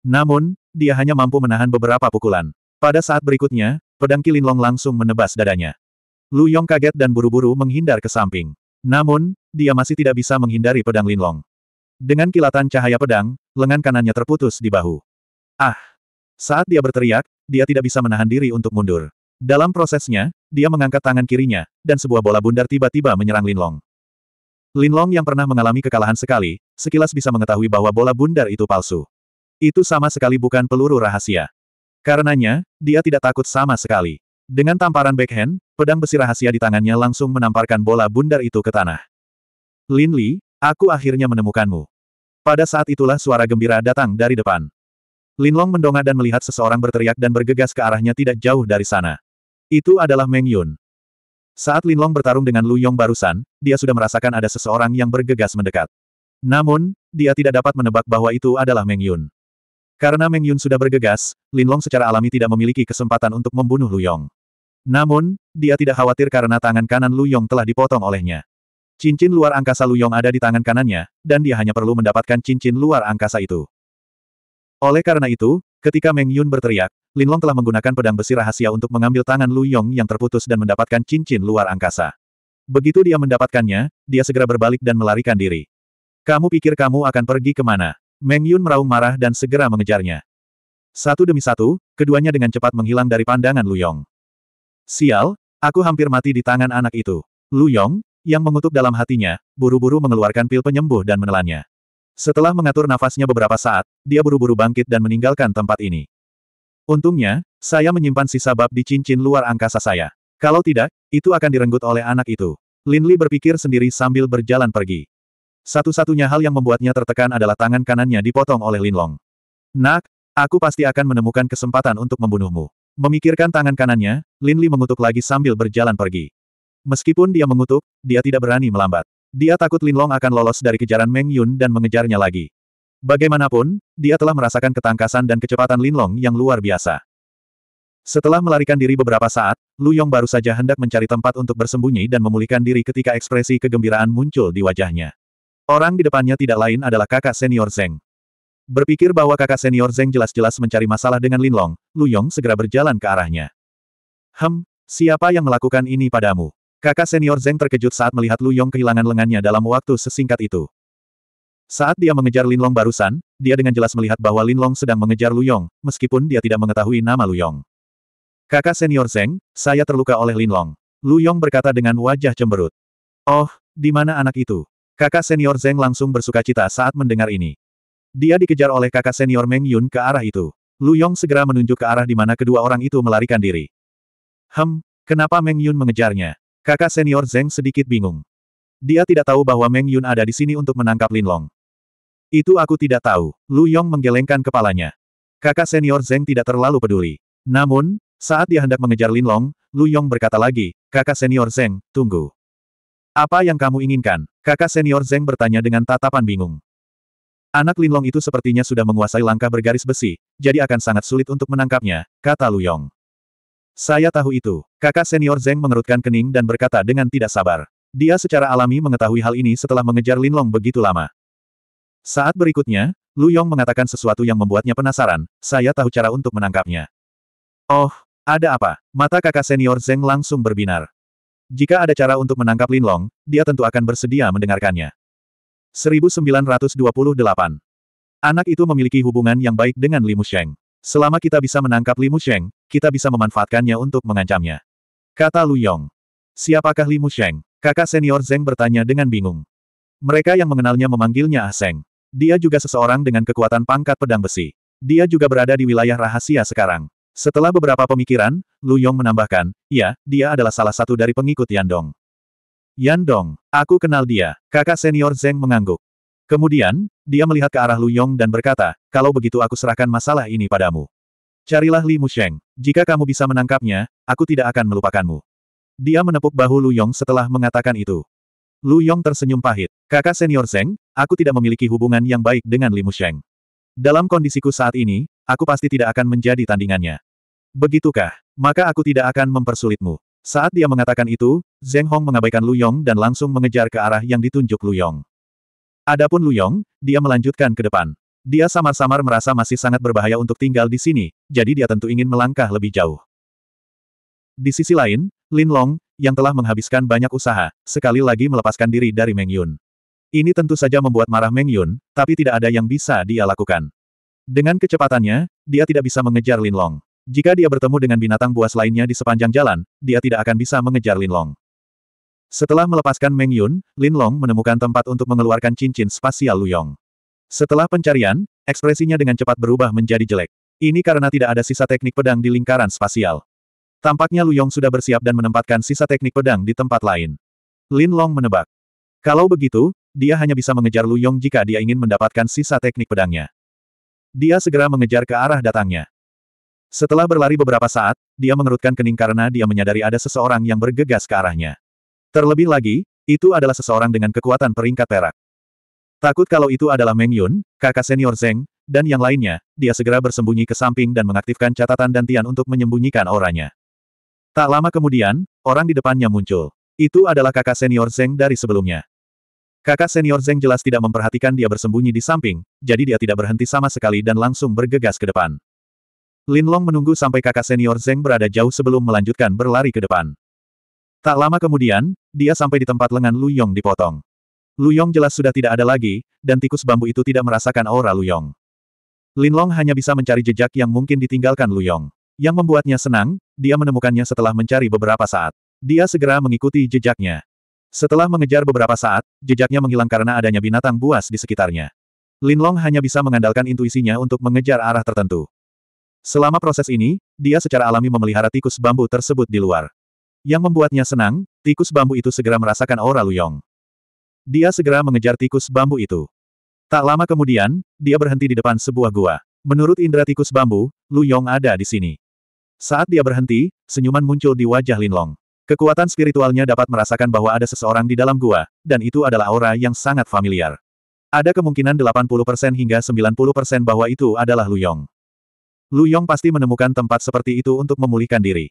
Namun, dia hanya mampu menahan beberapa pukulan. Pada saat berikutnya, pedang Long langsung menebas dadanya. Lu Yong kaget dan buru-buru menghindar ke samping. Namun, dia masih tidak bisa menghindari pedang Lin Long. Dengan kilatan cahaya pedang, lengan kanannya terputus di bahu. Ah! Saat dia berteriak, dia tidak bisa menahan diri untuk mundur. Dalam prosesnya, dia mengangkat tangan kirinya, dan sebuah bola bundar tiba-tiba menyerang Linlong. Linlong yang pernah mengalami kekalahan sekali, sekilas bisa mengetahui bahwa bola bundar itu palsu. Itu sama sekali bukan peluru rahasia. Karenanya, dia tidak takut sama sekali. Dengan tamparan backhand, pedang besi rahasia di tangannya langsung menamparkan bola bundar itu ke tanah. Lin Li, aku akhirnya menemukanmu. Pada saat itulah suara gembira datang dari depan. Lin Long mendongak dan melihat seseorang berteriak dan bergegas ke arahnya tidak jauh dari sana. Itu adalah Meng Yun. Saat Lin Long bertarung dengan Lu Yong barusan, dia sudah merasakan ada seseorang yang bergegas mendekat. Namun, dia tidak dapat menebak bahwa itu adalah Meng Yun. Karena Meng Yun sudah bergegas, Lin Long secara alami tidak memiliki kesempatan untuk membunuh Lu Yong. Namun, dia tidak khawatir karena tangan kanan Lu Yong telah dipotong olehnya. Cincin luar angkasa Lu Yong ada di tangan kanannya, dan dia hanya perlu mendapatkan cincin luar angkasa itu. Oleh karena itu, Ketika Meng Yun berteriak, Lin Long telah menggunakan pedang besi rahasia untuk mengambil tangan Lu Yong yang terputus dan mendapatkan cincin luar angkasa. Begitu dia mendapatkannya, dia segera berbalik dan melarikan diri. Kamu pikir kamu akan pergi kemana? Meng Yun meraung marah dan segera mengejarnya. Satu demi satu, keduanya dengan cepat menghilang dari pandangan Lu Yong. Sial, aku hampir mati di tangan anak itu. Lu Yong, yang mengutuk dalam hatinya, buru-buru mengeluarkan pil penyembuh dan menelannya. Setelah mengatur nafasnya beberapa saat, dia buru-buru bangkit dan meninggalkan tempat ini. Untungnya, saya menyimpan sisa bab di cincin luar angkasa saya. Kalau tidak, itu akan direnggut oleh anak itu. Lin Li berpikir sendiri sambil berjalan pergi. Satu-satunya hal yang membuatnya tertekan adalah tangan kanannya dipotong oleh Lin Long. Nak, aku pasti akan menemukan kesempatan untuk membunuhmu. Memikirkan tangan kanannya, Lin Li mengutuk lagi sambil berjalan pergi. Meskipun dia mengutuk, dia tidak berani melambat. Dia takut Linlong akan lolos dari kejaran Meng Yun dan mengejarnya lagi. Bagaimanapun, dia telah merasakan ketangkasan dan kecepatan Linlong yang luar biasa. Setelah melarikan diri beberapa saat, Lu Yong baru saja hendak mencari tempat untuk bersembunyi dan memulihkan diri ketika ekspresi kegembiraan muncul di wajahnya. Orang di depannya tidak lain adalah kakak senior Zeng. Berpikir bahwa kakak senior Zeng jelas-jelas mencari masalah dengan Linlong, Lu Yong segera berjalan ke arahnya. Hem, siapa yang melakukan ini padamu? Kakak senior Zeng terkejut saat melihat Lu Yong kehilangan lengannya dalam waktu sesingkat itu. Saat dia mengejar Lin Long barusan, dia dengan jelas melihat bahwa Lin Long sedang mengejar Lu Yong, meskipun dia tidak mengetahui nama Lu Yong. Kakak senior Zeng, saya terluka oleh Lin Long. Lu Yong berkata dengan wajah cemberut. Oh, di mana anak itu? Kakak senior Zeng langsung bersuka cita saat mendengar ini. Dia dikejar oleh kakak senior Meng Yun ke arah itu. Lu Yong segera menunjuk ke arah di mana kedua orang itu melarikan diri. Hem, kenapa Meng Yun mengejarnya? Kakak senior Zeng sedikit bingung. Dia tidak tahu bahwa Meng Yun ada di sini untuk menangkap Lin Long. Itu aku tidak tahu. Lu Yong menggelengkan kepalanya. Kakak senior Zeng tidak terlalu peduli. Namun, saat dia hendak mengejar Lin Long, Lu Yong berkata lagi, kakak senior Zeng, tunggu. Apa yang kamu inginkan? Kakak senior Zeng bertanya dengan tatapan bingung. Anak Lin Long itu sepertinya sudah menguasai langkah bergaris besi, jadi akan sangat sulit untuk menangkapnya, kata Lu Yong. Saya tahu itu. Kakak senior Zeng mengerutkan kening dan berkata dengan tidak sabar. Dia secara alami mengetahui hal ini setelah mengejar Lin Long begitu lama. Saat berikutnya, Lu Yong mengatakan sesuatu yang membuatnya penasaran, saya tahu cara untuk menangkapnya. Oh, ada apa? Mata kakak senior Zeng langsung berbinar. Jika ada cara untuk menangkap Lin Long, dia tentu akan bersedia mendengarkannya. 1928. Anak itu memiliki hubungan yang baik dengan Li Musheng. Selama kita bisa menangkap Li Musheng, kita bisa memanfaatkannya untuk mengancamnya. Kata Lu Yong. Siapakah Li Musheng? Kakak senior Zeng bertanya dengan bingung. Mereka yang mengenalnya memanggilnya Ah Seng. Dia juga seseorang dengan kekuatan pangkat pedang besi. Dia juga berada di wilayah rahasia sekarang. Setelah beberapa pemikiran, Lu Yong menambahkan, ya, dia adalah salah satu dari pengikut Yandong. Yandong, aku kenal dia. Kakak senior Zeng mengangguk. Kemudian, dia melihat ke arah Lu Yong dan berkata, kalau begitu aku serahkan masalah ini padamu. Carilah Li Musheng. Jika kamu bisa menangkapnya, aku tidak akan melupakanmu. Dia menepuk bahu Lu Yong setelah mengatakan itu. Lu Yong tersenyum pahit. Kakak senior Zeng, aku tidak memiliki hubungan yang baik dengan Li Musheng. Dalam kondisiku saat ini, aku pasti tidak akan menjadi tandingannya. Begitukah? Maka aku tidak akan mempersulitmu. Saat dia mengatakan itu, Zeng Hong mengabaikan Lu Yong dan langsung mengejar ke arah yang ditunjuk Lu Yong. Adapun Luyong, dia melanjutkan ke depan. Dia samar-samar merasa masih sangat berbahaya untuk tinggal di sini, jadi dia tentu ingin melangkah lebih jauh. Di sisi lain, Lin Long, yang telah menghabiskan banyak usaha, sekali lagi melepaskan diri dari Meng Yun. Ini tentu saja membuat marah Meng Yun, tapi tidak ada yang bisa dia lakukan. Dengan kecepatannya, dia tidak bisa mengejar Lin Long. Jika dia bertemu dengan binatang buas lainnya di sepanjang jalan, dia tidak akan bisa mengejar Lin Long. Setelah melepaskan Meng Yun, Lin Long menemukan tempat untuk mengeluarkan cincin spasial Luyong. Setelah pencarian, ekspresinya dengan cepat berubah menjadi jelek. Ini karena tidak ada sisa teknik pedang di lingkaran spasial. Tampaknya Luyong sudah bersiap dan menempatkan sisa teknik pedang di tempat lain. Lin Long menebak. Kalau begitu, dia hanya bisa mengejar Luyong jika dia ingin mendapatkan sisa teknik pedangnya. Dia segera mengejar ke arah datangnya. Setelah berlari beberapa saat, dia mengerutkan kening karena dia menyadari ada seseorang yang bergegas ke arahnya. Terlebih lagi, itu adalah seseorang dengan kekuatan peringkat perak. Takut kalau itu adalah Meng Yun, kakak senior Zeng, dan yang lainnya, dia segera bersembunyi ke samping dan mengaktifkan catatan dantian untuk menyembunyikan auranya. Tak lama kemudian, orang di depannya muncul. Itu adalah kakak senior Zeng dari sebelumnya. Kakak senior Zeng jelas tidak memperhatikan dia bersembunyi di samping, jadi dia tidak berhenti sama sekali dan langsung bergegas ke depan. Lin Long menunggu sampai kakak senior Zeng berada jauh sebelum melanjutkan berlari ke depan. Tak lama kemudian, dia sampai di tempat lengan Lu Yong dipotong. Lu Yong jelas sudah tidak ada lagi, dan tikus bambu itu tidak merasakan aura Lu Yong. Lin Long hanya bisa mencari jejak yang mungkin ditinggalkan Lu Yong. Yang membuatnya senang, dia menemukannya setelah mencari beberapa saat. Dia segera mengikuti jejaknya. Setelah mengejar beberapa saat, jejaknya menghilang karena adanya binatang buas di sekitarnya. Lin Long hanya bisa mengandalkan intuisinya untuk mengejar arah tertentu. Selama proses ini, dia secara alami memelihara tikus bambu tersebut di luar. Yang membuatnya senang, tikus bambu itu segera merasakan aura Luyong. Dia segera mengejar tikus bambu itu. Tak lama kemudian, dia berhenti di depan sebuah gua. Menurut indera tikus bambu, Luyong ada di sini. Saat dia berhenti, senyuman muncul di wajah Lin Long. Kekuatan spiritualnya dapat merasakan bahwa ada seseorang di dalam gua, dan itu adalah aura yang sangat familiar. Ada kemungkinan 80% hingga 90% bahwa itu adalah Luyong. Luyong pasti menemukan tempat seperti itu untuk memulihkan diri.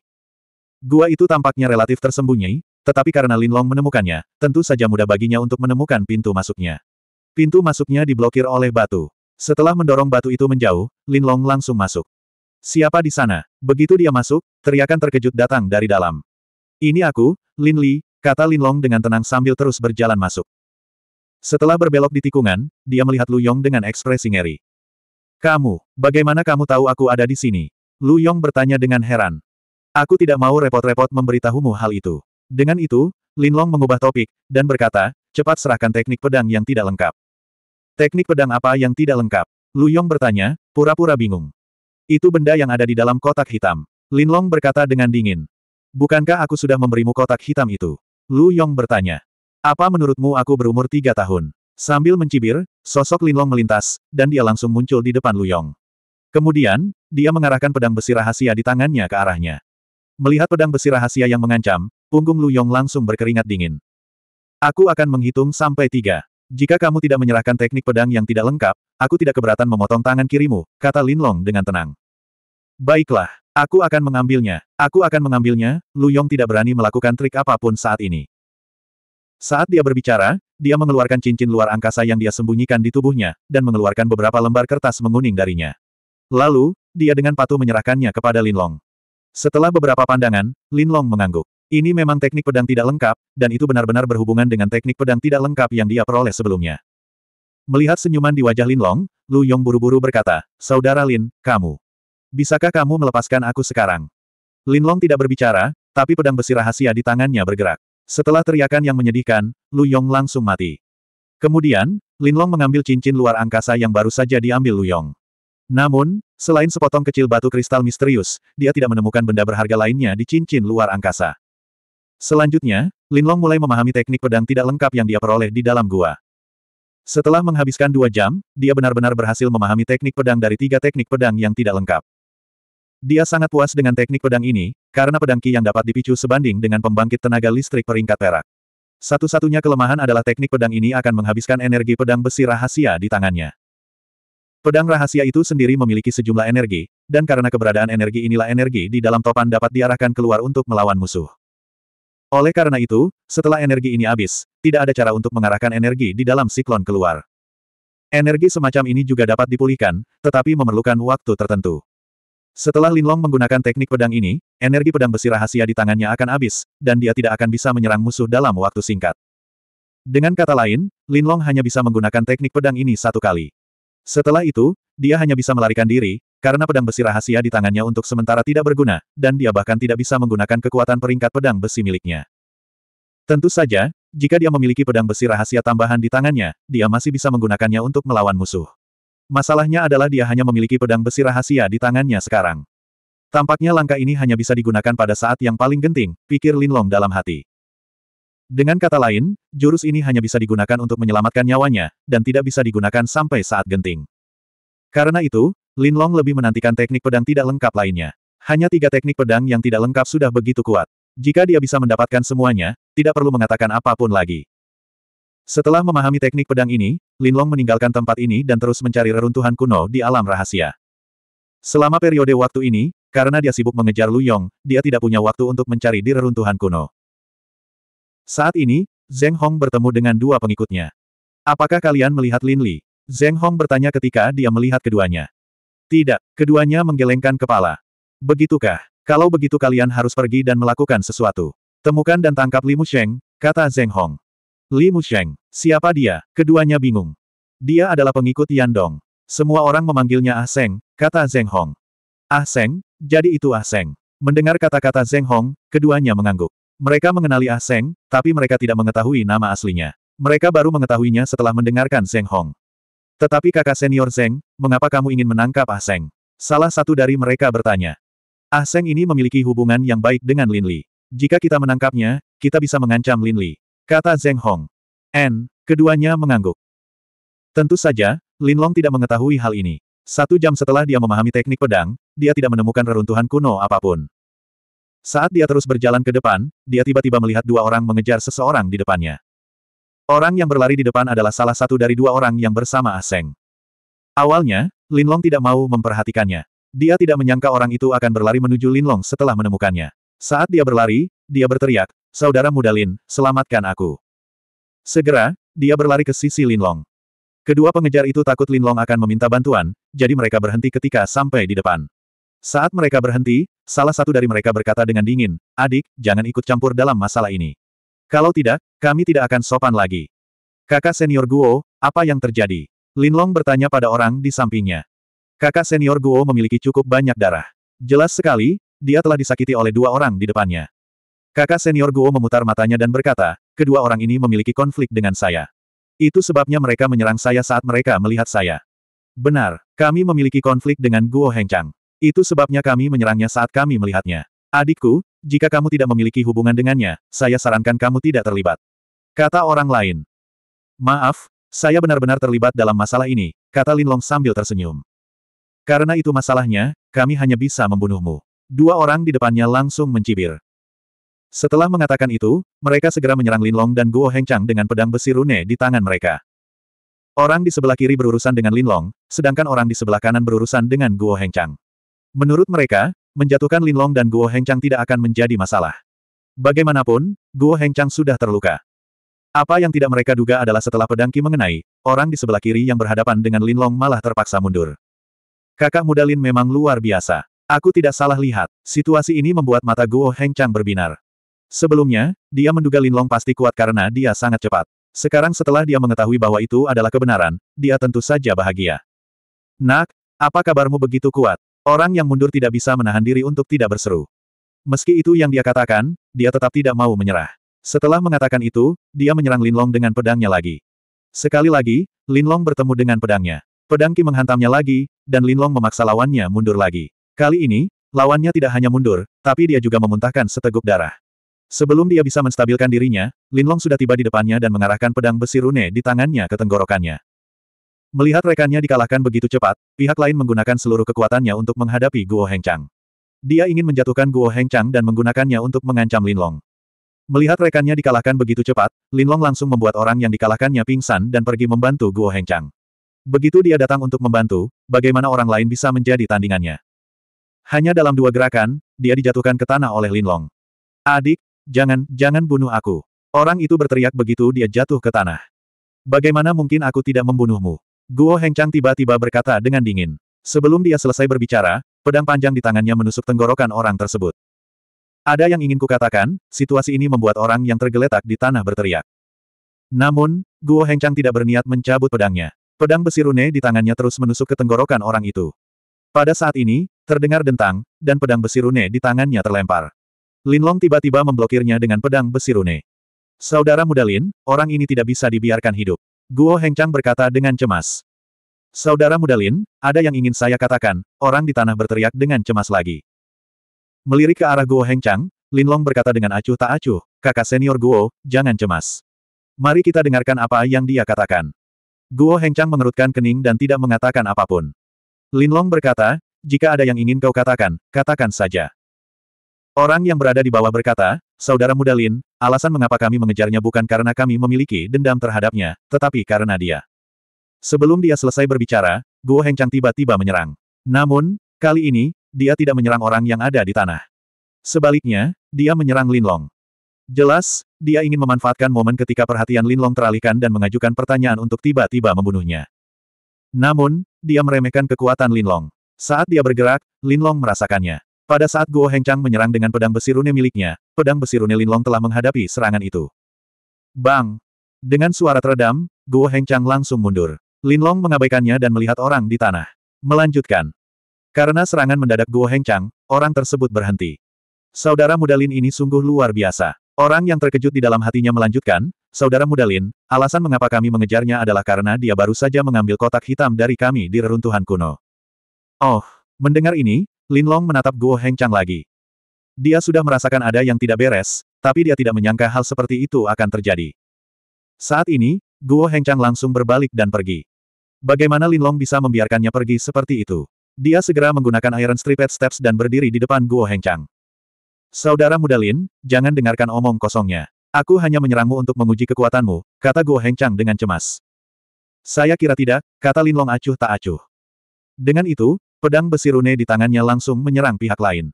Gua itu tampaknya relatif tersembunyi, tetapi karena Linlong menemukannya, tentu saja mudah baginya untuk menemukan pintu masuknya. Pintu masuknya diblokir oleh batu. Setelah mendorong batu itu menjauh, Linlong langsung masuk. Siapa di sana? Begitu dia masuk, teriakan terkejut datang dari dalam. Ini aku, Lin Li, kata Linlong dengan tenang sambil terus berjalan masuk. Setelah berbelok di tikungan, dia melihat Lu Yong dengan ekspresi ngeri. Kamu, bagaimana kamu tahu aku ada di sini? Lu Yong bertanya dengan heran. Aku tidak mau repot-repot memberitahumu hal itu. Dengan itu, Linlong mengubah topik, dan berkata, cepat serahkan teknik pedang yang tidak lengkap. Teknik pedang apa yang tidak lengkap? Lu Yong bertanya, pura-pura bingung. Itu benda yang ada di dalam kotak hitam. Linlong berkata dengan dingin. Bukankah aku sudah memberimu kotak hitam itu? Lu Yong bertanya. Apa menurutmu aku berumur tiga tahun? Sambil mencibir, sosok Linlong melintas, dan dia langsung muncul di depan Lu Yong. Kemudian, dia mengarahkan pedang besi rahasia di tangannya ke arahnya. Melihat pedang besi rahasia yang mengancam, punggung Lu Yong langsung berkeringat dingin. Aku akan menghitung sampai tiga. Jika kamu tidak menyerahkan teknik pedang yang tidak lengkap, aku tidak keberatan memotong tangan kirimu, kata Lin Long dengan tenang. Baiklah, aku akan mengambilnya, aku akan mengambilnya, Lu Yong tidak berani melakukan trik apapun saat ini. Saat dia berbicara, dia mengeluarkan cincin luar angkasa yang dia sembunyikan di tubuhnya, dan mengeluarkan beberapa lembar kertas menguning darinya. Lalu, dia dengan patuh menyerahkannya kepada Lin Long. Setelah beberapa pandangan, Lin Long mengangguk. Ini memang teknik pedang tidak lengkap, dan itu benar-benar berhubungan dengan teknik pedang tidak lengkap yang dia peroleh sebelumnya. Melihat senyuman di wajah Lin Long, Lu Yong buru-buru berkata, Saudara Lin, kamu. Bisakah kamu melepaskan aku sekarang? Lin Long tidak berbicara, tapi pedang besi rahasia di tangannya bergerak. Setelah teriakan yang menyedihkan, Lu Yong langsung mati. Kemudian, Lin Long mengambil cincin luar angkasa yang baru saja diambil Lu Yong. Namun, Selain sepotong kecil batu kristal misterius, dia tidak menemukan benda berharga lainnya di cincin luar angkasa. Selanjutnya, Linlong mulai memahami teknik pedang tidak lengkap yang dia peroleh di dalam gua. Setelah menghabiskan dua jam, dia benar-benar berhasil memahami teknik pedang dari tiga teknik pedang yang tidak lengkap. Dia sangat puas dengan teknik pedang ini, karena pedang Ki yang dapat dipicu sebanding dengan pembangkit tenaga listrik peringkat perak. Satu-satunya kelemahan adalah teknik pedang ini akan menghabiskan energi pedang besi rahasia di tangannya. Pedang rahasia itu sendiri memiliki sejumlah energi, dan karena keberadaan energi inilah energi di dalam topan dapat diarahkan keluar untuk melawan musuh. Oleh karena itu, setelah energi ini habis, tidak ada cara untuk mengarahkan energi di dalam siklon keluar. Energi semacam ini juga dapat dipulihkan, tetapi memerlukan waktu tertentu. Setelah Linlong menggunakan teknik pedang ini, energi pedang besi rahasia di tangannya akan habis, dan dia tidak akan bisa menyerang musuh dalam waktu singkat. Dengan kata lain, Linlong hanya bisa menggunakan teknik pedang ini satu kali. Setelah itu, dia hanya bisa melarikan diri, karena pedang besi rahasia di tangannya untuk sementara tidak berguna, dan dia bahkan tidak bisa menggunakan kekuatan peringkat pedang besi miliknya. Tentu saja, jika dia memiliki pedang besi rahasia tambahan di tangannya, dia masih bisa menggunakannya untuk melawan musuh. Masalahnya adalah dia hanya memiliki pedang besi rahasia di tangannya sekarang. Tampaknya langkah ini hanya bisa digunakan pada saat yang paling genting, pikir Linlong dalam hati. Dengan kata lain, jurus ini hanya bisa digunakan untuk menyelamatkan nyawanya, dan tidak bisa digunakan sampai saat genting. Karena itu, Lin Long lebih menantikan teknik pedang tidak lengkap lainnya. Hanya tiga teknik pedang yang tidak lengkap sudah begitu kuat. Jika dia bisa mendapatkan semuanya, tidak perlu mengatakan apapun lagi. Setelah memahami teknik pedang ini, Lin Long meninggalkan tempat ini dan terus mencari reruntuhan kuno di alam rahasia. Selama periode waktu ini, karena dia sibuk mengejar Lu Yong, dia tidak punya waktu untuk mencari di reruntuhan kuno. Saat ini, Zheng Hong bertemu dengan dua pengikutnya. Apakah kalian melihat Lin Li? Zheng Hong bertanya ketika dia melihat keduanya. Tidak, keduanya menggelengkan kepala. Begitukah? Kalau begitu kalian harus pergi dan melakukan sesuatu. Temukan dan tangkap Li Musheng, kata Zheng Hong. Li Musheng, siapa dia? Keduanya bingung. Dia adalah pengikut Yandong. Semua orang memanggilnya Ah Seng, kata Zheng Hong. Ah Seng, jadi itu Ah Seng. Mendengar kata-kata Zheng Hong, keduanya mengangguk. Mereka mengenali Ah Seng, tapi mereka tidak mengetahui nama aslinya. Mereka baru mengetahuinya setelah mendengarkan Zeng Hong. Tetapi kakak senior Zeng, mengapa kamu ingin menangkap Ah Seng? Salah satu dari mereka bertanya. Ah Seng ini memiliki hubungan yang baik dengan Lin Li. Jika kita menangkapnya, kita bisa mengancam Lin Li. Kata Zeng Hong. N, keduanya mengangguk. Tentu saja, Lin Long tidak mengetahui hal ini. Satu jam setelah dia memahami teknik pedang, dia tidak menemukan reruntuhan kuno apapun. Saat dia terus berjalan ke depan, dia tiba-tiba melihat dua orang mengejar seseorang di depannya. Orang yang berlari di depan adalah salah satu dari dua orang yang bersama Aseng. Awalnya, Lin Long tidak mau memperhatikannya. Dia tidak menyangka orang itu akan berlari menuju Lin Long setelah menemukannya. Saat dia berlari, dia berteriak, Saudara muda Lin, selamatkan aku. Segera, dia berlari ke sisi Lin Long. Kedua pengejar itu takut Lin Long akan meminta bantuan, jadi mereka berhenti ketika sampai di depan. Saat mereka berhenti, salah satu dari mereka berkata dengan dingin, adik, jangan ikut campur dalam masalah ini. Kalau tidak, kami tidak akan sopan lagi. Kakak senior Guo, apa yang terjadi? Linlong bertanya pada orang di sampingnya. Kakak senior Guo memiliki cukup banyak darah. Jelas sekali, dia telah disakiti oleh dua orang di depannya. Kakak senior Guo memutar matanya dan berkata, kedua orang ini memiliki konflik dengan saya. Itu sebabnya mereka menyerang saya saat mereka melihat saya. Benar, kami memiliki konflik dengan Guo Hengchang. Itu sebabnya kami menyerangnya saat kami melihatnya. Adikku, jika kamu tidak memiliki hubungan dengannya, saya sarankan kamu tidak terlibat. Kata orang lain. Maaf, saya benar-benar terlibat dalam masalah ini, kata Linlong sambil tersenyum. Karena itu masalahnya, kami hanya bisa membunuhmu. Dua orang di depannya langsung mencibir. Setelah mengatakan itu, mereka segera menyerang Linlong dan Guo Hengchang dengan pedang besi rune di tangan mereka. Orang di sebelah kiri berurusan dengan Linlong, sedangkan orang di sebelah kanan berurusan dengan Guo Hengchang. Menurut mereka, menjatuhkan Linlong dan Guo Hengchang tidak akan menjadi masalah. Bagaimanapun, Guo Hengchang sudah terluka. Apa yang tidak mereka duga adalah setelah pedangki mengenai, orang di sebelah kiri yang berhadapan dengan Linlong malah terpaksa mundur. Kakak muda Lin memang luar biasa. Aku tidak salah lihat, situasi ini membuat mata Guo Hengchang berbinar. Sebelumnya, dia menduga Linlong pasti kuat karena dia sangat cepat. Sekarang setelah dia mengetahui bahwa itu adalah kebenaran, dia tentu saja bahagia. Nak, apa kabarmu begitu kuat? Orang yang mundur tidak bisa menahan diri untuk tidak berseru. Meski itu yang dia katakan, dia tetap tidak mau menyerah. Setelah mengatakan itu, dia menyerang Linlong dengan pedangnya lagi. Sekali lagi, Linlong bertemu dengan pedangnya. Pedang Qi menghantamnya lagi, dan Linlong memaksa lawannya mundur lagi. Kali ini, lawannya tidak hanya mundur, tapi dia juga memuntahkan seteguk darah. Sebelum dia bisa menstabilkan dirinya, Linlong sudah tiba di depannya dan mengarahkan pedang besi rune di tangannya ke tenggorokannya. Melihat rekannya dikalahkan begitu cepat, pihak lain menggunakan seluruh kekuatannya untuk menghadapi Guo Hengchang. Dia ingin menjatuhkan Guo Hengchang dan menggunakannya untuk mengancam Linlong. Melihat rekannya dikalahkan begitu cepat, Linlong langsung membuat orang yang dikalahkannya pingsan dan pergi membantu Guo Hengchang. Begitu dia datang untuk membantu, bagaimana orang lain bisa menjadi tandingannya? Hanya dalam dua gerakan, dia dijatuhkan ke tanah oleh Linlong. Adik, jangan, jangan bunuh aku. Orang itu berteriak begitu dia jatuh ke tanah. Bagaimana mungkin aku tidak membunuhmu? Guo Hengchang tiba-tiba berkata dengan dingin. Sebelum dia selesai berbicara, pedang panjang di tangannya menusuk tenggorokan orang tersebut. Ada yang ingin kukatakan, situasi ini membuat orang yang tergeletak di tanah berteriak. Namun, Guo Hengchang tidak berniat mencabut pedangnya. Pedang besi rune di tangannya terus menusuk ke tenggorokan orang itu. Pada saat ini, terdengar dentang, dan pedang besi rune di tangannya terlempar. Lin Long tiba-tiba memblokirnya dengan pedang besi rune. Saudara muda Lin, orang ini tidak bisa dibiarkan hidup. Guo Hengchang berkata dengan cemas. Saudara muda Lin, ada yang ingin saya katakan, orang di tanah berteriak dengan cemas lagi. Melirik ke arah Guo Hengchang, Lin Long berkata dengan acuh tak acuh, kakak senior Guo, jangan cemas. Mari kita dengarkan apa yang dia katakan. Guo Hengchang mengerutkan kening dan tidak mengatakan apapun. Lin Long berkata, jika ada yang ingin kau katakan, katakan saja. Orang yang berada di bawah berkata, Saudara muda Lin, alasan mengapa kami mengejarnya bukan karena kami memiliki dendam terhadapnya, tetapi karena dia. Sebelum dia selesai berbicara, Guo Hengchang tiba-tiba menyerang. Namun, kali ini, dia tidak menyerang orang yang ada di tanah. Sebaliknya, dia menyerang Lin Long. Jelas, dia ingin memanfaatkan momen ketika perhatian Lin Long teralihkan dan mengajukan pertanyaan untuk tiba-tiba membunuhnya. Namun, dia meremehkan kekuatan Lin Long. Saat dia bergerak, Lin Long merasakannya. Pada saat Guo Hengchang menyerang dengan pedang besi rune miliknya, pedang besi rune Linlong telah menghadapi serangan itu. Bang! Dengan suara teredam, Guo Hengchang langsung mundur. Linlong mengabaikannya dan melihat orang di tanah. Melanjutkan. Karena serangan mendadak Guo Hengchang, orang tersebut berhenti. Saudara muda Lin ini sungguh luar biasa. Orang yang terkejut di dalam hatinya melanjutkan, Saudara muda Lin, alasan mengapa kami mengejarnya adalah karena dia baru saja mengambil kotak hitam dari kami di reruntuhan kuno. Oh, mendengar ini, Linlong menatap Guo Hengchang lagi. Dia sudah merasakan ada yang tidak beres, tapi dia tidak menyangka hal seperti itu akan terjadi. Saat ini, Guo Hengchang langsung berbalik dan pergi. Bagaimana Linlong bisa membiarkannya pergi seperti itu? Dia segera menggunakan Iron Striped Steps dan berdiri di depan Guo Hengchang. Saudara muda Lin, jangan dengarkan omong kosongnya. Aku hanya menyerangmu untuk menguji kekuatanmu, kata Guo Hengchang dengan cemas. Saya kira tidak, kata Linlong acuh tak acuh. Dengan itu, Pedang besi rune di tangannya langsung menyerang pihak lain.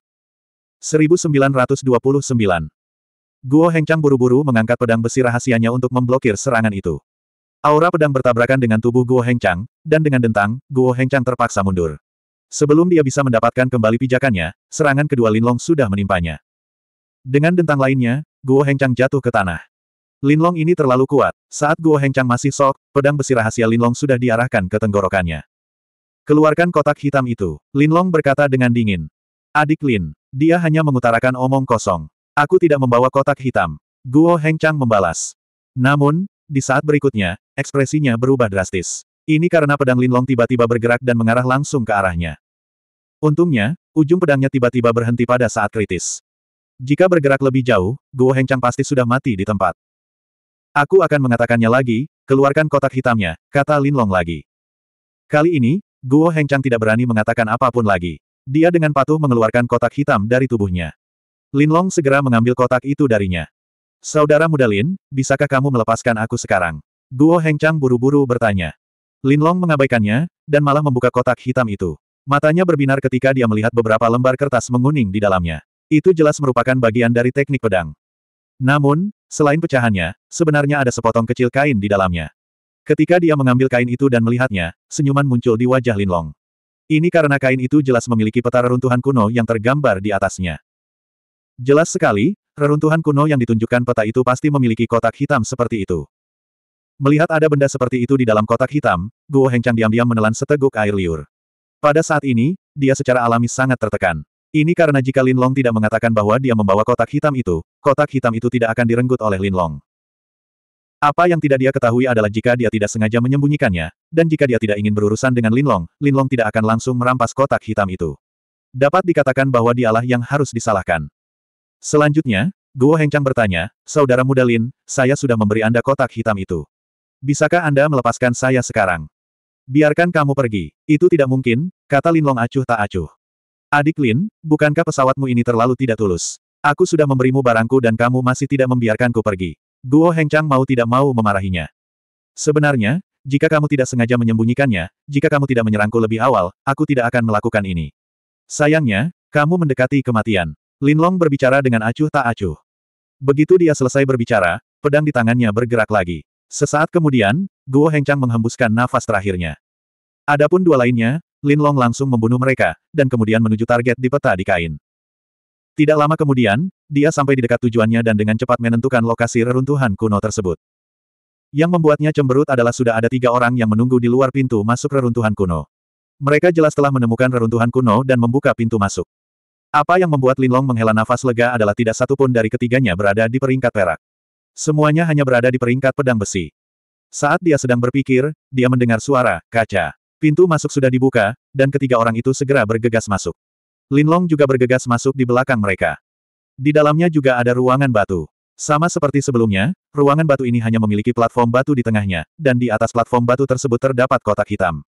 1929. Guo Hengchang buru-buru mengangkat pedang besi rahasianya untuk memblokir serangan itu. Aura pedang bertabrakan dengan tubuh Guo Hengchang, dan dengan dentang, Guo Hengchang terpaksa mundur. Sebelum dia bisa mendapatkan kembali pijakannya, serangan kedua Linlong sudah menimpanya. Dengan dentang lainnya, Guo Hengchang jatuh ke tanah. Linlong ini terlalu kuat. Saat Guo Hengchang masih sok, pedang besi rahasia Linlong sudah diarahkan ke tenggorokannya. Keluarkan kotak hitam itu, Linlong berkata dengan dingin. Adik Lin, dia hanya mengutarakan omong kosong. Aku tidak membawa kotak hitam. Guo Hengchang membalas. Namun, di saat berikutnya, ekspresinya berubah drastis. Ini karena pedang Linlong tiba-tiba bergerak dan mengarah langsung ke arahnya. Untungnya, ujung pedangnya tiba-tiba berhenti pada saat kritis. Jika bergerak lebih jauh, Guo Hengchang pasti sudah mati di tempat. Aku akan mengatakannya lagi, keluarkan kotak hitamnya, kata Linlong lagi. Kali ini, Guo Hengchang tidak berani mengatakan apapun lagi. Dia dengan patuh mengeluarkan kotak hitam dari tubuhnya. Lin Long segera mengambil kotak itu darinya. Saudara muda Lin, bisakah kamu melepaskan aku sekarang? Guo Hengchang buru-buru bertanya. Lin Long mengabaikannya, dan malah membuka kotak hitam itu. Matanya berbinar ketika dia melihat beberapa lembar kertas menguning di dalamnya. Itu jelas merupakan bagian dari teknik pedang. Namun, selain pecahannya, sebenarnya ada sepotong kecil kain di dalamnya. Ketika dia mengambil kain itu dan melihatnya, senyuman muncul di wajah Lin Long. Ini karena kain itu jelas memiliki peta reruntuhan kuno yang tergambar di atasnya. Jelas sekali, reruntuhan kuno yang ditunjukkan peta itu pasti memiliki kotak hitam seperti itu. Melihat ada benda seperti itu di dalam kotak hitam, Guo Hengcang diam-diam menelan seteguk air liur. Pada saat ini, dia secara alami sangat tertekan. Ini karena jika Lin Long tidak mengatakan bahwa dia membawa kotak hitam itu, kotak hitam itu tidak akan direnggut oleh Lin Long. Apa yang tidak dia ketahui adalah jika dia tidak sengaja menyembunyikannya, dan jika dia tidak ingin berurusan dengan Linlong, Linlong tidak akan langsung merampas kotak hitam itu. Dapat dikatakan bahwa dialah yang harus disalahkan. Selanjutnya, Guo Hengcang bertanya, Saudara muda Lin, saya sudah memberi Anda kotak hitam itu. Bisakah Anda melepaskan saya sekarang? Biarkan kamu pergi. Itu tidak mungkin, kata Linlong acuh tak acuh. Adik Lin, bukankah pesawatmu ini terlalu tidak tulus? Aku sudah memberimu barangku dan kamu masih tidak membiarkanku pergi. Guo Hengchang mau tidak mau memarahinya. Sebenarnya, jika kamu tidak sengaja menyembunyikannya, jika kamu tidak menyerangku lebih awal, aku tidak akan melakukan ini. Sayangnya, kamu mendekati kematian. Lin Long berbicara dengan acuh tak acuh. Begitu dia selesai berbicara, pedang di tangannya bergerak lagi. Sesaat kemudian, Guo Hengchang menghembuskan nafas terakhirnya. Adapun dua lainnya, Lin Long langsung membunuh mereka, dan kemudian menuju target di peta di kain. Tidak lama kemudian, dia sampai di dekat tujuannya dan dengan cepat menentukan lokasi reruntuhan kuno tersebut. Yang membuatnya cemberut adalah sudah ada tiga orang yang menunggu di luar pintu masuk reruntuhan kuno. Mereka jelas telah menemukan reruntuhan kuno dan membuka pintu masuk. Apa yang membuat Linlong menghela nafas lega adalah tidak satupun dari ketiganya berada di peringkat perak. Semuanya hanya berada di peringkat pedang besi. Saat dia sedang berpikir, dia mendengar suara, kaca. Pintu masuk sudah dibuka, dan ketiga orang itu segera bergegas masuk. Linlong juga bergegas masuk di belakang mereka. Di dalamnya juga ada ruangan batu. Sama seperti sebelumnya, ruangan batu ini hanya memiliki platform batu di tengahnya, dan di atas platform batu tersebut terdapat kotak hitam.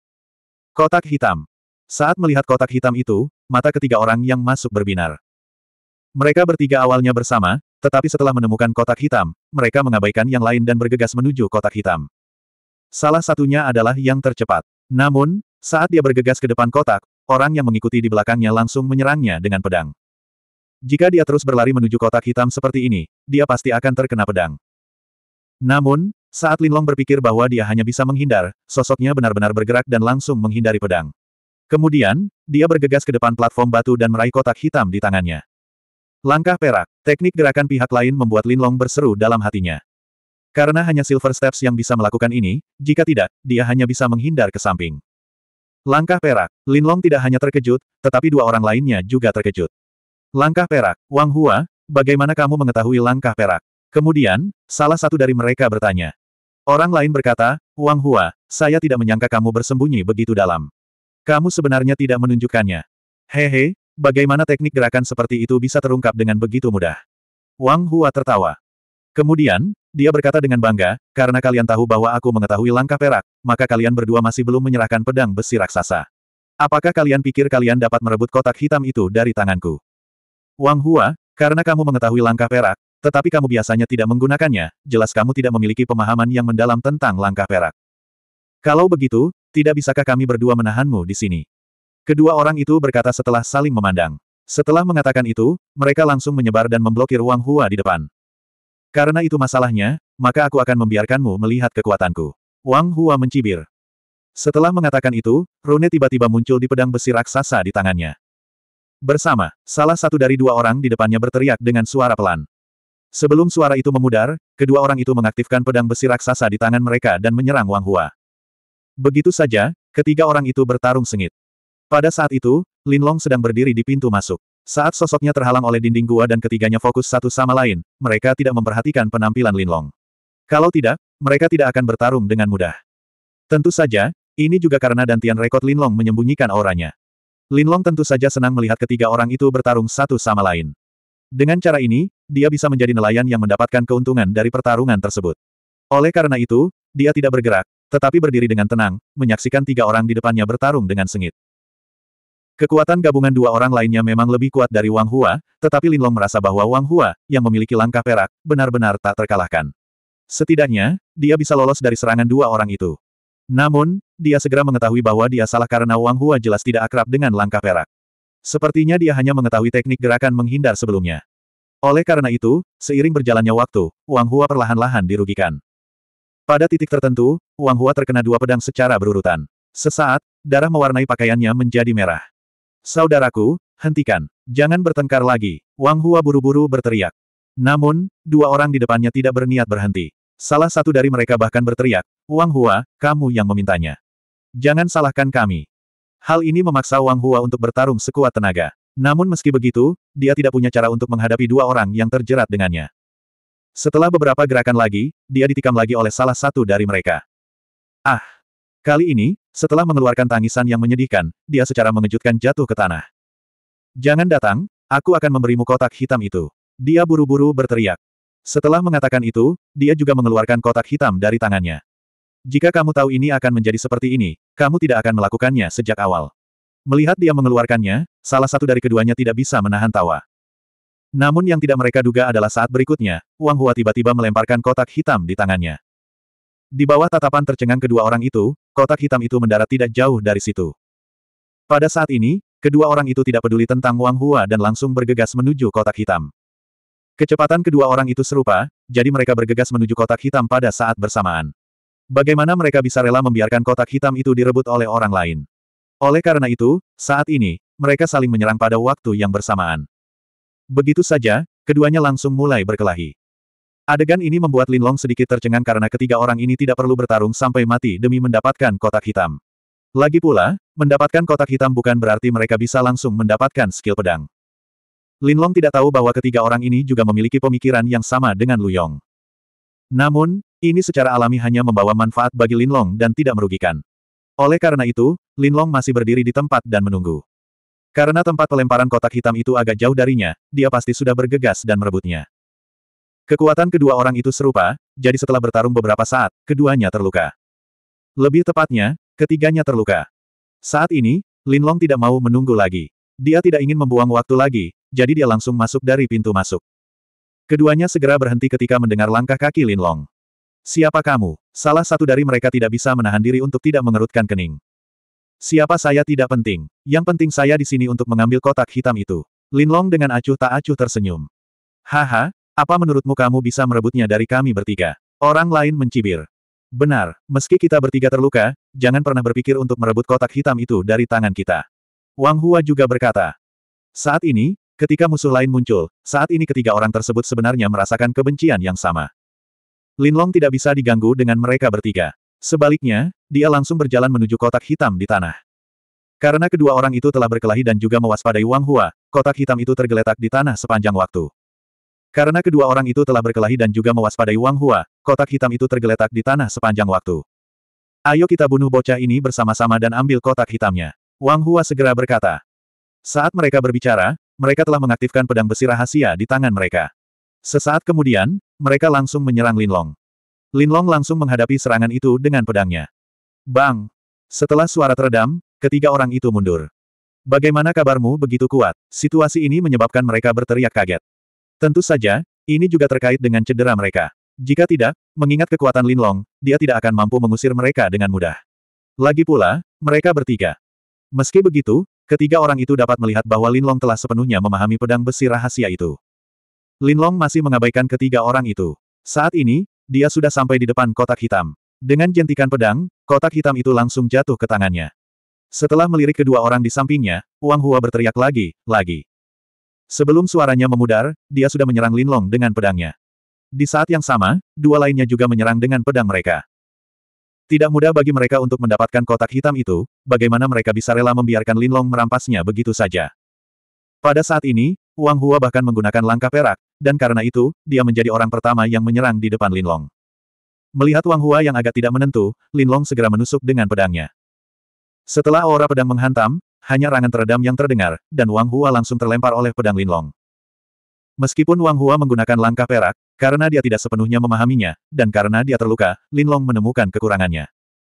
Kotak hitam. Saat melihat kotak hitam itu, mata ketiga orang yang masuk berbinar. Mereka bertiga awalnya bersama, tetapi setelah menemukan kotak hitam, mereka mengabaikan yang lain dan bergegas menuju kotak hitam. Salah satunya adalah yang tercepat. Namun, saat dia bergegas ke depan kotak, orang yang mengikuti di belakangnya langsung menyerangnya dengan pedang. Jika dia terus berlari menuju kotak hitam seperti ini, dia pasti akan terkena pedang. Namun, saat Linlong berpikir bahwa dia hanya bisa menghindar, sosoknya benar-benar bergerak dan langsung menghindari pedang. Kemudian, dia bergegas ke depan platform batu dan meraih kotak hitam di tangannya. Langkah perak, teknik gerakan pihak lain membuat Linlong berseru dalam hatinya. Karena hanya Silver Steps yang bisa melakukan ini, jika tidak, dia hanya bisa menghindar ke samping. Langkah perak. Linlong tidak hanya terkejut, tetapi dua orang lainnya juga terkejut. Langkah perak. Wang Hua, bagaimana kamu mengetahui langkah perak? Kemudian, salah satu dari mereka bertanya. Orang lain berkata, Wang Hua, saya tidak menyangka kamu bersembunyi begitu dalam. Kamu sebenarnya tidak menunjukkannya. Hehe, bagaimana teknik gerakan seperti itu bisa terungkap dengan begitu mudah? Wang Hua tertawa. Kemudian, dia berkata dengan bangga, karena kalian tahu bahwa aku mengetahui langkah perak, maka kalian berdua masih belum menyerahkan pedang besi raksasa. Apakah kalian pikir kalian dapat merebut kotak hitam itu dari tanganku? Wang Hua, karena kamu mengetahui langkah perak, tetapi kamu biasanya tidak menggunakannya, jelas kamu tidak memiliki pemahaman yang mendalam tentang langkah perak. Kalau begitu, tidak bisakah kami berdua menahanmu di sini? Kedua orang itu berkata setelah saling memandang. Setelah mengatakan itu, mereka langsung menyebar dan memblokir Wang Hua di depan. Karena itu masalahnya, maka aku akan membiarkanmu melihat kekuatanku. Wang Hua mencibir. Setelah mengatakan itu, rune tiba-tiba muncul di pedang besi raksasa di tangannya. Bersama, salah satu dari dua orang di depannya berteriak dengan suara pelan. Sebelum suara itu memudar, kedua orang itu mengaktifkan pedang besi raksasa di tangan mereka dan menyerang Wang Hua. Begitu saja, ketiga orang itu bertarung sengit. Pada saat itu, Lin Long sedang berdiri di pintu masuk. Saat sosoknya terhalang oleh dinding gua dan ketiganya fokus satu sama lain, mereka tidak memperhatikan penampilan Linlong. Kalau tidak, mereka tidak akan bertarung dengan mudah. Tentu saja, ini juga karena dantian rekod Linlong menyembunyikan auranya. Linlong tentu saja senang melihat ketiga orang itu bertarung satu sama lain. Dengan cara ini, dia bisa menjadi nelayan yang mendapatkan keuntungan dari pertarungan tersebut. Oleh karena itu, dia tidak bergerak, tetapi berdiri dengan tenang, menyaksikan tiga orang di depannya bertarung dengan sengit. Kekuatan gabungan dua orang lainnya memang lebih kuat dari Wang Hua, tetapi Linlong merasa bahwa Wang Hua, yang memiliki langkah perak, benar-benar tak terkalahkan. Setidaknya, dia bisa lolos dari serangan dua orang itu. Namun, dia segera mengetahui bahwa dia salah karena Wang Hua jelas tidak akrab dengan langkah perak. Sepertinya dia hanya mengetahui teknik gerakan menghindar sebelumnya. Oleh karena itu, seiring berjalannya waktu, Wang Hua perlahan-lahan dirugikan. Pada titik tertentu, Wang Hua terkena dua pedang secara berurutan. Sesaat, darah mewarnai pakaiannya menjadi merah. Saudaraku, hentikan. Jangan bertengkar lagi. Wang Hua buru-buru berteriak. Namun, dua orang di depannya tidak berniat berhenti. Salah satu dari mereka bahkan berteriak, Wang Hua, kamu yang memintanya. Jangan salahkan kami. Hal ini memaksa Wang Hua untuk bertarung sekuat tenaga. Namun meski begitu, dia tidak punya cara untuk menghadapi dua orang yang terjerat dengannya. Setelah beberapa gerakan lagi, dia ditikam lagi oleh salah satu dari mereka. Ah! Kali ini, setelah mengeluarkan tangisan yang menyedihkan, dia secara mengejutkan jatuh ke tanah. Jangan datang, aku akan memberimu kotak hitam itu. Dia buru-buru berteriak. Setelah mengatakan itu, dia juga mengeluarkan kotak hitam dari tangannya. Jika kamu tahu ini akan menjadi seperti ini, kamu tidak akan melakukannya sejak awal. Melihat dia mengeluarkannya, salah satu dari keduanya tidak bisa menahan tawa. Namun yang tidak mereka duga adalah saat berikutnya, Wang Hua tiba-tiba melemparkan kotak hitam di tangannya. Di bawah tatapan tercengang kedua orang itu, kotak hitam itu mendarat tidak jauh dari situ. Pada saat ini, kedua orang itu tidak peduli tentang Wang Hua dan langsung bergegas menuju kotak hitam. Kecepatan kedua orang itu serupa, jadi mereka bergegas menuju kotak hitam pada saat bersamaan. Bagaimana mereka bisa rela membiarkan kotak hitam itu direbut oleh orang lain? Oleh karena itu, saat ini, mereka saling menyerang pada waktu yang bersamaan. Begitu saja, keduanya langsung mulai berkelahi. Adegan ini membuat Linlong sedikit tercengang karena ketiga orang ini tidak perlu bertarung sampai mati demi mendapatkan kotak hitam. Lagi pula, mendapatkan kotak hitam bukan berarti mereka bisa langsung mendapatkan skill pedang. Linlong tidak tahu bahwa ketiga orang ini juga memiliki pemikiran yang sama dengan Luyong. Namun, ini secara alami hanya membawa manfaat bagi Linlong dan tidak merugikan. Oleh karena itu, Linlong masih berdiri di tempat dan menunggu. Karena tempat pelemparan kotak hitam itu agak jauh darinya, dia pasti sudah bergegas dan merebutnya. Kekuatan kedua orang itu serupa, jadi setelah bertarung beberapa saat, keduanya terluka. Lebih tepatnya, ketiganya terluka. Saat ini, Lin Long tidak mau menunggu lagi. Dia tidak ingin membuang waktu lagi, jadi dia langsung masuk dari pintu masuk. Keduanya segera berhenti ketika mendengar langkah kaki Lin Long. Siapa kamu? Salah satu dari mereka tidak bisa menahan diri untuk tidak mengerutkan kening. Siapa saya tidak penting. Yang penting saya di sini untuk mengambil kotak hitam itu. Lin Long dengan acuh tak acuh tersenyum. Haha, apa menurutmu kamu bisa merebutnya dari kami bertiga? Orang lain mencibir. Benar, meski kita bertiga terluka, jangan pernah berpikir untuk merebut kotak hitam itu dari tangan kita. Wang Hua juga berkata. Saat ini, ketika musuh lain muncul, saat ini ketiga orang tersebut sebenarnya merasakan kebencian yang sama. Lin Long tidak bisa diganggu dengan mereka bertiga. Sebaliknya, dia langsung berjalan menuju kotak hitam di tanah. Karena kedua orang itu telah berkelahi dan juga mewaspadai Wang Hua, kotak hitam itu tergeletak di tanah sepanjang waktu. Karena kedua orang itu telah berkelahi dan juga mewaspadai Wang Hua, kotak hitam itu tergeletak di tanah sepanjang waktu. Ayo kita bunuh bocah ini bersama-sama dan ambil kotak hitamnya. Wang Hua segera berkata. Saat mereka berbicara, mereka telah mengaktifkan pedang besi rahasia di tangan mereka. Sesaat kemudian, mereka langsung menyerang Lin Long. Lin Long langsung menghadapi serangan itu dengan pedangnya. Bang! Setelah suara teredam, ketiga orang itu mundur. Bagaimana kabarmu begitu kuat? Situasi ini menyebabkan mereka berteriak kaget. Tentu saja, ini juga terkait dengan cedera mereka. Jika tidak, mengingat kekuatan Linlong, dia tidak akan mampu mengusir mereka dengan mudah. Lagi pula, mereka bertiga. Meski begitu, ketiga orang itu dapat melihat bahwa Linlong telah sepenuhnya memahami pedang besi rahasia itu. Linlong masih mengabaikan ketiga orang itu. Saat ini, dia sudah sampai di depan kotak hitam. Dengan jentikan pedang, kotak hitam itu langsung jatuh ke tangannya. Setelah melirik kedua orang di sampingnya, Wang Hua berteriak lagi, lagi. Sebelum suaranya memudar, dia sudah menyerang Linlong dengan pedangnya. Di saat yang sama, dua lainnya juga menyerang dengan pedang mereka. Tidak mudah bagi mereka untuk mendapatkan kotak hitam itu, bagaimana mereka bisa rela membiarkan Linlong merampasnya begitu saja. Pada saat ini, Wang Hua bahkan menggunakan langkah perak, dan karena itu, dia menjadi orang pertama yang menyerang di depan Linlong. Melihat Wang Hua yang agak tidak menentu, Linlong segera menusuk dengan pedangnya. Setelah aura pedang menghantam, hanya rangan teredam yang terdengar, dan Wang Hua langsung terlempar oleh pedang Linlong. Meskipun Wang Hua menggunakan langkah perak, karena dia tidak sepenuhnya memahaminya, dan karena dia terluka, Linlong menemukan kekurangannya.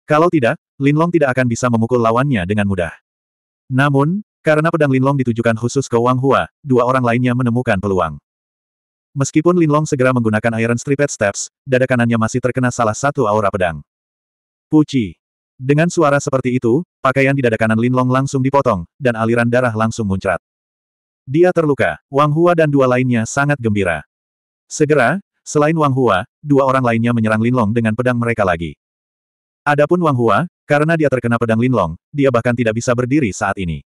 Kalau tidak, Linlong tidak akan bisa memukul lawannya dengan mudah. Namun, karena pedang Linlong ditujukan khusus ke Wang Hua, dua orang lainnya menemukan peluang. Meskipun Linlong segera menggunakan Iron Striped Steps, dada kanannya masih terkena salah satu aura pedang. Puci. Dengan suara seperti itu, pakaian di dada kanan Linlong langsung dipotong, dan aliran darah langsung muncrat. Dia terluka, Wang Hua dan dua lainnya sangat gembira. Segera, selain Wang Hua, dua orang lainnya menyerang Linlong dengan pedang mereka lagi. Adapun Wang Hua, karena dia terkena pedang Linlong, dia bahkan tidak bisa berdiri saat ini.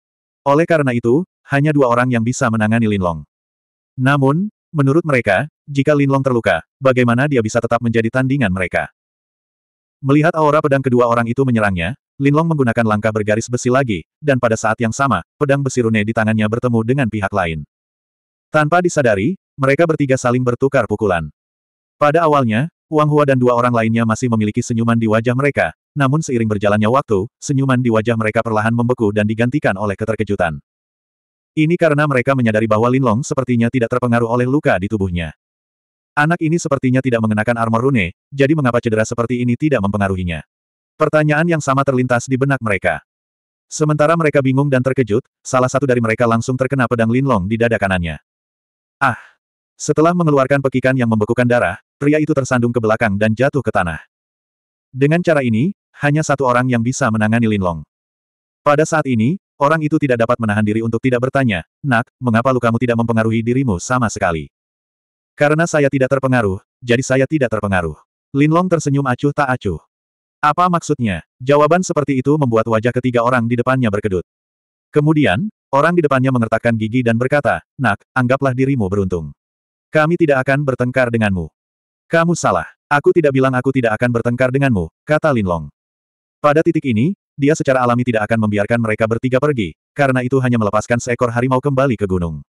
Oleh karena itu, hanya dua orang yang bisa menangani Linlong. Namun, menurut mereka, jika Linlong terluka, bagaimana dia bisa tetap menjadi tandingan mereka? Melihat aura pedang kedua orang itu menyerangnya, Linlong menggunakan langkah bergaris besi lagi, dan pada saat yang sama, pedang besi rune di tangannya bertemu dengan pihak lain. Tanpa disadari, mereka bertiga saling bertukar pukulan. Pada awalnya, Wang Hua dan dua orang lainnya masih memiliki senyuman di wajah mereka, namun seiring berjalannya waktu, senyuman di wajah mereka perlahan membeku dan digantikan oleh keterkejutan. Ini karena mereka menyadari bahwa Linlong sepertinya tidak terpengaruh oleh luka di tubuhnya. Anak ini sepertinya tidak mengenakan armor rune, jadi mengapa cedera seperti ini tidak mempengaruhinya? Pertanyaan yang sama terlintas di benak mereka. Sementara mereka bingung dan terkejut, salah satu dari mereka langsung terkena pedang linlong di dada kanannya. Ah! Setelah mengeluarkan pekikan yang membekukan darah, pria itu tersandung ke belakang dan jatuh ke tanah. Dengan cara ini, hanya satu orang yang bisa menangani linlong. Pada saat ini, Orang itu tidak dapat menahan diri untuk tidak bertanya, Nak, mengapa lukamu tidak mempengaruhi dirimu sama sekali? Karena saya tidak terpengaruh, jadi saya tidak terpengaruh. Linlong tersenyum acuh tak acuh. Apa maksudnya? Jawaban seperti itu membuat wajah ketiga orang di depannya berkedut. Kemudian, orang di depannya mengertakkan gigi dan berkata, Nak, anggaplah dirimu beruntung. Kami tidak akan bertengkar denganmu. Kamu salah. Aku tidak bilang aku tidak akan bertengkar denganmu, kata Linlong. Pada titik ini, dia secara alami tidak akan membiarkan mereka bertiga pergi, karena itu hanya melepaskan seekor harimau kembali ke gunung.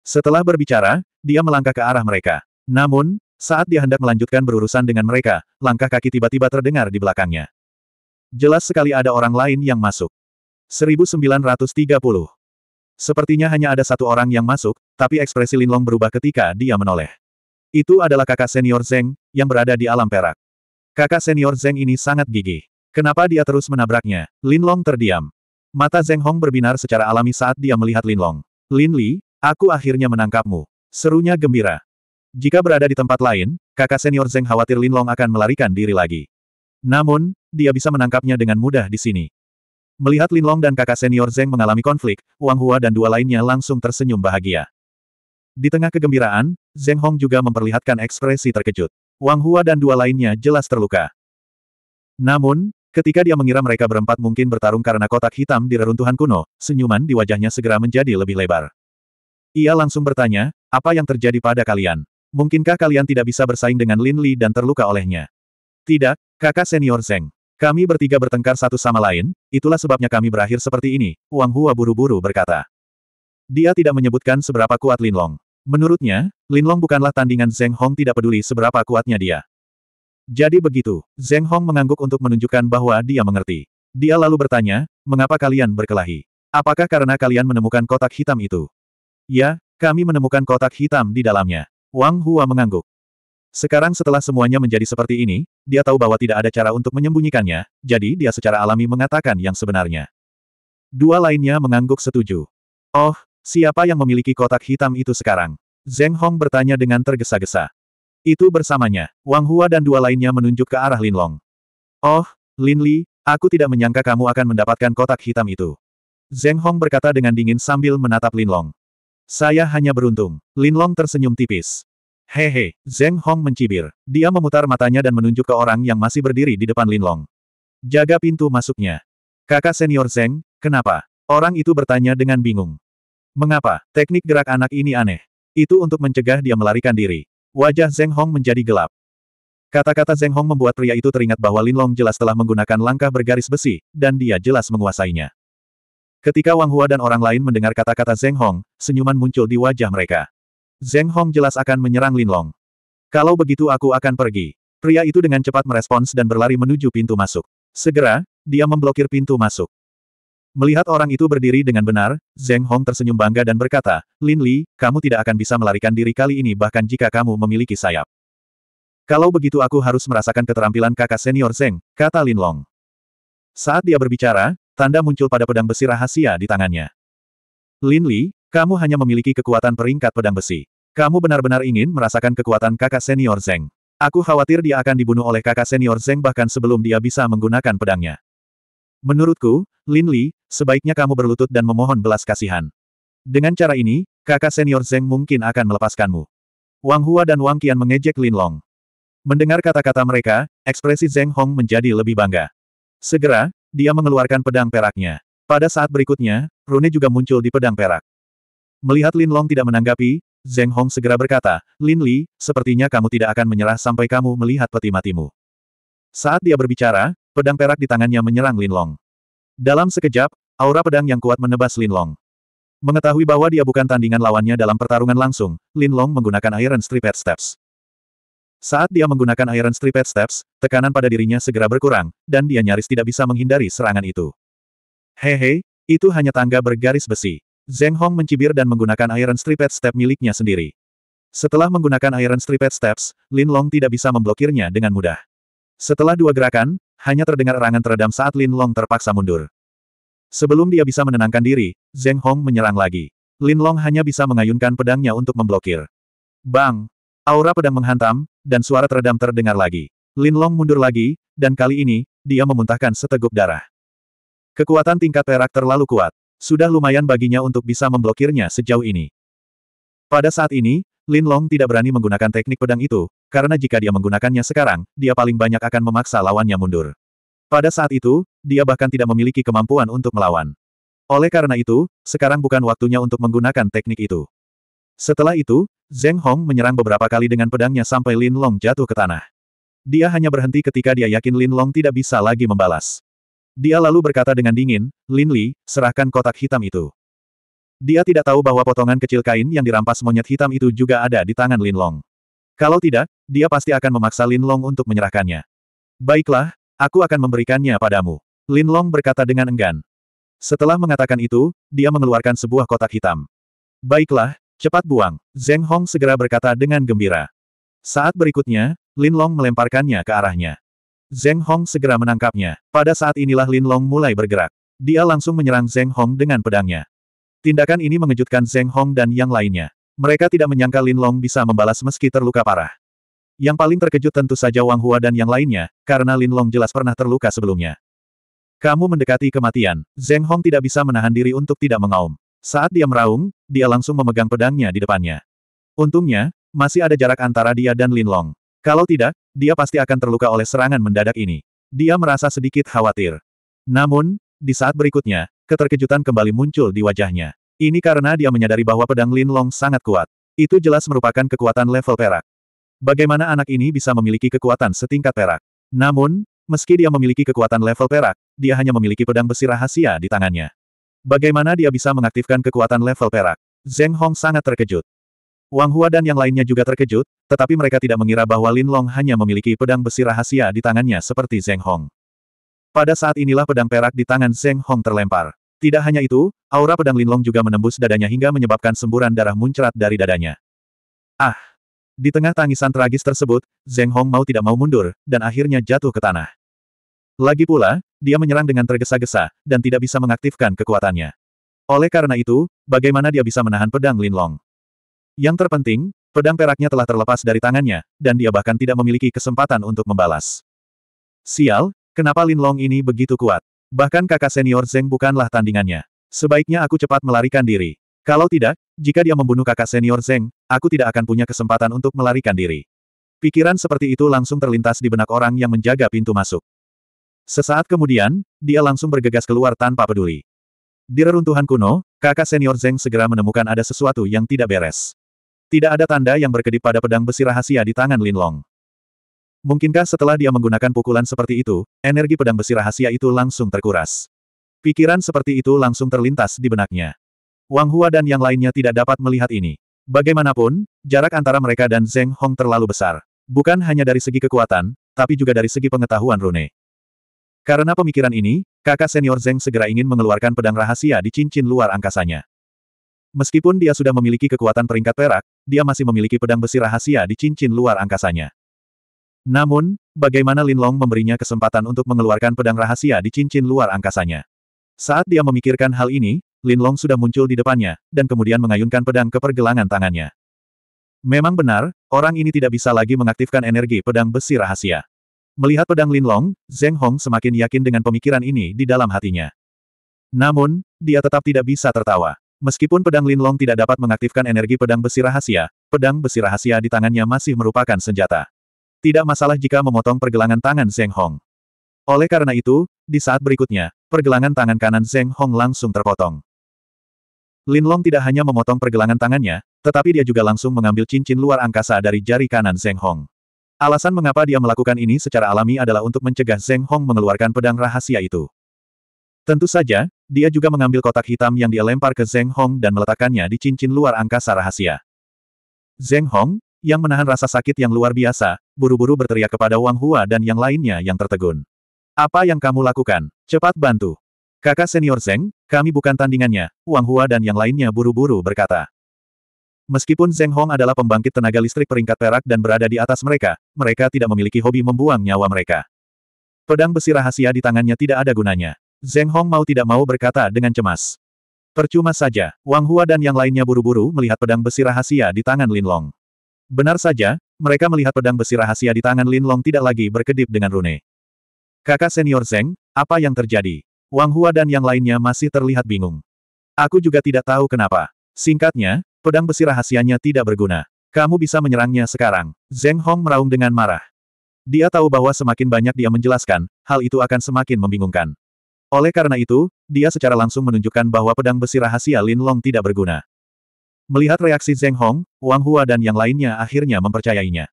Setelah berbicara, dia melangkah ke arah mereka. Namun, saat dia hendak melanjutkan berurusan dengan mereka, langkah kaki tiba-tiba terdengar di belakangnya. Jelas sekali ada orang lain yang masuk. 1930. Sepertinya hanya ada satu orang yang masuk, tapi ekspresi Linlong berubah ketika dia menoleh. Itu adalah kakak senior Zeng, yang berada di alam perak. Kakak senior Zeng ini sangat gigih. Kenapa dia terus menabraknya? Linlong terdiam. Mata Zeng Hong berbinar secara alami saat dia melihat Linlong. Lin Li, Aku akhirnya menangkapmu. Serunya gembira. Jika berada di tempat lain, kakak senior Zeng khawatir Long akan melarikan diri lagi. Namun, dia bisa menangkapnya dengan mudah di sini. Melihat Lin Long dan kakak senior Zeng mengalami konflik, Wang Hua dan dua lainnya langsung tersenyum bahagia. Di tengah kegembiraan, Zeng Hong juga memperlihatkan ekspresi terkejut. Wang Hua dan dua lainnya jelas terluka. Namun, ketika dia mengira mereka berempat mungkin bertarung karena kotak hitam di reruntuhan kuno, senyuman di wajahnya segera menjadi lebih lebar. Ia langsung bertanya, apa yang terjadi pada kalian? Mungkinkah kalian tidak bisa bersaing dengan Lin Li dan terluka olehnya? Tidak, kakak senior Zeng. Kami bertiga bertengkar satu sama lain, itulah sebabnya kami berakhir seperti ini, Wang Hua buru-buru berkata. Dia tidak menyebutkan seberapa kuat Lin Long. Menurutnya, Lin Long bukanlah tandingan Zeng Hong tidak peduli seberapa kuatnya dia. Jadi begitu, Zeng Hong mengangguk untuk menunjukkan bahwa dia mengerti. Dia lalu bertanya, mengapa kalian berkelahi? Apakah karena kalian menemukan kotak hitam itu? Ya, kami menemukan kotak hitam di dalamnya. Wang Hua mengangguk. Sekarang setelah semuanya menjadi seperti ini, dia tahu bahwa tidak ada cara untuk menyembunyikannya, jadi dia secara alami mengatakan yang sebenarnya. Dua lainnya mengangguk setuju. Oh, siapa yang memiliki kotak hitam itu sekarang? Zeng Hong bertanya dengan tergesa-gesa. Itu bersamanya, Wang Hua dan dua lainnya menunjuk ke arah Lin Long. Oh, Lin Li, aku tidak menyangka kamu akan mendapatkan kotak hitam itu. Zeng Hong berkata dengan dingin sambil menatap Lin Long. Saya hanya beruntung. Linlong tersenyum tipis. Hehe, Zeng Hong mencibir. Dia memutar matanya dan menunjuk ke orang yang masih berdiri di depan Linlong. Jaga pintu masuknya. Kakak senior Zeng, kenapa? Orang itu bertanya dengan bingung. Mengapa? Teknik gerak anak ini aneh. Itu untuk mencegah dia melarikan diri. Wajah Zeng Hong menjadi gelap. Kata-kata Zeng Hong membuat pria itu teringat bahwa Linlong jelas telah menggunakan langkah bergaris besi, dan dia jelas menguasainya. Ketika Wang Hua dan orang lain mendengar kata-kata Zeng Hong, senyuman muncul di wajah mereka. Zeng Hong jelas akan menyerang Lin Long. Kalau begitu aku akan pergi. Pria itu dengan cepat merespons dan berlari menuju pintu masuk. Segera, dia memblokir pintu masuk. Melihat orang itu berdiri dengan benar, Zeng Hong tersenyum bangga dan berkata, Lin Li, kamu tidak akan bisa melarikan diri kali ini bahkan jika kamu memiliki sayap. Kalau begitu aku harus merasakan keterampilan kakak senior Zeng, kata Lin Long. Saat dia berbicara, tanda muncul pada pedang besi rahasia di tangannya. Lin Li, kamu hanya memiliki kekuatan peringkat pedang besi. Kamu benar-benar ingin merasakan kekuatan kakak senior Zeng. Aku khawatir dia akan dibunuh oleh kakak senior Zeng bahkan sebelum dia bisa menggunakan pedangnya. Menurutku, Lin Li, sebaiknya kamu berlutut dan memohon belas kasihan. Dengan cara ini, kakak senior Zeng mungkin akan melepaskanmu. Wang Hua dan Wang Qian mengejek Lin Long. Mendengar kata-kata mereka, ekspresi Zeng Hong menjadi lebih bangga. Segera, dia mengeluarkan pedang peraknya. Pada saat berikutnya, rune juga muncul di pedang perak. Melihat Lin Long tidak menanggapi, Zeng Hong segera berkata, Lin Li, sepertinya kamu tidak akan menyerah sampai kamu melihat peti matimu. Saat dia berbicara, pedang perak di tangannya menyerang Lin Long. Dalam sekejap, aura pedang yang kuat menebas Lin Long. Mengetahui bahwa dia bukan tandingan lawannya dalam pertarungan langsung, Lin Long menggunakan Iron Striped Steps. Saat dia menggunakan Iron Striped Steps, tekanan pada dirinya segera berkurang, dan dia nyaris tidak bisa menghindari serangan itu. Hehe, itu hanya tangga bergaris besi. Zeng Hong mencibir dan menggunakan Iron Striped Step miliknya sendiri. Setelah menggunakan Iron Striped Steps, Lin Long tidak bisa memblokirnya dengan mudah. Setelah dua gerakan, hanya terdengar erangan teredam saat Lin Long terpaksa mundur. Sebelum dia bisa menenangkan diri, Zeng Hong menyerang lagi. Lin Long hanya bisa mengayunkan pedangnya untuk memblokir. Bang! Aura pedang menghantam, dan suara teredam terdengar lagi. Lin Long mundur lagi, dan kali ini, dia memuntahkan seteguk darah. Kekuatan tingkat perak terlalu kuat. Sudah lumayan baginya untuk bisa memblokirnya sejauh ini. Pada saat ini, Lin Long tidak berani menggunakan teknik pedang itu, karena jika dia menggunakannya sekarang, dia paling banyak akan memaksa lawannya mundur. Pada saat itu, dia bahkan tidak memiliki kemampuan untuk melawan. Oleh karena itu, sekarang bukan waktunya untuk menggunakan teknik itu. Setelah itu, Zeng Hong menyerang beberapa kali dengan pedangnya sampai Lin Long jatuh ke tanah. Dia hanya berhenti ketika dia yakin Lin Long tidak bisa lagi membalas. Dia lalu berkata dengan dingin, Lin Li, serahkan kotak hitam itu. Dia tidak tahu bahwa potongan kecil kain yang dirampas monyet hitam itu juga ada di tangan Lin Long. Kalau tidak, dia pasti akan memaksa Lin Long untuk menyerahkannya. Baiklah, aku akan memberikannya padamu. Lin Long berkata dengan enggan. Setelah mengatakan itu, dia mengeluarkan sebuah kotak hitam. Baiklah, Cepat buang, Zeng Hong segera berkata dengan gembira. Saat berikutnya, Lin Long melemparkannya ke arahnya. Zeng Hong segera menangkapnya. Pada saat inilah Lin Long mulai bergerak. Dia langsung menyerang Zeng Hong dengan pedangnya. Tindakan ini mengejutkan Zeng Hong dan yang lainnya. Mereka tidak menyangka Lin Long bisa membalas meski terluka parah. Yang paling terkejut tentu saja Wang Hua dan yang lainnya, karena Lin Long jelas pernah terluka sebelumnya. Kamu mendekati kematian. Zeng Hong tidak bisa menahan diri untuk tidak mengaum. Saat dia meraung, dia langsung memegang pedangnya di depannya. Untungnya, masih ada jarak antara dia dan Lin Long. Kalau tidak, dia pasti akan terluka oleh serangan mendadak ini. Dia merasa sedikit khawatir. Namun, di saat berikutnya, keterkejutan kembali muncul di wajahnya. Ini karena dia menyadari bahwa pedang Lin Long sangat kuat. Itu jelas merupakan kekuatan level perak. Bagaimana anak ini bisa memiliki kekuatan setingkat perak? Namun, meski dia memiliki kekuatan level perak, dia hanya memiliki pedang besi rahasia di tangannya. Bagaimana dia bisa mengaktifkan kekuatan level perak? Zeng Hong sangat terkejut. Wang Hua dan yang lainnya juga terkejut, tetapi mereka tidak mengira bahwa Lin Long hanya memiliki pedang besi rahasia di tangannya seperti Zeng Hong. Pada saat inilah pedang perak di tangan Zeng Hong terlempar. Tidak hanya itu, aura pedang Lin Long juga menembus dadanya hingga menyebabkan semburan darah muncrat dari dadanya. Ah! Di tengah tangisan tragis tersebut, Zeng Hong mau tidak mau mundur, dan akhirnya jatuh ke tanah. Lagi pula, dia menyerang dengan tergesa-gesa, dan tidak bisa mengaktifkan kekuatannya. Oleh karena itu, bagaimana dia bisa menahan pedang Linlong? Yang terpenting, pedang peraknya telah terlepas dari tangannya, dan dia bahkan tidak memiliki kesempatan untuk membalas. Sial, kenapa Linlong ini begitu kuat? Bahkan kakak senior Zeng bukanlah tandingannya. Sebaiknya aku cepat melarikan diri. Kalau tidak, jika dia membunuh kakak senior Zeng, aku tidak akan punya kesempatan untuk melarikan diri. Pikiran seperti itu langsung terlintas di benak orang yang menjaga pintu masuk. Sesaat kemudian, dia langsung bergegas keluar tanpa peduli. Di reruntuhan kuno, kakak senior Zeng segera menemukan ada sesuatu yang tidak beres. Tidak ada tanda yang berkedip pada pedang besi rahasia di tangan Lin Long. Mungkinkah setelah dia menggunakan pukulan seperti itu, energi pedang besi rahasia itu langsung terkuras? Pikiran seperti itu langsung terlintas di benaknya. Wang Hua dan yang lainnya tidak dapat melihat ini. Bagaimanapun, jarak antara mereka dan Zeng Hong terlalu besar. Bukan hanya dari segi kekuatan, tapi juga dari segi pengetahuan rune. Karena pemikiran ini, kakak senior Zeng segera ingin mengeluarkan pedang rahasia di cincin luar angkasanya. Meskipun dia sudah memiliki kekuatan peringkat perak, dia masih memiliki pedang besi rahasia di cincin luar angkasanya. Namun, bagaimana Lin Long memberinya kesempatan untuk mengeluarkan pedang rahasia di cincin luar angkasanya? Saat dia memikirkan hal ini, Lin Long sudah muncul di depannya, dan kemudian mengayunkan pedang ke pergelangan tangannya. Memang benar, orang ini tidak bisa lagi mengaktifkan energi pedang besi rahasia. Melihat pedang Linlong, Zheng Hong semakin yakin dengan pemikiran ini di dalam hatinya. Namun, dia tetap tidak bisa tertawa. Meskipun pedang Linlong tidak dapat mengaktifkan energi pedang besi rahasia, pedang besi rahasia di tangannya masih merupakan senjata. Tidak masalah jika memotong pergelangan tangan Zheng Hong. Oleh karena itu, di saat berikutnya, pergelangan tangan kanan Zheng Hong langsung terpotong. Linlong tidak hanya memotong pergelangan tangannya, tetapi dia juga langsung mengambil cincin luar angkasa dari jari kanan Zheng Hong. Alasan mengapa dia melakukan ini secara alami adalah untuk mencegah Zeng Hong mengeluarkan pedang rahasia itu. Tentu saja, dia juga mengambil kotak hitam yang dia lempar ke Zeng Hong dan meletakkannya di cincin luar angkasa rahasia. Zeng Hong, yang menahan rasa sakit yang luar biasa, buru-buru berteriak kepada Wang Hua dan yang lainnya yang tertegun. Apa yang kamu lakukan? Cepat bantu. Kakak senior Zeng, kami bukan tandingannya, Wang Hua dan yang lainnya buru-buru berkata. Meskipun Zheng Hong adalah pembangkit tenaga listrik peringkat perak dan berada di atas mereka, mereka tidak memiliki hobi membuang nyawa mereka. Pedang besi rahasia di tangannya tidak ada gunanya. Zheng Hong mau tidak mau berkata dengan cemas. Percuma saja, Wang Hua dan yang lainnya buru-buru melihat pedang besi rahasia di tangan Lin Long. Benar saja, mereka melihat pedang besi rahasia di tangan Lin Long tidak lagi berkedip dengan rune. Kakak senior Zeng, apa yang terjadi? Wang Hua dan yang lainnya masih terlihat bingung. Aku juga tidak tahu kenapa. Singkatnya, Pedang besi rahasianya tidak berguna. Kamu bisa menyerangnya sekarang. Zeng Hong meraung dengan marah. Dia tahu bahwa semakin banyak dia menjelaskan, hal itu akan semakin membingungkan. Oleh karena itu, dia secara langsung menunjukkan bahwa pedang besi rahasia Lin Long tidak berguna. Melihat reaksi Zeng Hong, Wang Hua dan yang lainnya akhirnya mempercayainya.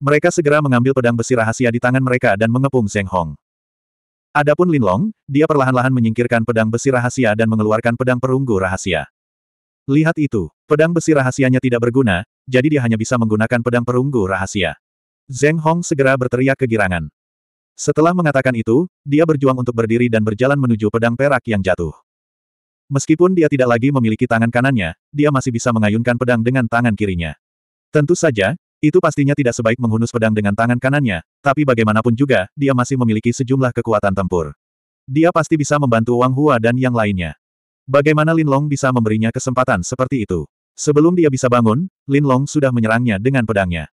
Mereka segera mengambil pedang besi rahasia di tangan mereka dan mengepung Zeng Hong. Adapun Lin Long, dia perlahan-lahan menyingkirkan pedang besi rahasia dan mengeluarkan pedang perunggu rahasia. Lihat itu, Pedang besi rahasianya tidak berguna, jadi dia hanya bisa menggunakan pedang perunggu rahasia. Zeng Hong segera berteriak kegirangan. Setelah mengatakan itu, dia berjuang untuk berdiri dan berjalan menuju pedang perak yang jatuh. Meskipun dia tidak lagi memiliki tangan kanannya, dia masih bisa mengayunkan pedang dengan tangan kirinya. Tentu saja, itu pastinya tidak sebaik menghunus pedang dengan tangan kanannya, tapi bagaimanapun juga, dia masih memiliki sejumlah kekuatan tempur. Dia pasti bisa membantu Wang Hua dan yang lainnya. Bagaimana Lin Long bisa memberinya kesempatan seperti itu? Sebelum dia bisa bangun, Lin Long sudah menyerangnya dengan pedangnya.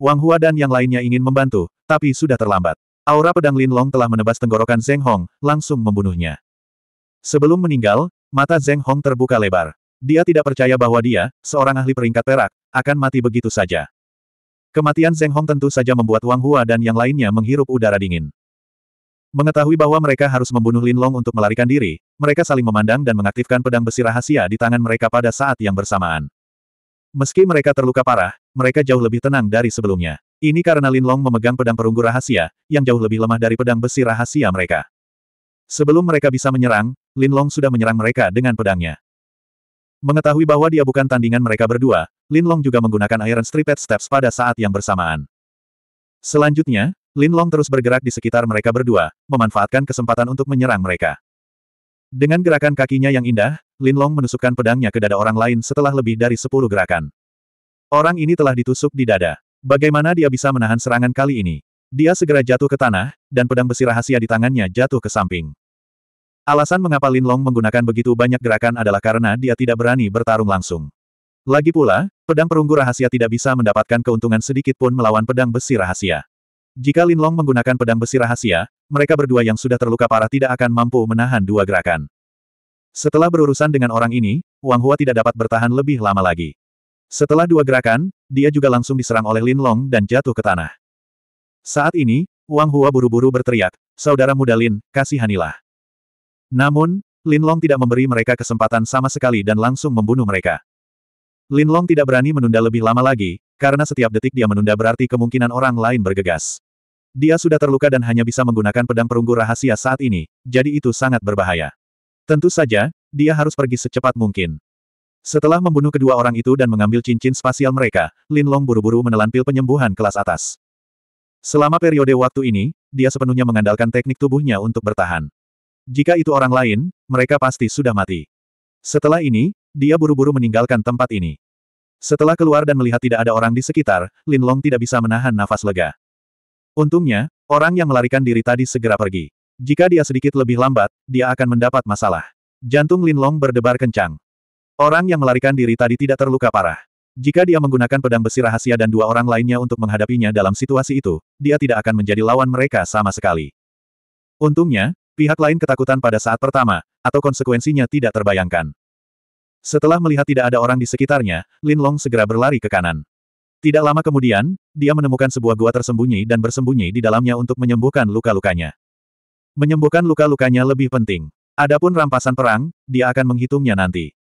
Wang Hua dan yang lainnya ingin membantu, tapi sudah terlambat. Aura pedang Lin Long telah menebas tenggorokan Zeng Hong, langsung membunuhnya. Sebelum meninggal, mata Zeng Hong terbuka lebar. Dia tidak percaya bahwa dia, seorang ahli peringkat perak, akan mati begitu saja. Kematian Zeng Hong tentu saja membuat Wang Hua dan yang lainnya menghirup udara dingin. Mengetahui bahwa mereka harus membunuh Lin Long untuk melarikan diri, mereka saling memandang dan mengaktifkan pedang besi rahasia di tangan mereka pada saat yang bersamaan. Meski mereka terluka parah, mereka jauh lebih tenang dari sebelumnya. Ini karena Lin Long memegang pedang perunggu rahasia, yang jauh lebih lemah dari pedang besi rahasia mereka. Sebelum mereka bisa menyerang, Lin Long sudah menyerang mereka dengan pedangnya. Mengetahui bahwa dia bukan tandingan mereka berdua, Lin Long juga menggunakan Iron Striped Steps pada saat yang bersamaan. Selanjutnya, Lin Long terus bergerak di sekitar mereka berdua, memanfaatkan kesempatan untuk menyerang mereka. Dengan gerakan kakinya yang indah, Lin Long menusukkan pedangnya ke dada orang lain setelah lebih dari sepuluh gerakan. Orang ini telah ditusuk di dada. Bagaimana dia bisa menahan serangan kali ini? Dia segera jatuh ke tanah, dan pedang besi rahasia di tangannya jatuh ke samping. Alasan mengapa Lin Long menggunakan begitu banyak gerakan adalah karena dia tidak berani bertarung langsung. Lagi pula, pedang perunggu rahasia tidak bisa mendapatkan keuntungan sedikit pun melawan pedang besi rahasia. Jika Long menggunakan pedang besi rahasia, mereka berdua yang sudah terluka parah tidak akan mampu menahan dua gerakan. Setelah berurusan dengan orang ini, Wang Hua tidak dapat bertahan lebih lama lagi. Setelah dua gerakan, dia juga langsung diserang oleh Lin Long dan jatuh ke tanah. Saat ini, Wang Hua buru-buru berteriak, Saudara muda Lin, kasihanilah. Namun, Lin Long tidak memberi mereka kesempatan sama sekali dan langsung membunuh mereka. Lin Long tidak berani menunda lebih lama lagi, karena setiap detik dia menunda berarti kemungkinan orang lain bergegas. Dia sudah terluka dan hanya bisa menggunakan pedang perunggu rahasia saat ini, jadi itu sangat berbahaya. Tentu saja, dia harus pergi secepat mungkin. Setelah membunuh kedua orang itu dan mengambil cincin spasial mereka, Lin Long buru-buru menelan pil penyembuhan kelas atas. Selama periode waktu ini, dia sepenuhnya mengandalkan teknik tubuhnya untuk bertahan. Jika itu orang lain, mereka pasti sudah mati. Setelah ini, dia buru-buru meninggalkan tempat ini. Setelah keluar dan melihat tidak ada orang di sekitar, Lin Long tidak bisa menahan nafas lega. Untungnya, orang yang melarikan diri tadi segera pergi. Jika dia sedikit lebih lambat, dia akan mendapat masalah. Jantung Lin Long berdebar kencang. Orang yang melarikan diri tadi tidak terluka parah. Jika dia menggunakan pedang besi rahasia dan dua orang lainnya untuk menghadapinya dalam situasi itu, dia tidak akan menjadi lawan mereka sama sekali. Untungnya, pihak lain ketakutan pada saat pertama, atau konsekuensinya tidak terbayangkan. Setelah melihat tidak ada orang di sekitarnya, Lin Long segera berlari ke kanan. Tidak lama kemudian, dia menemukan sebuah gua tersembunyi dan bersembunyi di dalamnya untuk menyembuhkan luka-lukanya. Menyembuhkan luka-lukanya lebih penting. Adapun rampasan perang, dia akan menghitungnya nanti.